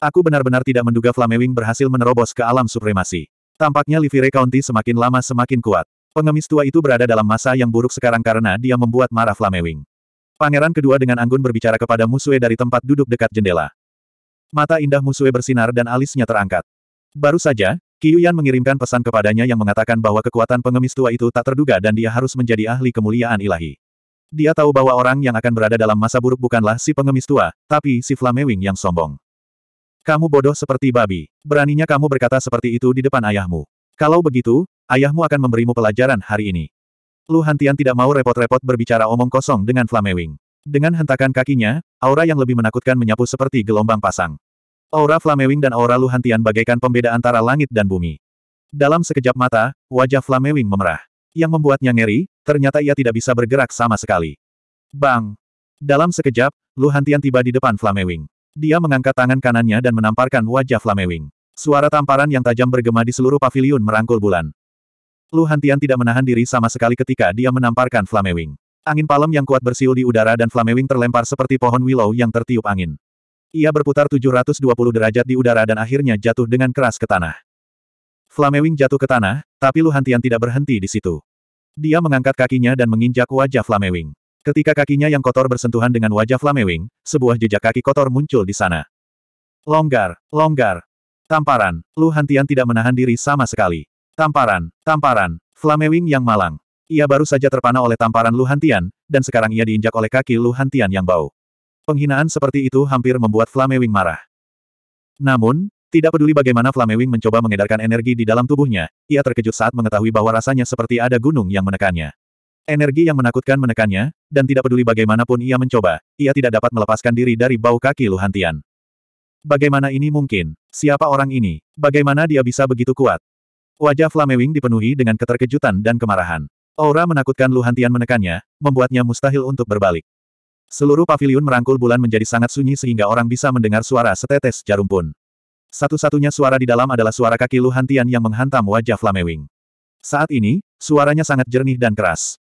A: Aku benar-benar tidak menduga Flamewing berhasil menerobos ke alam supremasi. Tampaknya Livire County semakin lama semakin kuat. Pengemis tua itu berada dalam masa yang buruk sekarang karena dia membuat marah Flamewing. Pangeran kedua dengan anggun berbicara kepada Musue dari tempat duduk dekat jendela. Mata indah Musue bersinar dan alisnya terangkat. Baru saja, Kiyuyan mengirimkan pesan kepadanya yang mengatakan bahwa kekuatan pengemis tua itu tak terduga dan dia harus menjadi ahli kemuliaan ilahi. Dia tahu bahwa orang yang akan berada dalam masa buruk bukanlah si pengemis tua, tapi si Flamewing yang sombong. Kamu bodoh seperti babi. Beraninya kamu berkata seperti itu di depan ayahmu. Kalau begitu, ayahmu akan memberimu pelajaran hari ini. Lu Hantian tidak mau repot-repot berbicara omong kosong dengan Flamewing. Dengan hentakan kakinya, aura yang lebih menakutkan menyapu seperti gelombang pasang. Aura Flamewing dan aura Lu Hantian bagaikan pembeda antara langit dan bumi. Dalam sekejap mata, wajah Flamewing memerah. Yang membuatnya ngeri, ternyata ia tidak bisa bergerak sama sekali. Bang! Dalam sekejap, Lu Hantian tiba di depan Flamewing. Dia mengangkat tangan kanannya dan menamparkan wajah Flamewing. Suara tamparan yang tajam bergema di seluruh paviliun merangkul bulan. Lu Hantian tidak menahan diri sama sekali ketika dia menamparkan Flamewing. Angin palem yang kuat bersiul di udara dan Flamewing terlempar seperti pohon willow yang tertiup angin. Ia berputar 720 derajat di udara dan akhirnya jatuh dengan keras ke tanah. Flamewing jatuh ke tanah, tapi Lu Hantian tidak berhenti di situ. Dia mengangkat kakinya dan menginjak wajah Flamewing. Ketika kakinya yang kotor bersentuhan dengan wajah Flamewing, sebuah jejak kaki kotor muncul di sana. Longgar, longgar. Tamparan, Lu Hantian tidak menahan diri sama sekali. Tamparan, tamparan, Flamewing yang malang. Ia baru saja terpana oleh tamparan Lu Hantian, dan sekarang ia diinjak oleh kaki Lu Hantian yang bau. Penghinaan seperti itu hampir membuat Flamewing marah. Namun, tidak peduli bagaimana Flamewing mencoba mengedarkan energi di dalam tubuhnya, ia terkejut saat mengetahui bahwa rasanya seperti ada gunung yang menekannya. Energi yang menakutkan menekannya, dan tidak peduli bagaimanapun ia mencoba, ia tidak dapat melepaskan diri dari bau kaki Luhantian. Bagaimana ini mungkin? Siapa orang ini? Bagaimana dia bisa begitu kuat? Wajah Flamewing dipenuhi dengan keterkejutan dan kemarahan. Aura menakutkan Luhantian menekannya, membuatnya mustahil untuk berbalik. Seluruh pavilion merangkul bulan menjadi sangat sunyi sehingga orang bisa mendengar suara setetes jarum pun. Satu-satunya suara di dalam adalah suara kaki Luhantian yang menghantam wajah Flamewing. Saat ini, suaranya sangat jernih dan keras.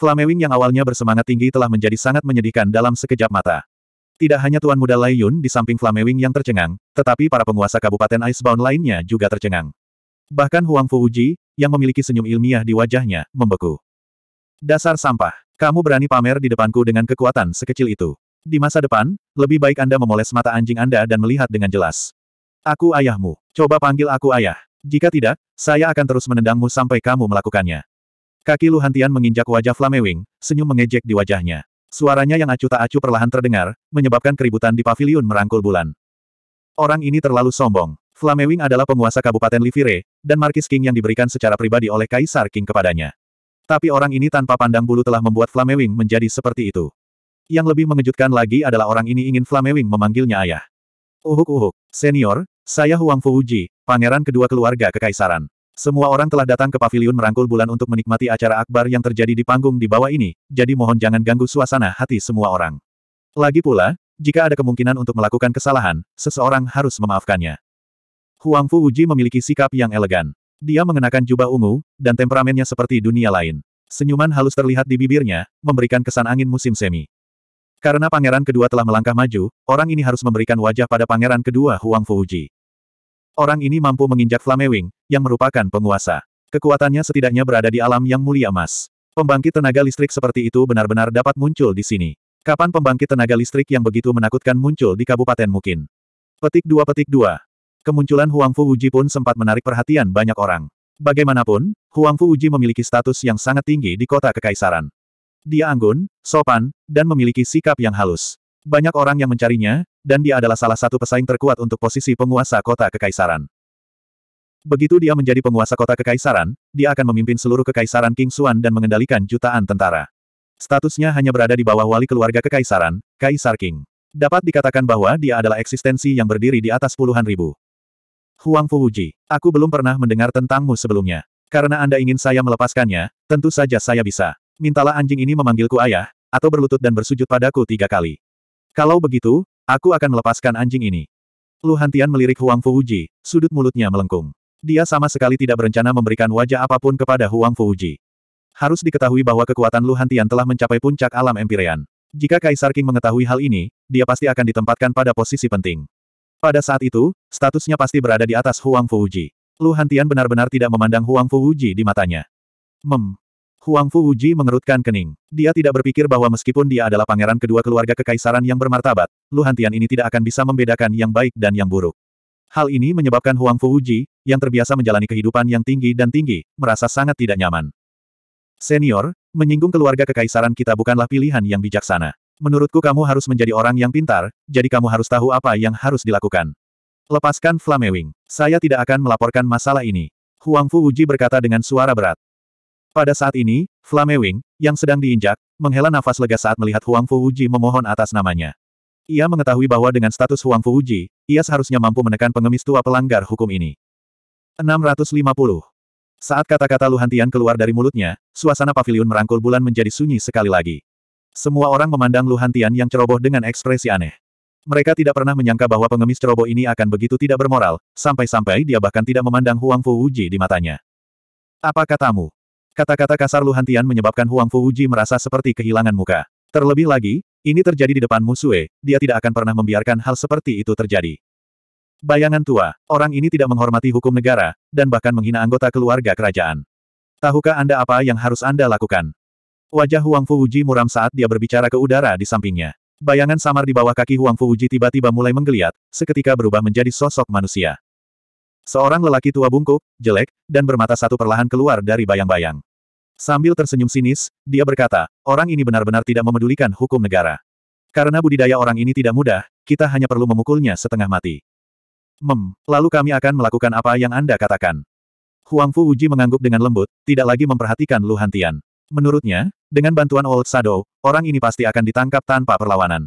A: Flamewing yang awalnya bersemangat tinggi telah menjadi sangat menyedihkan dalam sekejap mata. Tidak hanya Tuan Muda Lai Yun di samping Flamewing yang tercengang, tetapi para penguasa Kabupaten Icebound lainnya juga tercengang. Bahkan Huang Fu Uji, yang memiliki senyum ilmiah di wajahnya, membeku. Dasar sampah, kamu berani pamer di depanku dengan kekuatan sekecil itu. Di masa depan, lebih baik Anda memoles mata anjing Anda dan melihat dengan jelas. Aku ayahmu. Coba panggil aku ayah. Jika tidak, saya akan terus menendangmu sampai kamu melakukannya. Kaki Lu Hantian menginjak wajah Flamewing, senyum mengejek di wajahnya. Suaranya yang acuh tak acuh perlahan terdengar, menyebabkan keributan di pavilion merangkul bulan. Orang ini terlalu sombong. Flamewing adalah penguasa Kabupaten Livire, dan Markis King yang diberikan secara pribadi oleh Kaisar King kepadanya. Tapi orang ini tanpa pandang bulu telah membuat Flamewing menjadi seperti itu. Yang lebih mengejutkan lagi adalah orang ini ingin Flamewing memanggilnya ayah. Uhuk-uhuk, senior, saya Huang Fuji, pangeran kedua keluarga kekaisaran. Semua orang telah datang ke paviliun merangkul bulan untuk menikmati acara akbar yang terjadi di panggung di bawah ini, jadi mohon jangan ganggu suasana hati semua orang. Lagi pula, jika ada kemungkinan untuk melakukan kesalahan, seseorang harus memaafkannya. Huang Fu Uji memiliki sikap yang elegan. Dia mengenakan jubah ungu, dan temperamennya seperti dunia lain. Senyuman halus terlihat di bibirnya, memberikan kesan angin musim semi. Karena pangeran kedua telah melangkah maju, orang ini harus memberikan wajah pada pangeran kedua Huang Fu Uji. Orang ini mampu menginjak Flamewing, yang merupakan penguasa. Kekuatannya setidaknya berada di alam yang mulia emas. Pembangkit tenaga listrik seperti itu benar-benar dapat muncul di sini. Kapan pembangkit tenaga listrik yang begitu menakutkan muncul di Kabupaten Mukin? Petik dua petik dua. Kemunculan Huangfu Uji pun sempat menarik perhatian banyak orang. Bagaimanapun, Huangfu Uji memiliki status yang sangat tinggi di kota kekaisaran. Dia anggun, sopan, dan memiliki sikap yang halus. Banyak orang yang mencarinya, dan dia adalah salah satu pesaing terkuat untuk posisi penguasa kota kekaisaran. Begitu dia menjadi penguasa kota kekaisaran, dia akan memimpin seluruh kekaisaran King Xuan dan mengendalikan jutaan tentara. Statusnya hanya berada di bawah wali keluarga kekaisaran, Kaisar King. Dapat dikatakan bahwa dia adalah eksistensi yang berdiri di atas puluhan ribu. Huang Fuji, aku belum pernah mendengar tentangmu sebelumnya. Karena Anda ingin saya melepaskannya, tentu saja saya bisa. Mintalah anjing ini memanggilku ayah, atau berlutut dan bersujud padaku tiga kali. Kalau begitu, Aku akan melepaskan anjing ini. Luhantian melirik Huang Fuji, sudut mulutnya melengkung. Dia sama sekali tidak berencana memberikan wajah apapun kepada Huang Fuji. Harus diketahui bahwa kekuatan Luhantian telah mencapai puncak alam Empyrean. Jika Kaisar King mengetahui hal ini, dia pasti akan ditempatkan pada posisi penting. Pada saat itu, statusnya pasti berada di atas Huang Fuji. Lu Hantian benar-benar tidak memandang Huang Fuji di matanya. Mem, Huang Fu Wuji mengerutkan kening. Dia tidak berpikir bahwa meskipun dia adalah pangeran kedua keluarga kekaisaran yang bermartabat, Luhantian ini tidak akan bisa membedakan yang baik dan yang buruk. Hal ini menyebabkan Huang Fu Wuji, yang terbiasa menjalani kehidupan yang tinggi dan tinggi, merasa sangat tidak nyaman. Senior, menyinggung keluarga kekaisaran kita bukanlah pilihan yang bijaksana. Menurutku kamu harus menjadi orang yang pintar, jadi kamu harus tahu apa yang harus dilakukan. Lepaskan Flamewing. Saya tidak akan melaporkan masalah ini. Huang Fu Wuji berkata dengan suara berat. Pada saat ini, Flame Wing yang sedang diinjak, menghela nafas lega saat melihat Huang Fu Uji memohon atas namanya. Ia mengetahui bahwa dengan status Huang Fu Uji, ia seharusnya mampu menekan pengemis tua pelanggar hukum ini. 650. Saat kata-kata Luhantian keluar dari mulutnya, suasana pavilion merangkul bulan menjadi sunyi sekali lagi. Semua orang memandang Luhantian yang ceroboh dengan ekspresi aneh. Mereka tidak pernah menyangka bahwa pengemis ceroboh ini akan begitu tidak bermoral, sampai-sampai dia bahkan tidak memandang Huang Fu Uji di matanya. Apa katamu? Kata-kata kasar Lu Hantian menyebabkan Huang Fuji merasa seperti kehilangan muka. Terlebih lagi, ini terjadi di depan Musue, dia tidak akan pernah membiarkan hal seperti itu terjadi. Bayangan tua, orang ini tidak menghormati hukum negara, dan bahkan menghina anggota keluarga kerajaan. Tahukah Anda apa yang harus Anda lakukan? Wajah Huang Fuji muram saat dia berbicara ke udara di sampingnya. Bayangan samar di bawah kaki Huang Fuji tiba-tiba mulai menggeliat, seketika berubah menjadi sosok manusia. Seorang lelaki tua bungkuk, jelek, dan bermata satu perlahan keluar dari bayang-bayang. Sambil tersenyum sinis, dia berkata, orang ini benar-benar tidak memedulikan hukum negara. Karena budidaya orang ini tidak mudah, kita hanya perlu memukulnya setengah mati. Mem, lalu kami akan melakukan apa yang Anda katakan. Huang Fu Uji mengangguk dengan lembut, tidak lagi memperhatikan Lu Hantian. Menurutnya, dengan bantuan Old Shadow, orang ini pasti akan ditangkap tanpa perlawanan.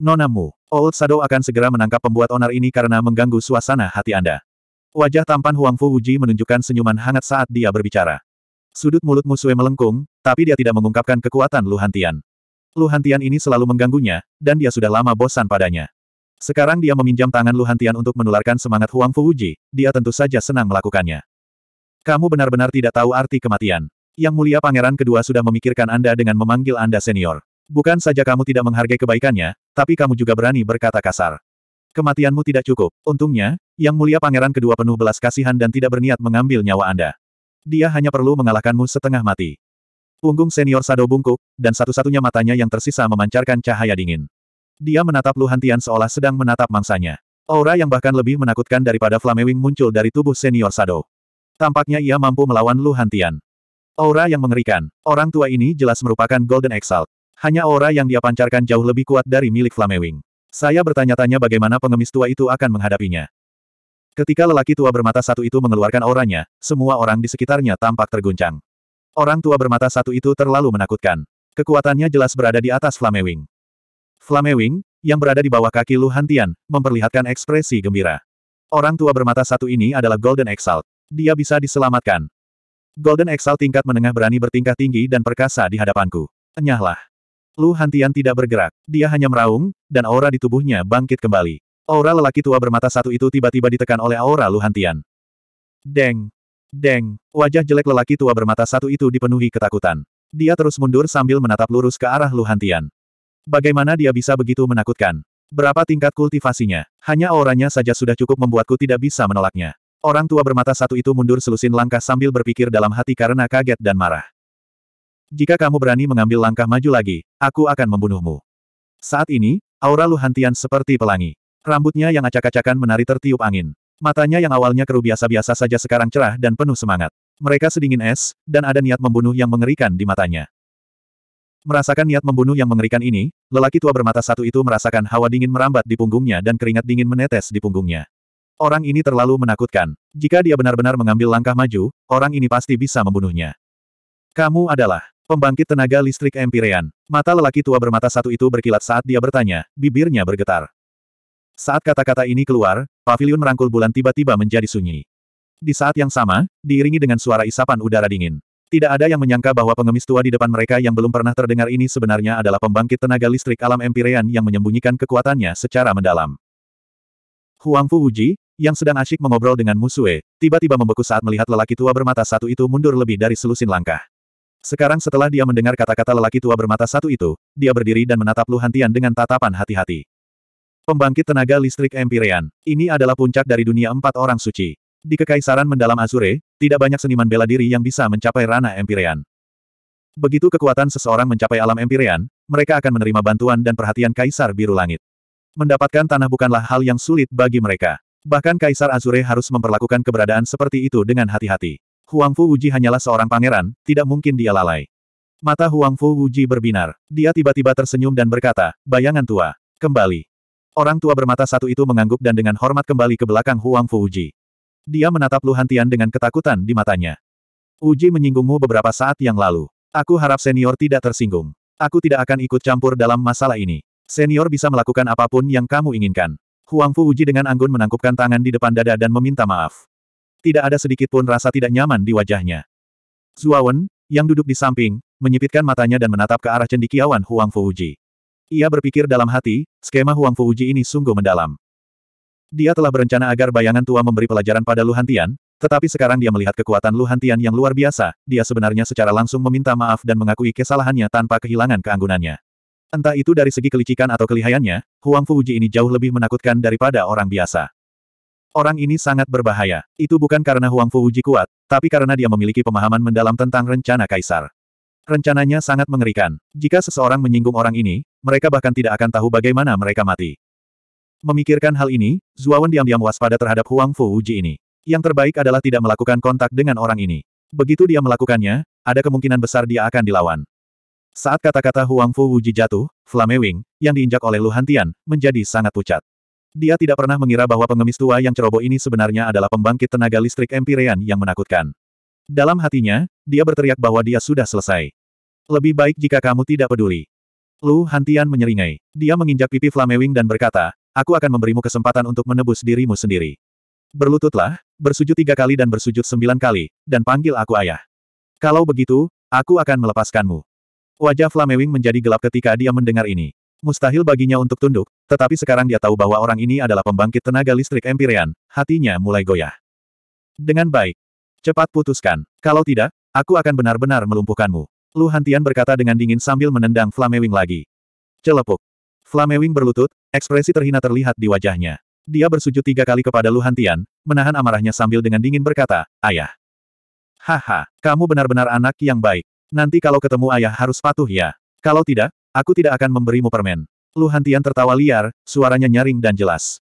A: Nonamu, Old Shadow akan segera menangkap pembuat onar ini karena mengganggu suasana hati Anda. Wajah tampan Huang Fu Wuji menunjukkan senyuman hangat saat dia berbicara. Sudut mulut Musue melengkung, tapi dia tidak mengungkapkan kekuatan Lu Hantian. Lu Hantian ini selalu mengganggunya, dan dia sudah lama bosan padanya. Sekarang dia meminjam tangan Lu Hantian untuk menularkan semangat Huang Fu Wuji, dia tentu saja senang melakukannya. Kamu benar-benar tidak tahu arti kematian. Yang mulia pangeran kedua sudah memikirkan Anda dengan memanggil Anda senior. Bukan saja kamu tidak menghargai kebaikannya, tapi kamu juga berani berkata kasar. Kematianmu tidak cukup. Untungnya, Yang Mulia Pangeran kedua penuh belas kasihan dan tidak berniat mengambil nyawa Anda. Dia hanya perlu mengalahkanmu setengah mati. Punggung senior Sado bungkuk, dan satu-satunya matanya yang tersisa memancarkan cahaya dingin. Dia menatap Luhantian seolah sedang menatap mangsanya. Aura yang bahkan lebih menakutkan daripada Flamewing muncul dari tubuh senior Sado. Tampaknya ia mampu melawan Luhantian. Aura yang mengerikan. Orang tua ini jelas merupakan Golden Exalt. Hanya aura yang dia pancarkan jauh lebih kuat dari milik Flamewing. Saya bertanya-tanya bagaimana pengemis tua itu akan menghadapinya. Ketika lelaki tua bermata satu itu mengeluarkan auranya, semua orang di sekitarnya tampak terguncang. Orang tua bermata satu itu terlalu menakutkan. Kekuatannya jelas berada di atas Flamewing. Flamewing, yang berada di bawah kaki Lu Hantian, memperlihatkan ekspresi gembira. Orang tua bermata satu ini adalah Golden Exalt. Dia bisa diselamatkan. Golden Exalt tingkat menengah berani bertingkah tinggi dan perkasa di hadapanku. Enyahlah. Lu Hantian tidak bergerak. Dia hanya meraung, dan aura di tubuhnya bangkit kembali. Aura lelaki tua bermata satu itu tiba-tiba ditekan oleh aura Lu Hantian. Deng! Deng! Wajah jelek lelaki tua bermata satu itu dipenuhi ketakutan. Dia terus mundur sambil menatap lurus ke arah Lu Hantian. Bagaimana dia bisa begitu menakutkan? Berapa tingkat kultivasinya? Hanya auranya saja sudah cukup membuatku tidak bisa menolaknya. Orang tua bermata satu itu mundur selusin langkah sambil berpikir dalam hati karena kaget dan marah. Jika kamu berani mengambil langkah maju lagi, aku akan membunuhmu. Saat ini, aura Luhantian seperti pelangi. Rambutnya yang acak-acakan menari tertiup angin. Matanya yang awalnya keruh biasa-biasa saja sekarang cerah dan penuh semangat. Mereka sedingin es, dan ada niat membunuh yang mengerikan di matanya. Merasakan niat membunuh yang mengerikan ini, lelaki tua bermata satu itu merasakan hawa dingin merambat di punggungnya dan keringat dingin menetes di punggungnya. Orang ini terlalu menakutkan. Jika dia benar-benar mengambil langkah maju, orang ini pasti bisa membunuhnya. Kamu adalah pembangkit tenaga listrik Empirean. Mata lelaki tua bermata satu itu berkilat saat dia bertanya, bibirnya bergetar. Saat kata-kata ini keluar, pavilion merangkul bulan tiba-tiba menjadi sunyi. Di saat yang sama, diiringi dengan suara isapan udara dingin. Tidak ada yang menyangka bahwa pengemis tua di depan mereka yang belum pernah terdengar ini sebenarnya adalah pembangkit tenaga listrik alam empyrean yang menyembunyikan kekuatannya secara mendalam. Huang Fu Uji, yang sedang asyik mengobrol dengan Musue, tiba-tiba membeku saat melihat lelaki tua bermata satu itu mundur lebih dari selusin langkah. Sekarang setelah dia mendengar kata-kata lelaki tua bermata satu itu, dia berdiri dan menatap Luhantian dengan tatapan hati-hati. Pembangkit tenaga listrik Empyrean. Ini adalah puncak dari dunia empat orang suci. Di Kekaisaran Mendalam Azure, tidak banyak seniman bela diri yang bisa mencapai ranah Empyrean. Begitu kekuatan seseorang mencapai alam Empyrean, mereka akan menerima bantuan dan perhatian Kaisar Biru Langit. Mendapatkan tanah bukanlah hal yang sulit bagi mereka. Bahkan Kaisar Azure harus memperlakukan keberadaan seperti itu dengan hati-hati. Huang Fu Wuji hanyalah seorang pangeran, tidak mungkin dia lalai. Mata Huang Fu Wuji berbinar. Dia tiba-tiba tersenyum dan berkata, bayangan tua, kembali. Orang tua bermata satu itu mengangguk dan dengan hormat kembali ke belakang Huang Fu Uji. Dia menatap Lu Hantian dengan ketakutan di matanya. Uji menyinggungmu beberapa saat yang lalu. Aku harap senior tidak tersinggung. Aku tidak akan ikut campur dalam masalah ini. Senior bisa melakukan apapun yang kamu inginkan. Huang Fu Uji dengan anggun menangkupkan tangan di depan dada dan meminta maaf. Tidak ada sedikit pun rasa tidak nyaman di wajahnya. Zuawan, yang duduk di samping, menyipitkan matanya dan menatap ke arah cendikiawan Huang Fuji. Ia berpikir dalam hati, skema Huang Fuji ini sungguh mendalam. Dia telah berencana agar bayangan tua memberi pelajaran pada Lu Hantian, tetapi sekarang dia melihat kekuatan Lu Hantian yang luar biasa, dia sebenarnya secara langsung meminta maaf dan mengakui kesalahannya tanpa kehilangan keanggunannya. Entah itu dari segi kelicikan atau kelihayannya, Huang Fuji ini jauh lebih menakutkan daripada orang biasa. Orang ini sangat berbahaya. Itu bukan karena Huang Fu Uji kuat, tapi karena dia memiliki pemahaman mendalam tentang rencana kaisar. Rencananya sangat mengerikan. Jika seseorang menyinggung orang ini, mereka bahkan tidak akan tahu bagaimana mereka mati. Memikirkan hal ini, Zuawan diam-diam waspada terhadap Huang Fu Uji ini. Yang terbaik adalah tidak melakukan kontak dengan orang ini. Begitu dia melakukannya, ada kemungkinan besar dia akan dilawan. Saat kata-kata Huang Fu Wuji jatuh, Flame Wing, yang diinjak oleh Luhantian, menjadi sangat pucat. Dia tidak pernah mengira bahwa pengemis tua yang ceroboh ini sebenarnya adalah pembangkit tenaga listrik Empirean yang menakutkan. Dalam hatinya, dia berteriak bahwa dia sudah selesai. Lebih baik jika kamu tidak peduli. Lu Hantian menyeringai. Dia menginjak pipi Flamewing dan berkata, aku akan memberimu kesempatan untuk menebus dirimu sendiri. Berlututlah, bersujud tiga kali dan bersujud sembilan kali, dan panggil aku ayah. Kalau begitu, aku akan melepaskanmu. Wajah Flamewing menjadi gelap ketika dia mendengar ini. Mustahil baginya untuk tunduk, tetapi sekarang dia tahu bahwa orang ini adalah pembangkit tenaga listrik Empyrean, hatinya mulai goyah. Dengan baik. Cepat putuskan. Kalau tidak, aku akan benar-benar melumpuhkanmu. Lu Hantian berkata dengan dingin sambil menendang Flamewing lagi. Celepuk. Flamewing berlutut, ekspresi terhina terlihat di wajahnya. Dia bersujud tiga kali kepada Lu Hantian, menahan amarahnya sambil dengan dingin berkata, Ayah. Haha, kamu benar-benar anak yang baik. Nanti kalau ketemu ayah harus patuh ya. Kalau tidak, Aku tidak akan memberimu permen. Lu Hantian tertawa liar, suaranya nyaring dan jelas.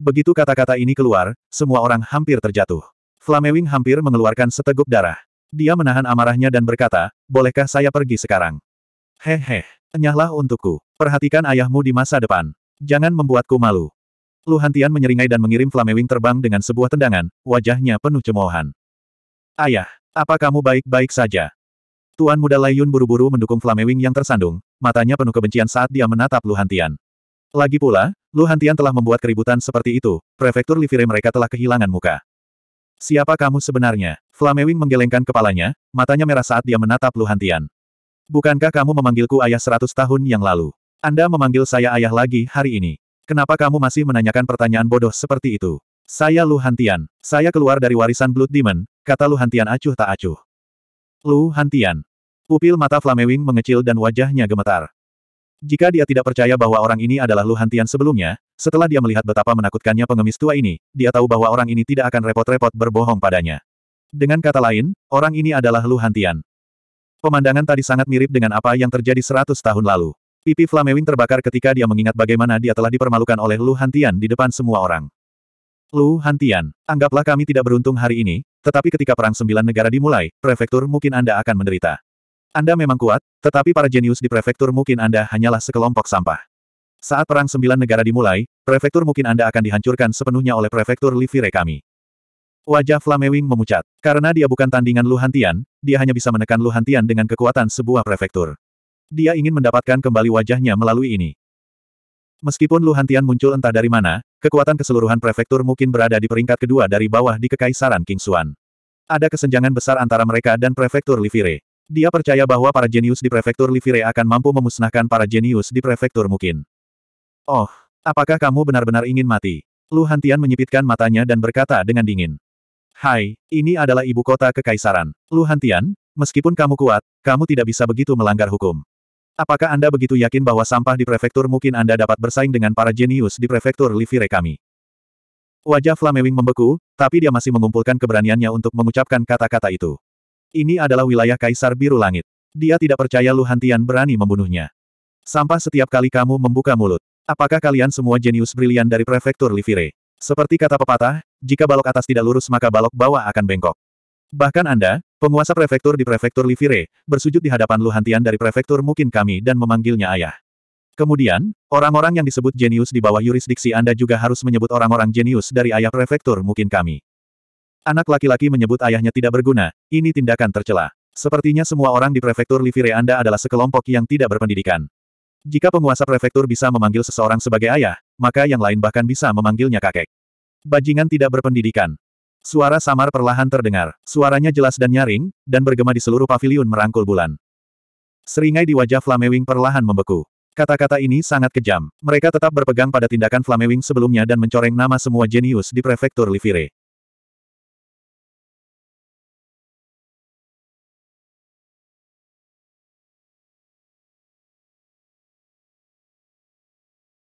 A: Begitu kata-kata ini keluar, semua orang hampir terjatuh. Flamewing hampir mengeluarkan seteguk darah. Dia menahan amarahnya dan berkata, bolehkah saya pergi sekarang? Hehe, enyahlah untukku. Perhatikan ayahmu di masa depan. Jangan membuatku malu. Lu Hantian menyeringai dan mengirim Flamewing terbang dengan sebuah tendangan, wajahnya penuh cemoohan. Ayah, apa kamu baik-baik saja? Tuan muda Layun buru-buru mendukung Flamewing yang tersandung, matanya penuh kebencian saat dia menatap Lu Hantian. Lagi pula, Lu Hantian telah membuat keributan seperti itu, prefektur Livire mereka telah kehilangan muka. Siapa kamu sebenarnya? Flamewing menggelengkan kepalanya, matanya merah saat dia menatap Lu Hantian. Bukankah kamu memanggilku ayah seratus tahun yang lalu? Anda memanggil saya ayah lagi hari ini. Kenapa kamu masih menanyakan pertanyaan bodoh seperti itu? Saya Lu Hantian. Saya keluar dari warisan Blood Demon, kata Lu Hantian acuh tak acuh. Lu Hantian. Pupil mata Flamewing mengecil dan wajahnya gemetar. Jika dia tidak percaya bahwa orang ini adalah Lu Hantian sebelumnya, setelah dia melihat betapa menakutkannya pengemis tua ini, dia tahu bahwa orang ini tidak akan repot-repot berbohong padanya. Dengan kata lain, orang ini adalah Lu Hantian. Pemandangan tadi sangat mirip dengan apa yang terjadi seratus tahun lalu. Pipi Flamewing terbakar ketika dia mengingat bagaimana dia telah dipermalukan oleh Lu Hantian di depan semua orang. Lu Hantian, anggaplah kami tidak beruntung hari ini, tetapi ketika Perang Sembilan Negara dimulai, prefektur mungkin Anda akan menderita. Anda memang kuat, tetapi para jenius di prefektur mungkin Anda hanyalah sekelompok sampah. Saat Perang Sembilan Negara dimulai, prefektur mungkin Anda akan dihancurkan sepenuhnya oleh prefektur Livire kami. Wajah Flamewing memucat. Karena dia bukan tandingan Lu Hantian, dia hanya bisa menekan Lu Hantian dengan kekuatan sebuah prefektur. Dia ingin mendapatkan kembali wajahnya melalui ini. Meskipun Lu Hantian muncul entah dari mana, Kekuatan keseluruhan prefektur mungkin berada di peringkat kedua dari bawah di Kekaisaran Kingsuan. Ada kesenjangan besar antara mereka dan prefektur Livire. Dia percaya bahwa para jenius di prefektur Livire akan mampu memusnahkan para jenius di prefektur mungkin. Oh, apakah kamu benar-benar ingin mati? Lu Hantian menyipitkan matanya dan berkata dengan dingin. Hai, ini adalah ibu kota kekaisaran. Lu Hantian, meskipun kamu kuat, kamu tidak bisa begitu melanggar hukum. Apakah Anda begitu yakin bahwa sampah di prefektur mungkin Anda dapat bersaing dengan para jenius di prefektur Livire kami? Wajah Flamewing membeku, tapi dia masih mengumpulkan keberaniannya untuk mengucapkan kata-kata itu. Ini adalah wilayah Kaisar Biru Langit. Dia tidak percaya Lu Hantian berani membunuhnya. Sampah setiap kali kamu membuka mulut. Apakah kalian semua jenius brilian dari prefektur Livire? Seperti kata pepatah, jika balok atas tidak lurus maka balok bawah akan bengkok. Bahkan Anda, penguasa prefektur di prefektur Livire, bersujud di hadapan luhantian dari prefektur mungkin kami dan memanggilnya ayah. Kemudian, orang-orang yang disebut jenius di bawah yurisdiksi Anda juga harus menyebut orang-orang jenius dari ayah prefektur mungkin kami. Anak laki-laki menyebut ayahnya tidak berguna, ini tindakan tercela. Sepertinya semua orang di prefektur Livire Anda adalah sekelompok yang tidak berpendidikan. Jika penguasa prefektur bisa memanggil seseorang sebagai ayah, maka yang lain bahkan bisa memanggilnya kakek. Bajingan tidak berpendidikan. Suara samar perlahan terdengar. Suaranya jelas dan nyaring, dan bergema di seluruh paviliun merangkul bulan. Seringai di wajah Flamewing perlahan membeku. Kata-kata ini sangat kejam. Mereka tetap berpegang pada tindakan Flamewing sebelumnya dan mencoreng nama semua jenius di prefektur Livire.